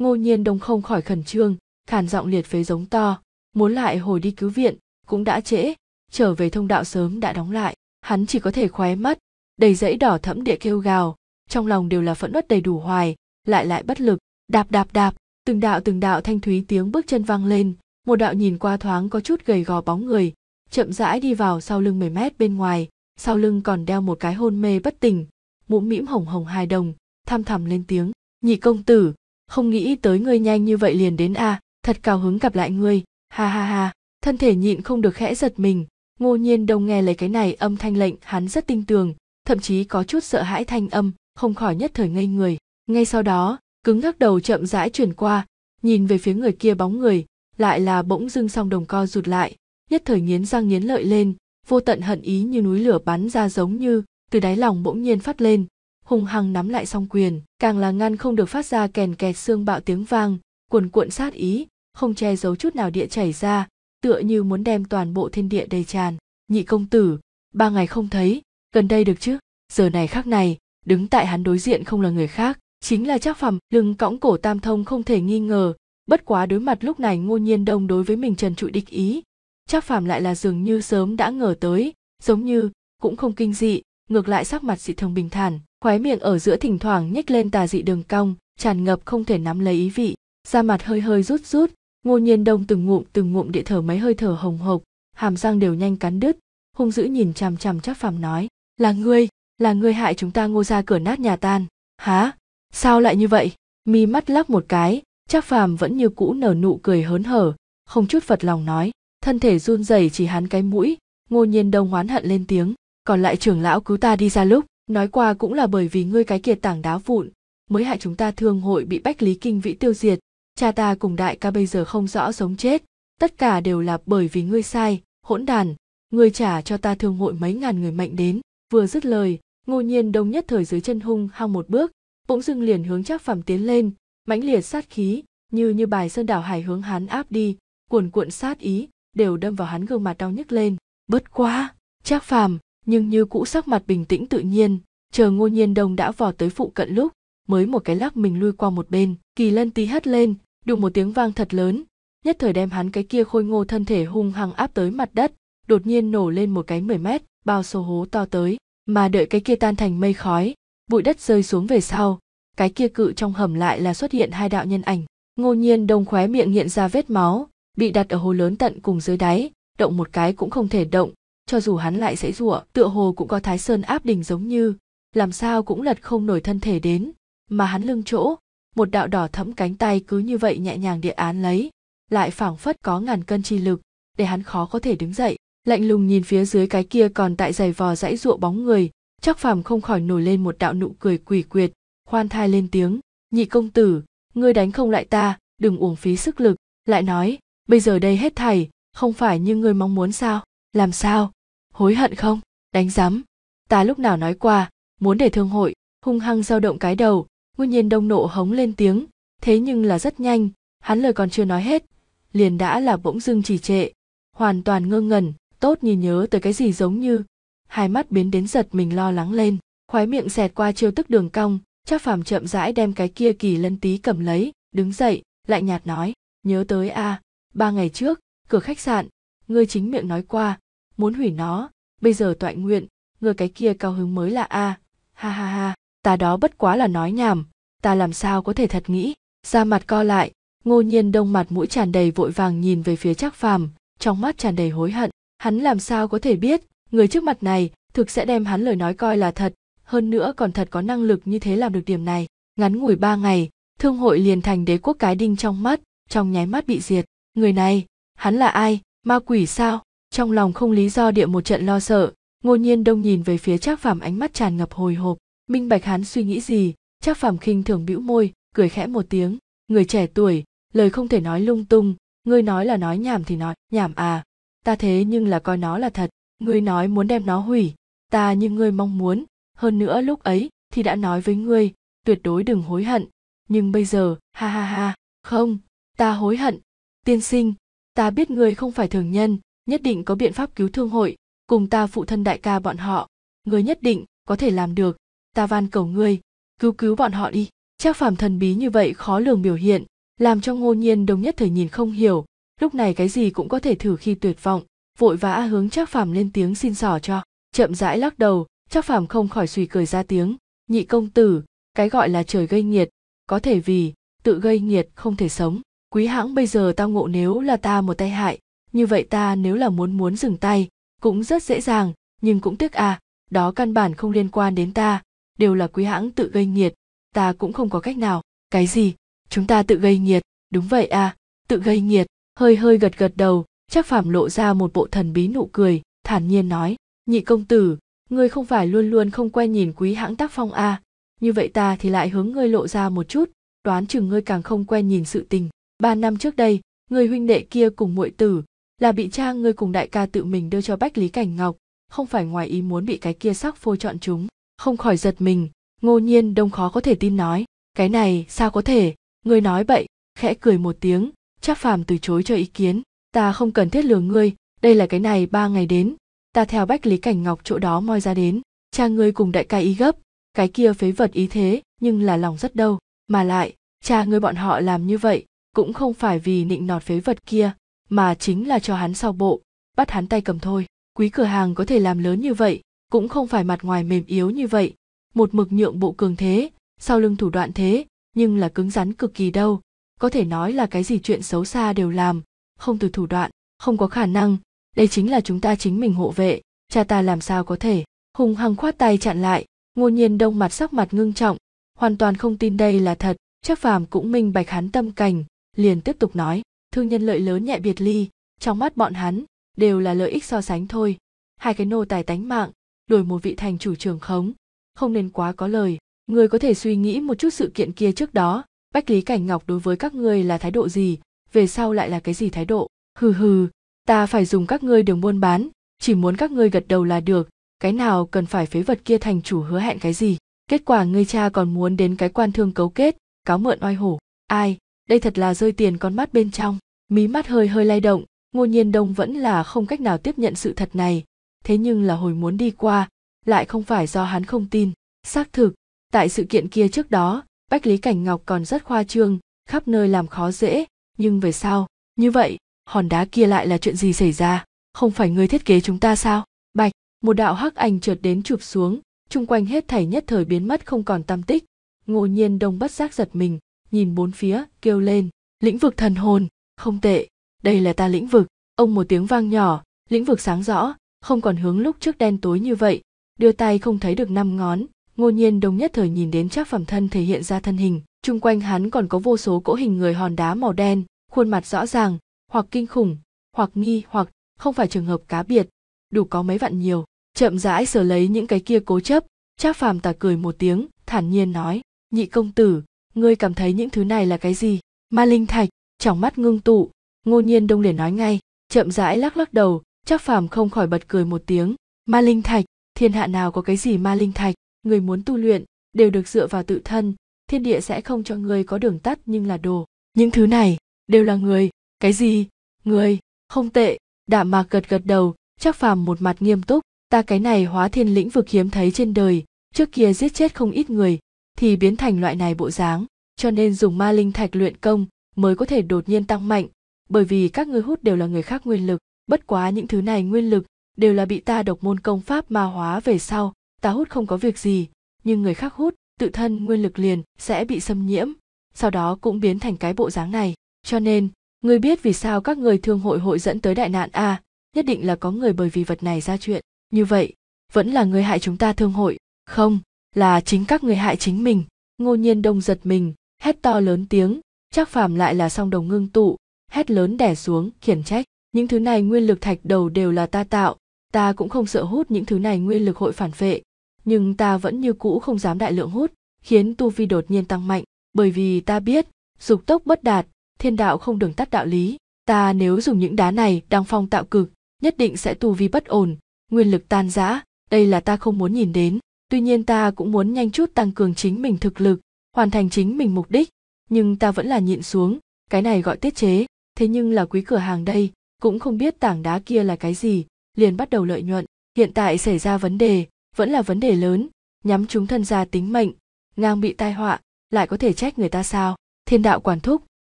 ngô nhiên đông không khỏi khẩn trương khản giọng liệt phế giống to muốn lại hồi đi cứu viện cũng đã trễ trở về thông đạo sớm đã đóng lại hắn chỉ có thể khóe mắt đầy dãy đỏ thẫm địa kêu gào trong lòng đều là phẫn uất đầy đủ hoài lại lại bất lực đạp đạp đạp từng đạo từng đạo thanh thúy tiếng bước chân vang lên một đạo nhìn qua thoáng có chút gầy gò bóng người chậm rãi đi vào sau lưng mười mét bên ngoài sau lưng còn đeo một cái hôn mê bất tỉnh mũm mĩm hồng hồng hài đồng thăm thẳm lên tiếng nhị công tử không nghĩ tới ngươi nhanh như vậy liền đến a à, thật cao hứng gặp lại ngươi ha ha ha thân thể nhịn không được khẽ giật mình ngô nhiên đông nghe lấy cái này âm thanh lệnh hắn rất tinh tường thậm chí có chút sợ hãi thanh âm không khỏi nhất thời ngây người ngay sau đó cứng ngắc đầu chậm rãi chuyển qua nhìn về phía người kia bóng người lại là bỗng dưng song đồng co rụt lại nhất thời nghiến răng nghiến lợi lên vô tận hận ý như núi lửa bắn ra giống như từ đáy lòng bỗng nhiên phát lên hùng hăng nắm lại song quyền càng là ngăn không được phát ra kèn kẹt xương bạo tiếng vang cuồn cuộn sát ý không che giấu chút nào địa chảy ra tựa như muốn đem toàn bộ thiên địa đầy tràn nhị công tử ba ngày không thấy gần đây được chứ giờ này khác này đứng tại hắn đối diện không là người khác chính là trác phẩm lưng cõng cổ tam thông không thể nghi ngờ bất quá đối mặt lúc này ngô nhiên đông đối với mình trần trụi địch ý chắc phàm lại là dường như sớm đã ngờ tới giống như cũng không kinh dị ngược lại sắc mặt dị thường bình thản khóe miệng ở giữa thỉnh thoảng nhích lên tà dị đường cong tràn ngập không thể nắm lấy ý vị da mặt hơi hơi rút rút ngô nhiên đông từng ngụm từng ngụm địa thở mấy hơi thở hồng hộc hàm răng đều nhanh cắn đứt hung dữ nhìn chằm chằm chắc phàm nói là ngươi là ngươi hại chúng ta ngô ra cửa nát nhà tan há sao lại như vậy mi mắt lắc một cái Trác Phàm vẫn như cũ nở nụ cười hớn hở, không chút phật lòng nói, thân thể run rẩy chỉ hắn cái mũi, Ngô Nhiên Đông hoán hận lên tiếng, còn lại trưởng lão cứu ta đi ra lúc, nói qua cũng là bởi vì ngươi cái kia tảng đá vụn, mới hại chúng ta thương hội bị Bách Lý Kinh Vĩ tiêu diệt, cha ta cùng đại ca bây giờ không rõ sống chết, tất cả đều là bởi vì ngươi sai, hỗn đàn, ngươi trả cho ta thương hội mấy ngàn người mệnh đến, vừa dứt lời, Ngô Nhiên Đông nhất thời dưới chân hung hăng một bước, bỗng dưng liền hướng Trác Phàm tiến lên, mãnh liệt sát khí như như bài sơn đảo hải hướng hắn áp đi cuồn cuộn sát ý đều đâm vào hắn gương mặt đau nhức lên bất quá trác phàm nhưng như cũ sắc mặt bình tĩnh tự nhiên chờ ngô nhiên đông đã vò tới phụ cận lúc mới một cái lắc mình lui qua một bên kỳ lân tí hất lên đụng một tiếng vang thật lớn nhất thời đem hắn cái kia khôi ngô thân thể hung hăng áp tới mặt đất đột nhiên nổ lên một cái mười mét bao số hố to tới mà đợi cái kia tan thành mây khói bụi đất rơi xuống về sau cái kia cự trong hầm lại là xuất hiện hai đạo nhân ảnh ngô nhiên đông khóe miệng hiện ra vết máu bị đặt ở hồ lớn tận cùng dưới đáy động một cái cũng không thể động cho dù hắn lại dãy giụa tựa hồ cũng có thái sơn áp đỉnh giống như làm sao cũng lật không nổi thân thể đến mà hắn lưng chỗ một đạo đỏ thẫm cánh tay cứ như vậy nhẹ nhàng địa án lấy lại phảng phất có ngàn cân chi lực để hắn khó có thể đứng dậy lạnh lùng nhìn phía dưới cái kia còn tại giày vò dãy ruộng bóng người chắc phàm không khỏi nổi lên một đạo nụ cười quỷ quyệt khoan thai lên tiếng nhị công tử ngươi đánh không lại ta đừng uổng phí sức lực lại nói bây giờ đây hết thảy không phải như ngươi mong muốn sao làm sao hối hận không đánh rắm ta lúc nào nói qua muốn để thương hội hung hăng dao động cái đầu nguyên nhiên đông nộ hống lên tiếng thế nhưng là rất nhanh hắn lời còn chưa nói hết liền đã là bỗng dưng chỉ trệ hoàn toàn ngơ ngẩn tốt nhìn nhớ tới cái gì giống như hai mắt biến đến giật mình lo lắng lên khoái miệng xẹt qua chiêu tức đường cong Trác Phàm chậm rãi đem cái kia kỳ lân tí cầm lấy, đứng dậy, lạnh nhạt nói, nhớ tới a, ba ngày trước, cửa khách sạn, ngươi chính miệng nói qua, muốn hủy nó, bây giờ toại nguyện, ngươi cái kia cao hứng mới là a, ha ha ha, ta đó bất quá là nói nhảm, ta làm sao có thể thật nghĩ, ra mặt co lại, ngô nhiên đông mặt mũi tràn đầy vội vàng nhìn về phía Trác Phàm, trong mắt tràn đầy hối hận, hắn làm sao có thể biết, người trước mặt này thực sẽ đem hắn lời nói coi là thật, hơn nữa còn thật có năng lực như thế làm được điểm này ngắn ngủi ba ngày thương hội liền thành đế quốc cái đinh trong mắt trong nháy mắt bị diệt người này hắn là ai ma quỷ sao trong lòng không lý do địa một trận lo sợ ngô nhiên đông nhìn về phía trác phàm ánh mắt tràn ngập hồi hộp minh bạch hắn suy nghĩ gì trác phàm khinh thường bĩu môi cười khẽ một tiếng người trẻ tuổi lời không thể nói lung tung ngươi nói là nói nhảm thì nói nhảm à ta thế nhưng là coi nó là thật ngươi nói muốn đem nó hủy ta như ngươi mong muốn hơn nữa lúc ấy thì đã nói với ngươi tuyệt đối đừng hối hận nhưng bây giờ ha ha ha không ta hối hận tiên sinh ta biết ngươi không phải thường nhân nhất định có biện pháp cứu thương hội cùng ta phụ thân đại ca bọn họ ngươi nhất định có thể làm được ta van cầu ngươi cứu cứu bọn họ đi trác phàm thần bí như vậy khó lường biểu hiện làm cho ngô nhiên đồng nhất thời nhìn không hiểu lúc này cái gì cũng có thể thử khi tuyệt vọng vội vã hướng trác phàm lên tiếng xin xỏ cho chậm rãi lắc đầu chắc Phàm không khỏi suy cười ra tiếng, nhị công tử, cái gọi là trời gây nhiệt có thể vì tự gây nhiệt không thể sống. Quý hãng bây giờ tao ngộ nếu là ta một tay hại, như vậy ta nếu là muốn muốn dừng tay, cũng rất dễ dàng, nhưng cũng tiếc à, đó căn bản không liên quan đến ta, đều là quý hãng tự gây nhiệt ta cũng không có cách nào. Cái gì? Chúng ta tự gây nhiệt đúng vậy à, tự gây nhiệt hơi hơi gật gật đầu, chắc phàm lộ ra một bộ thần bí nụ cười, thản nhiên nói, nhị công tử, ngươi không phải luôn luôn không quen nhìn quý hãng tác phong à, như vậy ta thì lại hướng ngươi lộ ra một chút, đoán chừng ngươi càng không quen nhìn sự tình. Ba năm trước đây, người huynh đệ kia cùng muội tử, là bị cha ngươi cùng đại ca tự mình đưa cho Bách Lý Cảnh Ngọc, không phải ngoài ý muốn bị cái kia sắc phôi chọn chúng. Không khỏi giật mình, ngô nhiên đông khó có thể tin nói, cái này sao có thể, ngươi nói bậy, khẽ cười một tiếng, chắc phàm từ chối cho ý kiến, ta không cần thiết lừa ngươi, đây là cái này ba ngày đến, ta theo bách lý cảnh ngọc chỗ đó moi ra đến cha ngươi cùng đại ca ý gấp cái kia phế vật ý thế nhưng là lòng rất đâu mà lại cha ngươi bọn họ làm như vậy cũng không phải vì nịnh nọt phế vật kia mà chính là cho hắn sau bộ bắt hắn tay cầm thôi quý cửa hàng có thể làm lớn như vậy cũng không phải mặt ngoài mềm yếu như vậy một mực nhượng bộ cường thế sau lưng thủ đoạn thế nhưng là cứng rắn cực kỳ đâu có thể nói là cái gì chuyện xấu xa đều làm không từ thủ đoạn không có khả năng đây chính là chúng ta chính mình hộ vệ cha ta làm sao có thể hùng hăng khoát tay chặn lại ngô nhiên đông mặt sắc mặt ngưng trọng hoàn toàn không tin đây là thật chắc phàm cũng minh bạch hắn tâm cảnh liền tiếp tục nói thương nhân lợi lớn nhẹ biệt ly trong mắt bọn hắn đều là lợi ích so sánh thôi hai cái nô tài tánh mạng đổi một vị thành chủ trưởng khống không nên quá có lời người có thể suy nghĩ một chút sự kiện kia trước đó bách lý cảnh ngọc đối với các ngươi là thái độ gì về sau lại là cái gì thái độ hừ hừ ta phải dùng các ngươi đường buôn bán chỉ muốn các ngươi gật đầu là được cái nào cần phải phế vật kia thành chủ hứa hẹn cái gì kết quả ngươi cha còn muốn đến cái quan thương cấu kết cáo mượn oai hổ ai đây thật là rơi tiền con mắt bên trong mí mắt hơi hơi lay động ngô nhiên đông vẫn là không cách nào tiếp nhận sự thật này thế nhưng là hồi muốn đi qua lại không phải do hắn không tin xác thực tại sự kiện kia trước đó bách lý cảnh ngọc còn rất khoa trương khắp nơi làm khó dễ nhưng về sau như vậy hòn đá kia lại là chuyện gì xảy ra không phải người thiết kế chúng ta sao bạch một đạo hắc ảnh trượt đến chụp xuống chung quanh hết thảy nhất thời biến mất không còn tam tích ngộ nhiên đông bất giác giật mình nhìn bốn phía kêu lên lĩnh vực thần hồn không tệ đây là ta lĩnh vực ông một tiếng vang nhỏ lĩnh vực sáng rõ không còn hướng lúc trước đen tối như vậy đưa tay không thấy được năm ngón ngô nhiên đông nhất thời nhìn đến trác phẩm thân thể hiện ra thân hình chung quanh hắn còn có vô số cỗ hình người hòn đá màu đen khuôn mặt rõ ràng hoặc kinh khủng hoặc nghi hoặc không phải trường hợp cá biệt đủ có mấy vạn nhiều chậm rãi sờ lấy những cái kia cố chấp trác phàm tà cười một tiếng thản nhiên nói nhị công tử ngươi cảm thấy những thứ này là cái gì ma linh thạch trong mắt ngưng tụ ngô nhiên đông liền nói ngay chậm rãi lắc lắc đầu trác phàm không khỏi bật cười một tiếng ma linh thạch thiên hạ nào có cái gì ma linh thạch người muốn tu luyện đều được dựa vào tự thân thiên địa sẽ không cho người có đường tắt nhưng là đồ những thứ này đều là người cái gì người không tệ đạm mạc gật gật đầu chắc phàm một mặt nghiêm túc ta cái này hóa thiên lĩnh vực hiếm thấy trên đời trước kia giết chết không ít người thì biến thành loại này bộ dáng cho nên dùng ma linh thạch luyện công mới có thể đột nhiên tăng mạnh bởi vì các ngươi hút đều là người khác nguyên lực bất quá những thứ này nguyên lực đều là bị ta độc môn công pháp ma hóa về sau ta hút không có việc gì nhưng người khác hút tự thân nguyên lực liền sẽ bị xâm nhiễm sau đó cũng biến thành cái bộ dáng này cho nên Người biết vì sao các người thương hội hội dẫn tới đại nạn a à? nhất định là có người bởi vì vật này ra chuyện. Như vậy, vẫn là người hại chúng ta thương hội, không, là chính các người hại chính mình. Ngô nhiên đông giật mình, hét to lớn tiếng, chắc phàm lại là song đồng ngưng tụ, hét lớn đẻ xuống, khiển trách. Những thứ này nguyên lực thạch đầu đều là ta tạo, ta cũng không sợ hút những thứ này nguyên lực hội phản vệ, nhưng ta vẫn như cũ không dám đại lượng hút, khiến tu vi đột nhiên tăng mạnh, bởi vì ta biết, dục tốc bất đạt, thiên đạo không đường tắt đạo lý ta nếu dùng những đá này đang phong tạo cực nhất định sẽ tu vi bất ổn nguyên lực tan rã đây là ta không muốn nhìn đến tuy nhiên ta cũng muốn nhanh chút tăng cường chính mình thực lực hoàn thành chính mình mục đích nhưng ta vẫn là nhịn xuống cái này gọi tiết chế thế nhưng là quý cửa hàng đây cũng không biết tảng đá kia là cái gì liền bắt đầu lợi nhuận hiện tại xảy ra vấn đề vẫn là vấn đề lớn nhắm chúng thân ra tính mệnh ngang bị tai họa lại có thể trách người ta sao thiên đạo quản thúc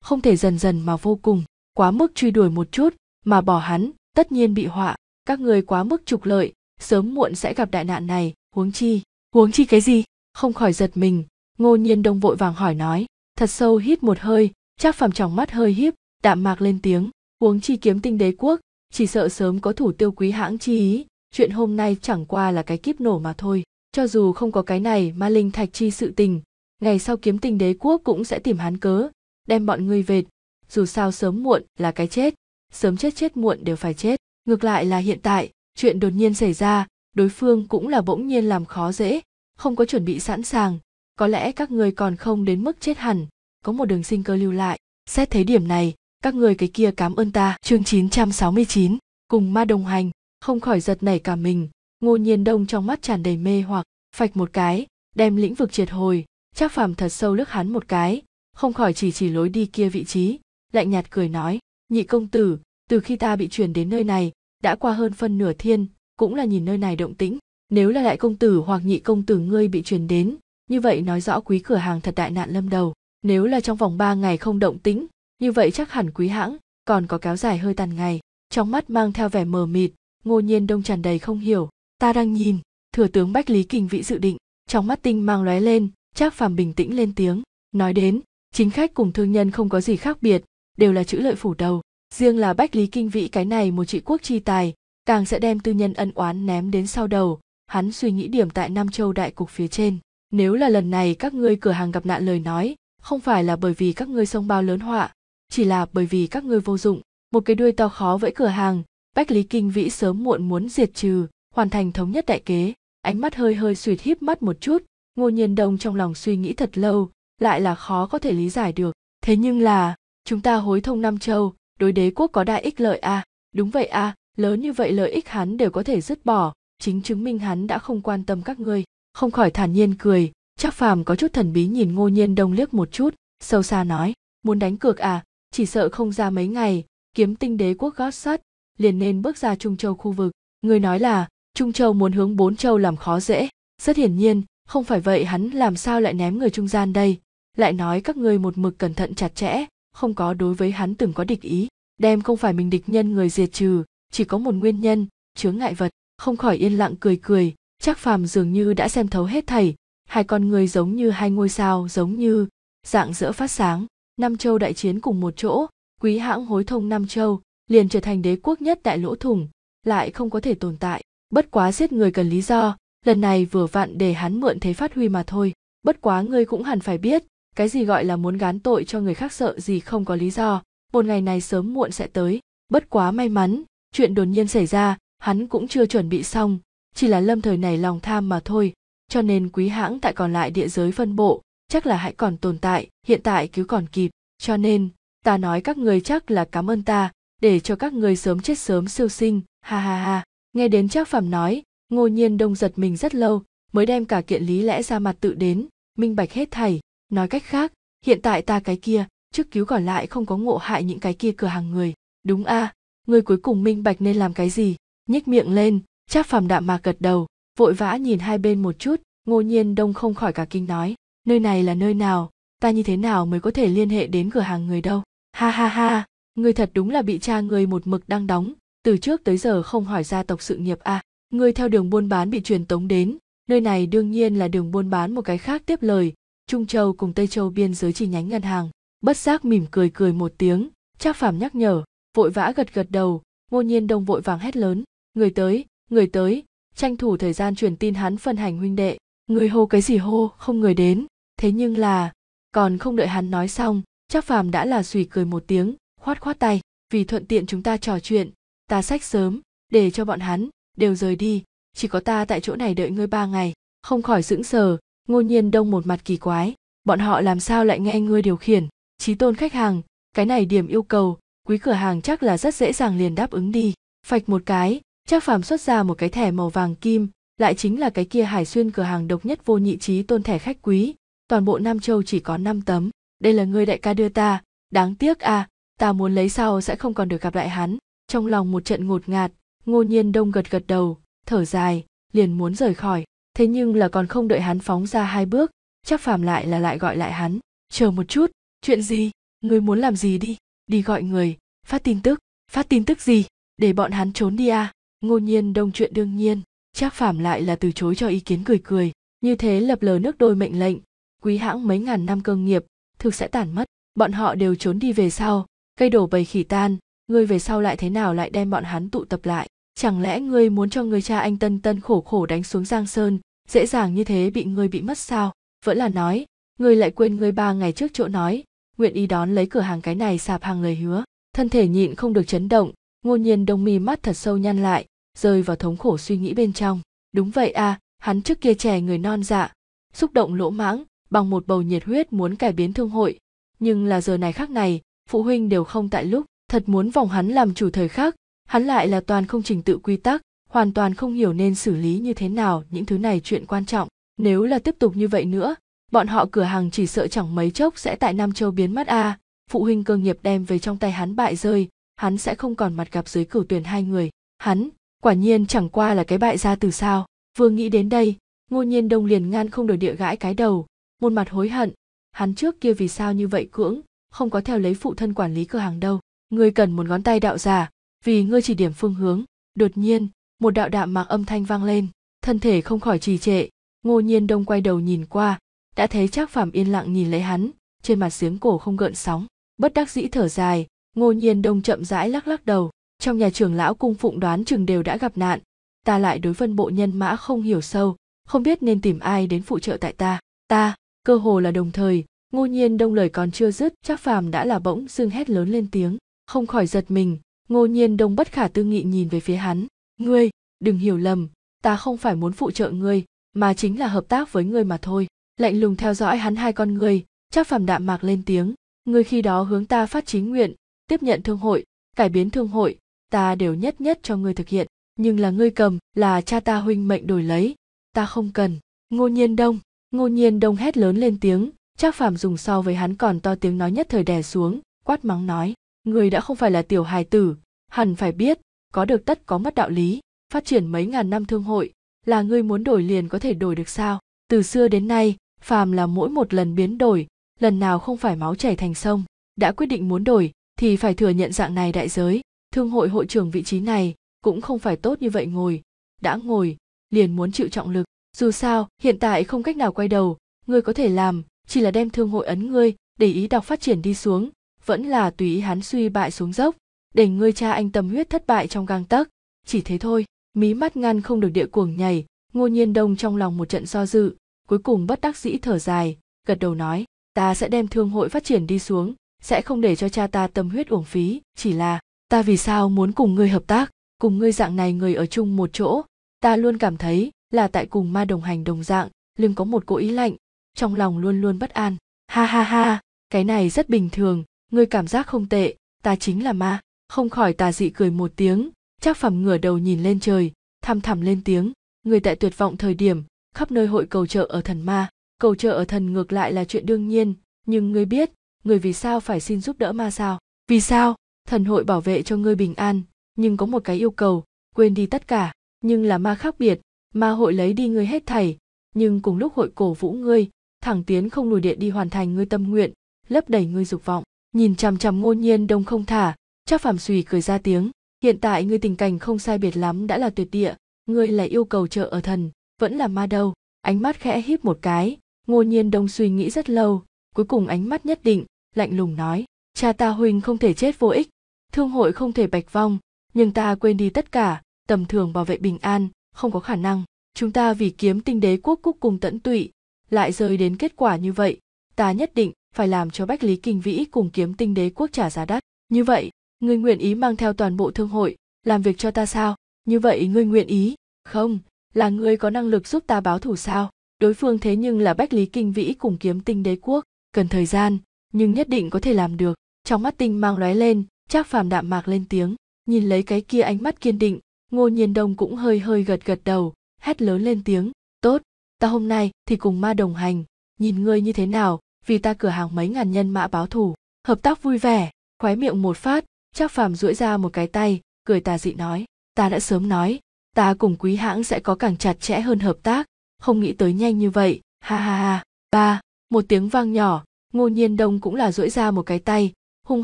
không thể dần dần mà vô cùng quá mức truy đuổi một chút mà bỏ hắn tất nhiên bị họa các người quá mức trục lợi sớm muộn sẽ gặp đại nạn này huống chi huống chi cái gì không khỏi giật mình ngô nhiên đông vội vàng hỏi nói thật sâu hít một hơi chắc phàm tròng mắt hơi hiếp đạm mạc lên tiếng huống chi kiếm tinh đế quốc chỉ sợ sớm có thủ tiêu quý hãng chi ý chuyện hôm nay chẳng qua là cái kiếp nổ mà thôi cho dù không có cái này mà linh thạch chi sự tình ngày sau kiếm tinh đế quốc cũng sẽ tìm hắn cớ đem bọn ngươi về dù sao sớm muộn là cái chết sớm chết chết muộn đều phải chết ngược lại là hiện tại chuyện đột nhiên xảy ra đối phương cũng là bỗng nhiên làm khó dễ không có chuẩn bị sẵn sàng có lẽ các người còn không đến mức chết hẳn có một đường sinh cơ lưu lại xét thấy điểm này các người cái kia cảm ơn ta chương 969 cùng ma đồng hành không khỏi giật nảy cả mình ngô nhiên đông trong mắt tràn đầy mê hoặc phạch một cái đem lĩnh vực triệt hồi chắc phàm thật sâu lướt hắn một cái không khỏi chỉ chỉ lối đi kia vị trí lạnh nhạt cười nói nhị công tử từ khi ta bị chuyển đến nơi này đã qua hơn phân nửa thiên cũng là nhìn nơi này động tĩnh nếu là đại công tử hoặc nhị công tử ngươi bị chuyển đến như vậy nói rõ quý cửa hàng thật đại nạn lâm đầu nếu là trong vòng ba ngày không động tĩnh như vậy chắc hẳn quý hãng còn có kéo dài hơi tàn ngày trong mắt mang theo vẻ mờ mịt ngô nhiên đông tràn đầy không hiểu ta đang nhìn thừa tướng bách lý kinh vĩ dự định trong mắt tinh mang lóe lên chắc phàm bình tĩnh lên tiếng nói đến chính khách cùng thương nhân không có gì khác biệt đều là chữ lợi phủ đầu riêng là bách lý kinh vĩ cái này một trị quốc chi tài càng sẽ đem tư nhân ân oán ném đến sau đầu hắn suy nghĩ điểm tại nam châu đại cục phía trên nếu là lần này các ngươi cửa hàng gặp nạn lời nói không phải là bởi vì các ngươi sông bao lớn họa chỉ là bởi vì các ngươi vô dụng một cái đuôi to khó vẫy cửa hàng bách lý kinh vĩ sớm muộn muốn diệt trừ hoàn thành thống nhất đại kế ánh mắt hơi hơi suýt híp mắt một chút ngô nhiên đông trong lòng suy nghĩ thật lâu lại là khó có thể lý giải được thế nhưng là chúng ta hối thông nam châu đối đế quốc có đại ích lợi a à? đúng vậy a à, lớn như vậy lợi ích hắn đều có thể dứt bỏ chính chứng minh hắn đã không quan tâm các ngươi không khỏi thản nhiên cười chắc phàm có chút thần bí nhìn ngô nhiên đông liếc một chút sâu xa nói muốn đánh cược à chỉ sợ không ra mấy ngày kiếm tinh đế quốc gót sắt liền nên bước ra trung châu khu vực người nói là trung châu muốn hướng bốn châu làm khó dễ rất hiển nhiên không phải vậy hắn làm sao lại ném người trung gian đây lại nói các ngươi một mực cẩn thận chặt chẽ không có đối với hắn từng có địch ý đem không phải mình địch nhân người diệt trừ chỉ có một nguyên nhân chướng ngại vật không khỏi yên lặng cười cười chắc phàm dường như đã xem thấu hết thảy hai con người giống như hai ngôi sao giống như dạng dỡ phát sáng nam châu đại chiến cùng một chỗ quý hãng hối thông nam châu liền trở thành đế quốc nhất đại lỗ thủng lại không có thể tồn tại bất quá giết người cần lý do lần này vừa vặn để hắn mượn thế phát huy mà thôi bất quá ngươi cũng hẳn phải biết cái gì gọi là muốn gán tội cho người khác sợ gì không có lý do một ngày này sớm muộn sẽ tới bất quá may mắn chuyện đột nhiên xảy ra hắn cũng chưa chuẩn bị xong chỉ là lâm thời này lòng tham mà thôi cho nên quý hãng tại còn lại địa giới phân bộ chắc là hãy còn tồn tại hiện tại cứu còn kịp cho nên ta nói các người chắc là cảm ơn ta để cho các người sớm chết sớm siêu sinh ha ha ha nghe đến trác phàm nói ngô nhiên đông giật mình rất lâu mới đem cả kiện lý lẽ ra mặt tự đến minh bạch hết thảy nói cách khác hiện tại ta cái kia trước cứu còn lại không có ngộ hại những cái kia cửa hàng người đúng a à, người cuối cùng minh bạch nên làm cái gì nhích miệng lên trác phàm đạm mạc gật đầu vội vã nhìn hai bên một chút ngô nhiên đông không khỏi cả kinh nói nơi này là nơi nào ta như thế nào mới có thể liên hệ đến cửa hàng người đâu ha ha ha người thật đúng là bị cha người một mực đang đóng từ trước tới giờ không hỏi gia tộc sự nghiệp à người theo đường buôn bán bị truyền tống đến nơi này đương nhiên là đường buôn bán một cái khác tiếp lời Trung Châu cùng Tây Châu biên giới chi nhánh ngân hàng, bất giác mỉm cười cười một tiếng, Trác Phàm nhắc nhở, vội vã gật gật đầu, Ngô Nhiên Đông vội vàng hét lớn, người tới, người tới, tranh thủ thời gian truyền tin hắn phân hành huynh đệ, người hô cái gì hô, không người đến, thế nhưng là, còn không đợi hắn nói xong, Trác Phàm đã là sùi cười một tiếng, khoát khoát tay, vì thuận tiện chúng ta trò chuyện, ta sách sớm, để cho bọn hắn, đều rời đi, chỉ có ta tại chỗ này đợi ngươi ba ngày, không khỏi sững sờ, ngô nhiên đông một mặt kỳ quái bọn họ làm sao lại nghe ngươi điều khiển trí tôn khách hàng cái này điểm yêu cầu quý cửa hàng chắc là rất dễ dàng liền đáp ứng đi phạch một cái chắc phàm xuất ra một cái thẻ màu vàng kim lại chính là cái kia hải xuyên cửa hàng độc nhất vô nhị trí tôn thẻ khách quý toàn bộ nam châu chỉ có năm tấm đây là ngươi đại ca đưa ta đáng tiếc à ta muốn lấy sau sẽ không còn được gặp lại hắn trong lòng một trận ngột ngạt ngô nhiên đông gật gật đầu thở dài liền muốn rời khỏi thế nhưng là còn không đợi hắn phóng ra hai bước chắc phàm lại là lại gọi lại hắn chờ một chút chuyện gì ngươi muốn làm gì đi đi gọi người phát tin tức phát tin tức gì để bọn hắn trốn đi à ngô nhiên đông chuyện đương nhiên chắc phàm lại là từ chối cho ý kiến cười cười như thế lập lờ nước đôi mệnh lệnh quý hãng mấy ngàn năm cơ nghiệp thực sẽ tản mất bọn họ đều trốn đi về sau cây đổ bầy khỉ tan ngươi về sau lại thế nào lại đem bọn hắn tụ tập lại chẳng lẽ ngươi muốn cho người cha anh tân tân khổ khổ đánh xuống giang sơn dễ dàng như thế bị ngươi bị mất sao vẫn là nói ngươi lại quên ngươi ba ngày trước chỗ nói nguyện ý đón lấy cửa hàng cái này sạp hàng lời hứa thân thể nhịn không được chấn động ngô nhiên đông mi mắt thật sâu nhăn lại rơi vào thống khổ suy nghĩ bên trong đúng vậy à hắn trước kia trẻ người non dạ xúc động lỗ mãng bằng một bầu nhiệt huyết muốn cải biến thương hội nhưng là giờ này khác này phụ huynh đều không tại lúc thật muốn vòng hắn làm chủ thời khắc hắn lại là toàn không trình tự quy tắc hoàn toàn không hiểu nên xử lý như thế nào những thứ này chuyện quan trọng nếu là tiếp tục như vậy nữa bọn họ cửa hàng chỉ sợ chẳng mấy chốc sẽ tại nam châu biến mất a à. phụ huynh cơ nghiệp đem về trong tay hắn bại rơi hắn sẽ không còn mặt gặp dưới cửu tuyển hai người hắn quả nhiên chẳng qua là cái bại ra từ sao vừa nghĩ đến đây ngô nhiên đông liền ngan không đổi địa gãi cái đầu một mặt hối hận hắn trước kia vì sao như vậy cưỡng không có theo lấy phụ thân quản lý cửa hàng đâu ngươi cần một ngón tay đạo giả vì ngươi chỉ điểm phương hướng đột nhiên một đạo đạm mạc âm thanh vang lên thân thể không khỏi trì trệ ngô nhiên đông quay đầu nhìn qua đã thấy trác phàm yên lặng nhìn lấy hắn trên mặt giếng cổ không gợn sóng bất đắc dĩ thở dài ngô nhiên đông chậm rãi lắc lắc đầu trong nhà trưởng lão cung phụng đoán chừng đều đã gặp nạn ta lại đối phân bộ nhân mã không hiểu sâu không biết nên tìm ai đến phụ trợ tại ta ta cơ hồ là đồng thời ngô nhiên đông lời còn chưa dứt trác phàm đã là bỗng dưng hét lớn lên tiếng không khỏi giật mình ngô nhiên đông bất khả tư nghị nhìn về phía hắn ngươi đừng hiểu lầm ta không phải muốn phụ trợ ngươi mà chính là hợp tác với ngươi mà thôi lạnh lùng theo dõi hắn hai con người. chắc phàm đạm mạc lên tiếng ngươi khi đó hướng ta phát chính nguyện tiếp nhận thương hội cải biến thương hội ta đều nhất nhất cho ngươi thực hiện nhưng là ngươi cầm là cha ta huynh mệnh đổi lấy ta không cần ngô nhiên đông ngô nhiên đông hét lớn lên tiếng trác phàm dùng so với hắn còn to tiếng nói nhất thời đè xuống quát mắng nói người đã không phải là tiểu hài tử hẳn phải biết có được tất có mất đạo lý phát triển mấy ngàn năm thương hội là ngươi muốn đổi liền có thể đổi được sao từ xưa đến nay phàm là mỗi một lần biến đổi lần nào không phải máu chảy thành sông đã quyết định muốn đổi thì phải thừa nhận dạng này đại giới thương hội hội trưởng vị trí này cũng không phải tốt như vậy ngồi đã ngồi liền muốn chịu trọng lực dù sao hiện tại không cách nào quay đầu ngươi có thể làm chỉ là đem thương hội ấn ngươi để ý đọc phát triển đi xuống vẫn là tùy ý hắn suy bại xuống dốc để ngươi cha anh tâm huyết thất bại trong gang tấc chỉ thế thôi mí mắt ngăn không được địa cuồng nhảy ngô nhiên đông trong lòng một trận do dự cuối cùng bất đắc dĩ thở dài gật đầu nói ta sẽ đem thương hội phát triển đi xuống sẽ không để cho cha ta tâm huyết uổng phí chỉ là ta vì sao muốn cùng ngươi hợp tác cùng ngươi dạng này người ở chung một chỗ ta luôn cảm thấy là tại cùng ma đồng hành đồng dạng lưng có một cố ý lạnh trong lòng luôn luôn bất an ha ha ha cái này rất bình thường ngươi cảm giác không tệ ta chính là ma không khỏi tà dị cười một tiếng trác phàm ngửa đầu nhìn lên trời thăm thẳm lên tiếng người tại tuyệt vọng thời điểm khắp nơi hội cầu trợ ở thần ma cầu trợ ở thần ngược lại là chuyện đương nhiên nhưng ngươi biết người vì sao phải xin giúp đỡ ma sao vì sao thần hội bảo vệ cho ngươi bình an nhưng có một cái yêu cầu quên đi tất cả nhưng là ma khác biệt ma hội lấy đi ngươi hết thảy nhưng cùng lúc hội cổ vũ ngươi thẳng tiến không lùi điện đi hoàn thành ngươi tâm nguyện lấp đầy ngươi dục vọng nhìn chằm chằm ngôn nhiên đông không thả cha Phạm Sùy cười ra tiếng, hiện tại người tình cảnh không sai biệt lắm đã là tuyệt địa, ngươi là yêu cầu trợ ở thần, vẫn là ma đâu. Ánh mắt khẽ híp một cái, Ngô Nhiên Đông suy nghĩ rất lâu, cuối cùng ánh mắt nhất định, lạnh lùng nói, cha ta huynh không thể chết vô ích, thương hội không thể bạch vong, nhưng ta quên đi tất cả, tầm thường bảo vệ bình an, không có khả năng. Chúng ta vì kiếm tinh đế quốc cúc cùng tận tụy, lại rơi đến kết quả như vậy, ta nhất định phải làm cho Bách Lý Kinh Vĩ cùng kiếm tinh đế quốc trả giá đắt. Như vậy, ngươi nguyện ý mang theo toàn bộ thương hội làm việc cho ta sao như vậy ngươi nguyện ý không là ngươi có năng lực giúp ta báo thù sao đối phương thế nhưng là bách lý kinh vĩ cùng kiếm tinh đế quốc cần thời gian nhưng nhất định có thể làm được trong mắt tinh mang lóe lên trác phàm đạm mạc lên tiếng nhìn lấy cái kia ánh mắt kiên định ngô nhiên đông cũng hơi hơi gật gật đầu hét lớn lên tiếng tốt ta hôm nay thì cùng ma đồng hành nhìn ngươi như thế nào vì ta cửa hàng mấy ngàn nhân mã báo thù hợp tác vui vẻ khóe miệng một phát trác phàm duỗi ra một cái tay cười tà dị nói ta đã sớm nói ta cùng quý hãng sẽ có càng chặt chẽ hơn hợp tác không nghĩ tới nhanh như vậy ha ha ha ba một tiếng vang nhỏ ngô nhiên đông cũng là duỗi ra một cái tay hung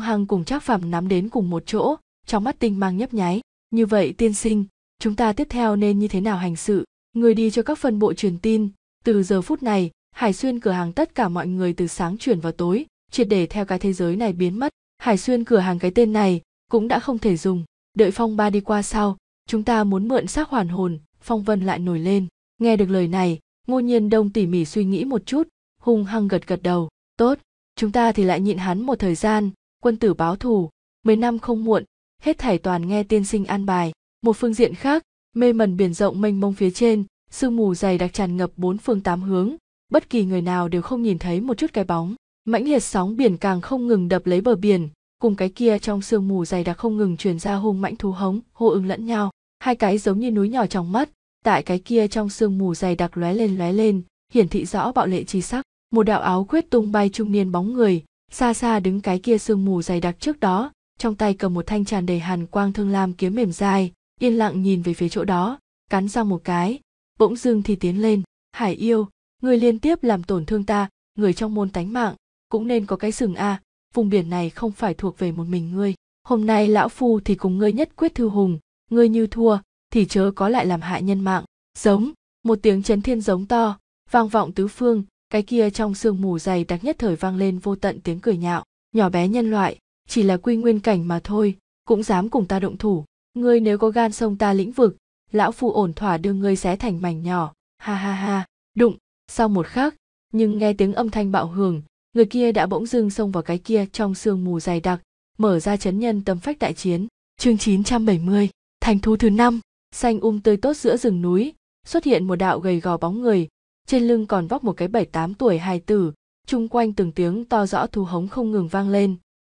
hăng cùng trác phàm nắm đến cùng một chỗ trong mắt tinh mang nhấp nháy như vậy tiên sinh chúng ta tiếp theo nên như thế nào hành sự người đi cho các phân bộ truyền tin từ giờ phút này hải xuyên cửa hàng tất cả mọi người từ sáng chuyển vào tối triệt để theo cái thế giới này biến mất hải xuyên cửa hàng cái tên này cũng đã không thể dùng đợi phong ba đi qua sau chúng ta muốn mượn xác hoàn hồn phong vân lại nổi lên nghe được lời này ngô nhiên đông tỉ mỉ suy nghĩ một chút hung hăng gật gật đầu tốt chúng ta thì lại nhịn hắn một thời gian quân tử báo thù mấy năm không muộn hết thảy toàn nghe tiên sinh an bài một phương diện khác mê mẩn biển rộng mênh mông phía trên sương mù dày đặc tràn ngập bốn phương tám hướng bất kỳ người nào đều không nhìn thấy một chút cái bóng mãnh liệt sóng biển càng không ngừng đập lấy bờ biển cùng cái kia trong sương mù dày đặc không ngừng truyền ra hung mãnh thú hống hô ứng lẫn nhau hai cái giống như núi nhỏ trong mắt tại cái kia trong sương mù dày đặc lóe lên lóe lên hiển thị rõ bạo lệ chi sắc một đạo áo quyết tung bay trung niên bóng người xa xa đứng cái kia sương mù dày đặc trước đó trong tay cầm một thanh tràn đầy hàn quang thương lam kiếm mềm dài yên lặng nhìn về phía chỗ đó cắn ra một cái bỗng dưng thì tiến lên hải yêu người liên tiếp làm tổn thương ta người trong môn tánh mạng cũng nên có cái sừng a vùng biển này không phải thuộc về một mình ngươi hôm nay lão phu thì cùng ngươi nhất quyết thư hùng ngươi như thua thì chớ có lại làm hại nhân mạng giống một tiếng chấn thiên giống to vang vọng tứ phương cái kia trong sương mù dày đặc nhất thời vang lên vô tận tiếng cười nhạo nhỏ bé nhân loại chỉ là quy nguyên cảnh mà thôi cũng dám cùng ta động thủ ngươi nếu có gan sông ta lĩnh vực lão phu ổn thỏa đưa ngươi xé thành mảnh nhỏ ha ha ha đụng sau một khắc nhưng nghe tiếng âm thanh bạo hưởng người kia đã bỗng dưng xông vào cái kia trong sương mù dày đặc mở ra chấn nhân tâm phách đại chiến chương 970, thành thú thứ năm xanh um tươi tốt giữa rừng núi xuất hiện một đạo gầy gò bóng người trên lưng còn vóc một cái bảy tám tuổi hài tử chung quanh từng tiếng to rõ thú hống không ngừng vang lên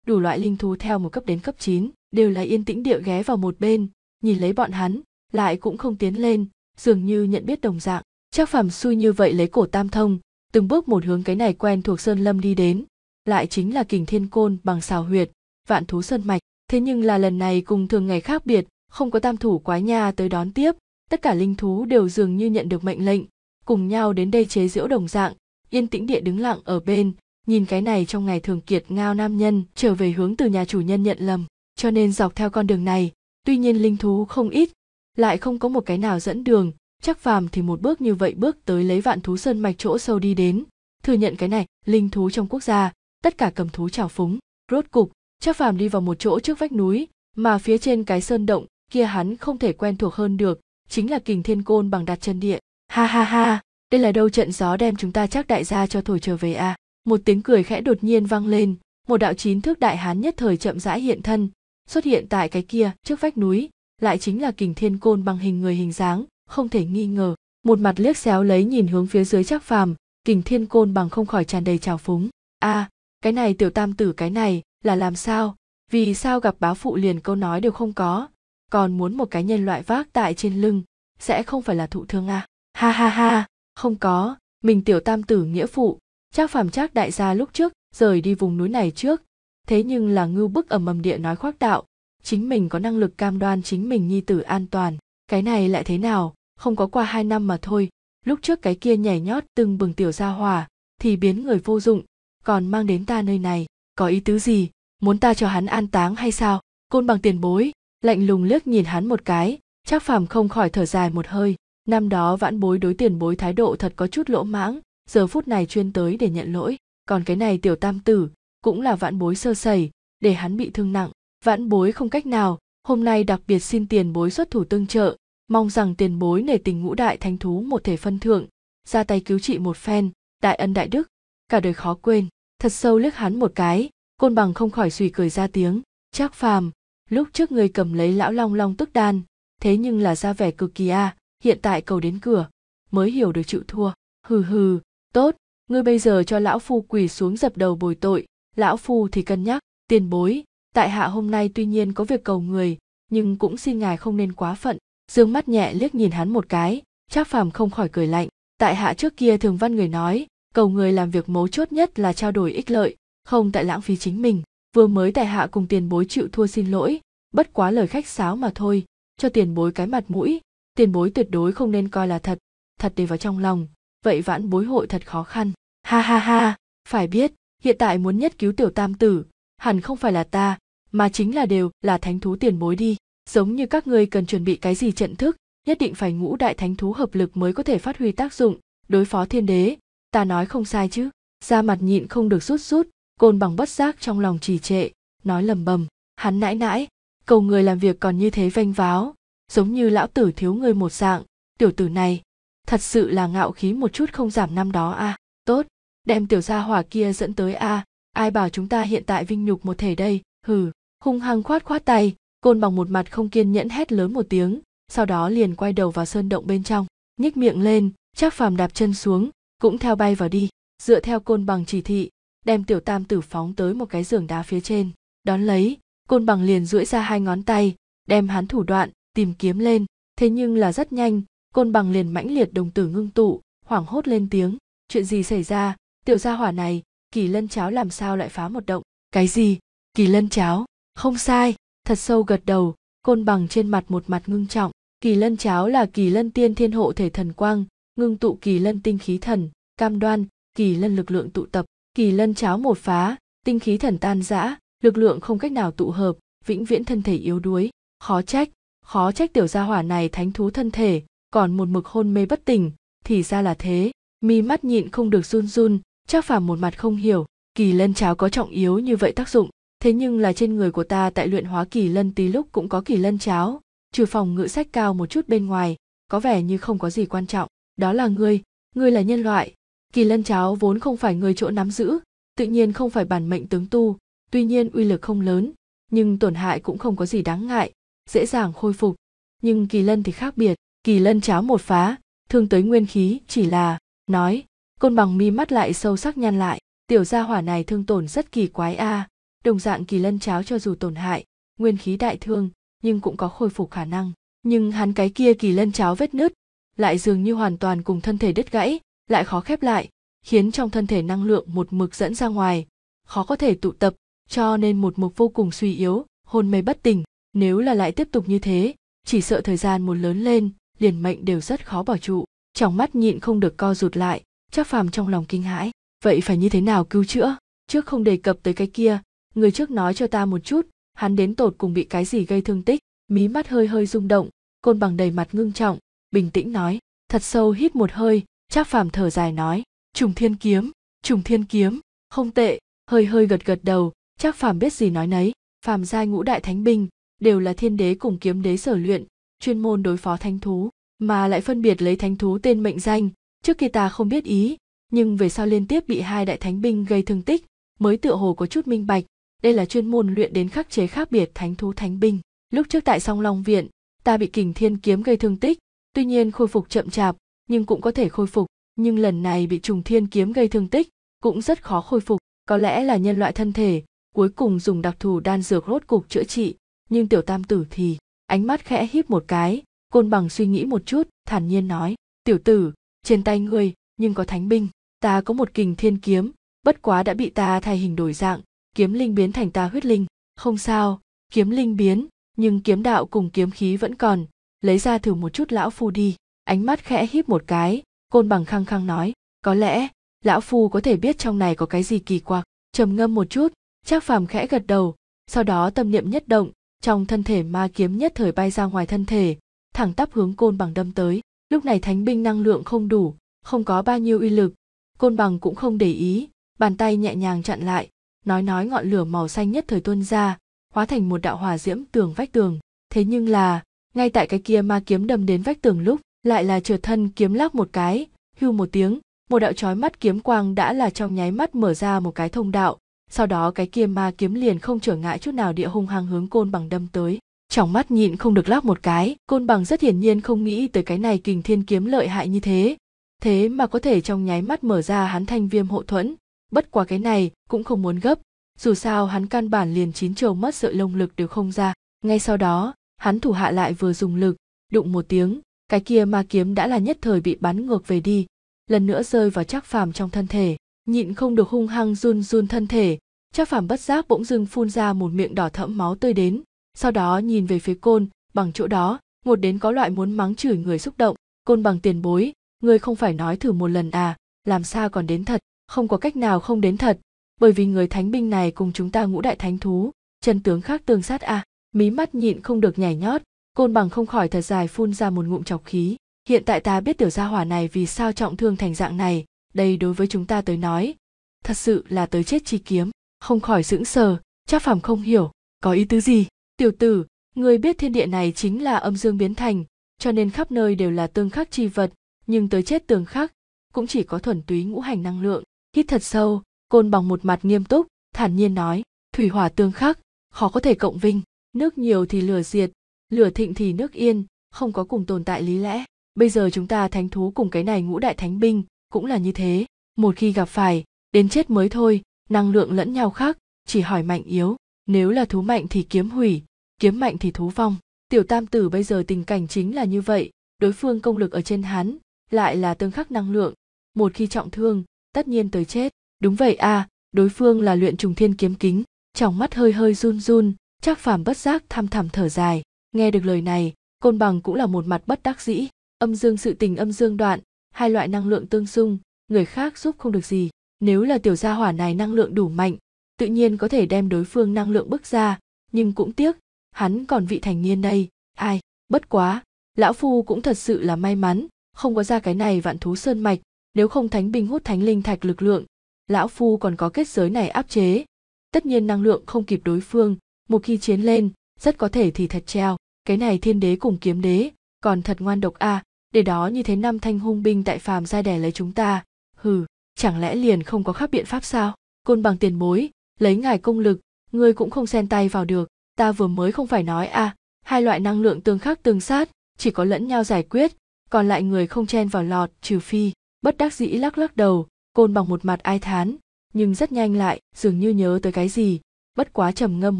đủ loại linh thú theo một cấp đến cấp 9, đều là yên tĩnh địa ghé vào một bên nhìn lấy bọn hắn lại cũng không tiến lên dường như nhận biết đồng dạng chắc phẩm xui như vậy lấy cổ tam thông từng bước một hướng cái này quen thuộc sơn lâm đi đến lại chính là kình thiên côn bằng xào huyệt vạn thú sơn mạch thế nhưng là lần này cùng thường ngày khác biệt không có tam thủ quái nha tới đón tiếp tất cả linh thú đều dường như nhận được mệnh lệnh cùng nhau đến đây chế giễu đồng dạng yên tĩnh địa đứng lặng ở bên nhìn cái này trong ngày thường kiệt ngao nam nhân trở về hướng từ nhà chủ nhân nhận lầm cho nên dọc theo con đường này tuy nhiên linh thú không ít lại không có một cái nào dẫn đường chắc phàm thì một bước như vậy bước tới lấy vạn thú sơn mạch chỗ sâu đi đến thừa nhận cái này linh thú trong quốc gia tất cả cầm thú trào phúng rốt cục chắc phàm đi vào một chỗ trước vách núi mà phía trên cái sơn động kia hắn không thể quen thuộc hơn được chính là kình thiên côn bằng đặt chân địa ha ha ha đây là đâu trận gió đem chúng ta chắc đại gia cho thổi trở về a à? một tiếng cười khẽ đột nhiên vang lên một đạo chín thước đại hán nhất thời chậm rãi hiện thân xuất hiện tại cái kia trước vách núi lại chính là kình thiên côn bằng hình người hình dáng không thể nghi ngờ một mặt liếc xéo lấy nhìn hướng phía dưới chắc phàm kình thiên côn bằng không khỏi tràn đầy trào phúng a à, cái này tiểu tam tử cái này là làm sao vì sao gặp bá phụ liền câu nói đều không có còn muốn một cái nhân loại vác tại trên lưng sẽ không phải là thụ thương à ha ha ha không có mình tiểu tam tử nghĩa phụ chắc phàm chắc đại gia lúc trước rời đi vùng núi này trước thế nhưng là ngưu bức ở mầm địa nói khoác đạo chính mình có năng lực cam đoan chính mình nhi tử an toàn cái này lại thế nào không có qua hai năm mà thôi lúc trước cái kia nhảy nhót từng bừng tiểu gia hòa thì biến người vô dụng còn mang đến ta nơi này có ý tứ gì muốn ta cho hắn an táng hay sao côn bằng tiền bối lạnh lùng liếc nhìn hắn một cái chắc phàm không khỏi thở dài một hơi năm đó vãn bối đối tiền bối thái độ thật có chút lỗ mãng giờ phút này chuyên tới để nhận lỗi còn cái này tiểu tam tử cũng là vãn bối sơ sẩy để hắn bị thương nặng vãn bối không cách nào hôm nay đặc biệt xin tiền bối xuất thủ tương trợ mong rằng tiền bối nể tình ngũ đại thánh thú một thể phân thượng ra tay cứu trị một phen đại ân đại đức cả đời khó quên thật sâu liếc hắn một cái côn bằng không khỏi suy cười ra tiếng trác phàm lúc trước người cầm lấy lão long long tức đan thế nhưng là ra vẻ cực kỳ a hiện tại cầu đến cửa mới hiểu được chịu thua hừ hừ tốt ngươi bây giờ cho lão phu quỳ xuống dập đầu bồi tội lão phu thì cân nhắc tiền bối tại hạ hôm nay tuy nhiên có việc cầu người nhưng cũng xin ngài không nên quá phận dương mắt nhẹ liếc nhìn hắn một cái trác phàm không khỏi cười lạnh tại hạ trước kia thường văn người nói cầu người làm việc mấu chốt nhất là trao đổi ích lợi không tại lãng phí chính mình vừa mới tại hạ cùng tiền bối chịu thua xin lỗi bất quá lời khách sáo mà thôi cho tiền bối cái mặt mũi tiền bối tuyệt đối không nên coi là thật thật để vào trong lòng vậy vãn bối hội thật khó khăn ha ha ha phải biết hiện tại muốn nhất cứu tiểu tam tử hẳn không phải là ta mà chính là đều là thánh thú tiền bối đi giống như các ngươi cần chuẩn bị cái gì trận thức nhất định phải ngũ đại thánh thú hợp lực mới có thể phát huy tác dụng đối phó thiên đế ta nói không sai chứ da mặt nhịn không được rút rút côn bằng bất giác trong lòng trì trệ nói lầm bầm hắn nãi nãi cầu người làm việc còn như thế vênh váo giống như lão tử thiếu người một dạng tiểu tử này thật sự là ngạo khí một chút không giảm năm đó a à. tốt đem tiểu gia hỏa kia dẫn tới a à. ai bảo chúng ta hiện tại vinh nhục một thể đây hừ hung hăng khoát khoát tay côn bằng một mặt không kiên nhẫn hét lớn một tiếng sau đó liền quay đầu vào sơn động bên trong nhích miệng lên chắc phàm đạp chân xuống cũng theo bay vào đi dựa theo côn bằng chỉ thị đem tiểu tam tử phóng tới một cái giường đá phía trên đón lấy côn bằng liền duỗi ra hai ngón tay đem hắn thủ đoạn tìm kiếm lên thế nhưng là rất nhanh côn bằng liền mãnh liệt đồng tử ngưng tụ hoảng hốt lên tiếng chuyện gì xảy ra tiểu gia hỏa này kỳ lân cháo làm sao lại phá một động cái gì kỳ lân cháo không sai thật sâu gật đầu côn bằng trên mặt một mặt ngưng trọng kỳ lân cháo là kỳ lân tiên thiên hộ thể thần quang ngưng tụ kỳ lân tinh khí thần cam đoan kỳ lân lực lượng tụ tập kỳ lân cháo một phá tinh khí thần tan rã lực lượng không cách nào tụ hợp vĩnh viễn thân thể yếu đuối khó trách khó trách tiểu gia hỏa này thánh thú thân thể còn một mực hôn mê bất tỉnh thì ra là thế mi mắt nhịn không được run run chắc phàm một mặt không hiểu kỳ lân cháo có trọng yếu như vậy tác dụng thế nhưng là trên người của ta tại luyện hóa kỳ lân tí lúc cũng có kỳ lân cháo trừ phòng ngự sách cao một chút bên ngoài có vẻ như không có gì quan trọng đó là ngươi ngươi là nhân loại kỳ lân cháo vốn không phải người chỗ nắm giữ tự nhiên không phải bản mệnh tướng tu tuy nhiên uy lực không lớn nhưng tổn hại cũng không có gì đáng ngại dễ dàng khôi phục nhưng kỳ lân thì khác biệt kỳ lân cháo một phá thương tới nguyên khí chỉ là nói côn bằng mi mắt lại sâu sắc nhăn lại tiểu gia hỏa này thương tổn rất kỳ quái a à đồng dạng kỳ lân cháo cho dù tổn hại nguyên khí đại thương nhưng cũng có khôi phục khả năng nhưng hắn cái kia kỳ lân cháo vết nứt lại dường như hoàn toàn cùng thân thể đứt gãy lại khó khép lại khiến trong thân thể năng lượng một mực dẫn ra ngoài khó có thể tụ tập cho nên một mục vô cùng suy yếu hôn mê bất tỉnh nếu là lại tiếp tục như thế chỉ sợ thời gian một lớn lên liền mệnh đều rất khó bỏ trụ trong mắt nhịn không được co rụt lại chắc phàm trong lòng kinh hãi vậy phải như thế nào cứu chữa trước không đề cập tới cái kia người trước nói cho ta một chút hắn đến tột cùng bị cái gì gây thương tích mí mắt hơi hơi rung động côn bằng đầy mặt ngưng trọng bình tĩnh nói thật sâu hít một hơi trác phàm thở dài nói trùng thiên kiếm trùng thiên kiếm không tệ hơi hơi gật gật đầu trác phàm biết gì nói nấy phàm giai ngũ đại thánh binh đều là thiên đế cùng kiếm đế sở luyện chuyên môn đối phó thánh thú mà lại phân biệt lấy thánh thú tên mệnh danh trước kia ta không biết ý nhưng về sau liên tiếp bị hai đại thánh binh gây thương tích mới tựa hồ có chút minh bạch đây là chuyên môn luyện đến khắc chế khác biệt thánh thú thánh binh lúc trước tại song long viện ta bị kình thiên kiếm gây thương tích tuy nhiên khôi phục chậm chạp nhưng cũng có thể khôi phục nhưng lần này bị trùng thiên kiếm gây thương tích cũng rất khó khôi phục có lẽ là nhân loại thân thể cuối cùng dùng đặc thù đan dược rốt cục chữa trị nhưng tiểu tam tử thì ánh mắt khẽ híp một cái côn bằng suy nghĩ một chút thản nhiên nói tiểu tử trên tay ngươi nhưng có thánh binh ta có một kình thiên kiếm bất quá đã bị ta thay hình đổi dạng kiếm linh biến thành ta huyết linh không sao kiếm linh biến nhưng kiếm đạo cùng kiếm khí vẫn còn lấy ra thử một chút lão phu đi ánh mắt khẽ híp một cái côn bằng khăng khăng nói có lẽ lão phu có thể biết trong này có cái gì kỳ quặc trầm ngâm một chút chắc phàm khẽ gật đầu sau đó tâm niệm nhất động trong thân thể ma kiếm nhất thời bay ra ngoài thân thể thẳng tắp hướng côn bằng đâm tới lúc này thánh binh năng lượng không đủ không có bao nhiêu uy lực côn bằng cũng không để ý bàn tay nhẹ nhàng chặn lại nói nói ngọn lửa màu xanh nhất thời tuôn ra hóa thành một đạo hòa diễm tường vách tường thế nhưng là ngay tại cái kia ma kiếm đâm đến vách tường lúc lại là trượt thân kiếm lắc một cái hưu một tiếng một đạo trói mắt kiếm quang đã là trong nháy mắt mở ra một cái thông đạo sau đó cái kia ma kiếm liền không trở ngại chút nào địa hung hăng hướng côn bằng đâm tới trong mắt nhịn không được lắc một cái côn bằng rất hiển nhiên không nghĩ tới cái này kình thiên kiếm lợi hại như thế thế mà có thể trong nháy mắt mở ra hắn thanh viêm hộ thuẫn bất quá cái này cũng không muốn gấp dù sao hắn căn bản liền chín trầu mất sợi lông lực đều không ra ngay sau đó hắn thủ hạ lại vừa dùng lực đụng một tiếng cái kia ma kiếm đã là nhất thời bị bắn ngược về đi lần nữa rơi vào chắc phàm trong thân thể nhịn không được hung hăng run run thân thể chắc phàm bất giác bỗng dưng phun ra một miệng đỏ thẫm máu tươi đến sau đó nhìn về phía côn bằng chỗ đó một đến có loại muốn mắng chửi người xúc động côn bằng tiền bối ngươi không phải nói thử một lần à làm sao còn đến thật không có cách nào không đến thật bởi vì người thánh binh này cùng chúng ta ngũ đại thánh thú chân tướng khác tương sát à mí mắt nhịn không được nhảy nhót côn bằng không khỏi thật dài phun ra một ngụm chọc khí hiện tại ta biết tiểu gia hỏa này vì sao trọng thương thành dạng này đây đối với chúng ta tới nói thật sự là tới chết chi kiếm không khỏi sững sờ chắc phàm không hiểu có ý tứ gì tiểu tử người biết thiên địa này chính là âm dương biến thành cho nên khắp nơi đều là tương khắc chi vật nhưng tới chết tương khắc cũng chỉ có thuần túy ngũ hành năng lượng hít thật sâu côn bằng một mặt nghiêm túc thản nhiên nói thủy hỏa tương khắc khó có thể cộng vinh nước nhiều thì lửa diệt lửa thịnh thì nước yên không có cùng tồn tại lý lẽ bây giờ chúng ta thánh thú cùng cái này ngũ đại thánh binh cũng là như thế một khi gặp phải đến chết mới thôi năng lượng lẫn nhau khác chỉ hỏi mạnh yếu nếu là thú mạnh thì kiếm hủy kiếm mạnh thì thú vong tiểu tam tử bây giờ tình cảnh chính là như vậy đối phương công lực ở trên hắn lại là tương khắc năng lượng một khi trọng thương tất nhiên tới chết đúng vậy à đối phương là luyện trùng thiên kiếm kính trong mắt hơi hơi run run chắc phàm bất giác thăm thẳm thở dài nghe được lời này côn bằng cũng là một mặt bất đắc dĩ âm dương sự tình âm dương đoạn hai loại năng lượng tương xung người khác giúp không được gì nếu là tiểu gia hỏa này năng lượng đủ mạnh tự nhiên có thể đem đối phương năng lượng bức ra nhưng cũng tiếc hắn còn vị thành niên đây ai bất quá lão phu cũng thật sự là may mắn không có ra cái này vạn thú sơn mạch nếu không thánh binh hút thánh linh thạch lực lượng lão phu còn có kết giới này áp chế tất nhiên năng lượng không kịp đối phương một khi chiến lên rất có thể thì thật treo cái này thiên đế cùng kiếm đế còn thật ngoan độc a à, để đó như thế năm thanh hung binh tại phàm ra đẻ lấy chúng ta hừ chẳng lẽ liền không có khác biện pháp sao côn bằng tiền bối lấy ngài công lực ngươi cũng không xen tay vào được ta vừa mới không phải nói a à, hai loại năng lượng tương khắc tương sát chỉ có lẫn nhau giải quyết còn lại người không chen vào lọt trừ phi bất đắc dĩ lắc lắc đầu côn bằng một mặt ai thán nhưng rất nhanh lại dường như nhớ tới cái gì bất quá trầm ngâm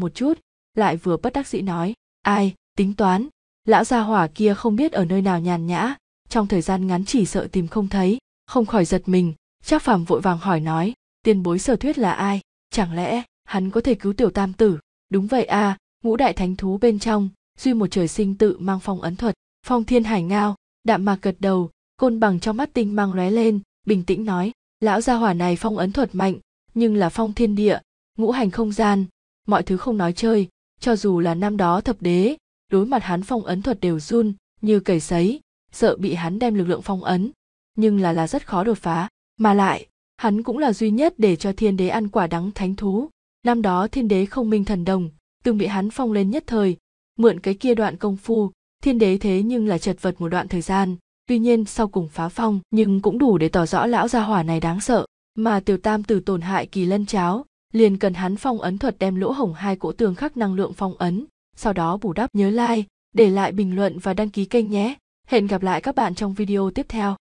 một chút lại vừa bất đắc dĩ nói ai tính toán lão gia hỏa kia không biết ở nơi nào nhàn nhã trong thời gian ngắn chỉ sợ tìm không thấy không khỏi giật mình trác phàm vội vàng hỏi nói tiền bối sở thuyết là ai chẳng lẽ hắn có thể cứu tiểu tam tử đúng vậy à ngũ đại thánh thú bên trong duy một trời sinh tự mang phong ấn thuật phong thiên hải ngao đạm mạc gật đầu côn bằng trong mắt tinh mang lóe lên bình tĩnh nói lão gia hỏa này phong ấn thuật mạnh nhưng là phong thiên địa ngũ hành không gian mọi thứ không nói chơi cho dù là năm đó thập đế đối mặt hắn phong ấn thuật đều run như cầy sấy sợ bị hắn đem lực lượng phong ấn nhưng là là rất khó đột phá mà lại hắn cũng là duy nhất để cho thiên đế ăn quả đắng thánh thú năm đó thiên đế không minh thần đồng từng bị hắn phong lên nhất thời mượn cái kia đoạn công phu thiên đế thế nhưng là chật vật một đoạn thời gian tuy nhiên sau cùng phá phong nhưng cũng đủ để tỏ rõ lão gia hỏa này đáng sợ mà tiểu tam từ tổn hại kỳ lân cháo liền cần hắn phong ấn thuật đem lỗ hổng hai cỗ tường khắc năng lượng phong ấn sau đó bù đắp nhớ like để lại bình luận và đăng ký kênh nhé hẹn gặp lại các bạn trong video tiếp theo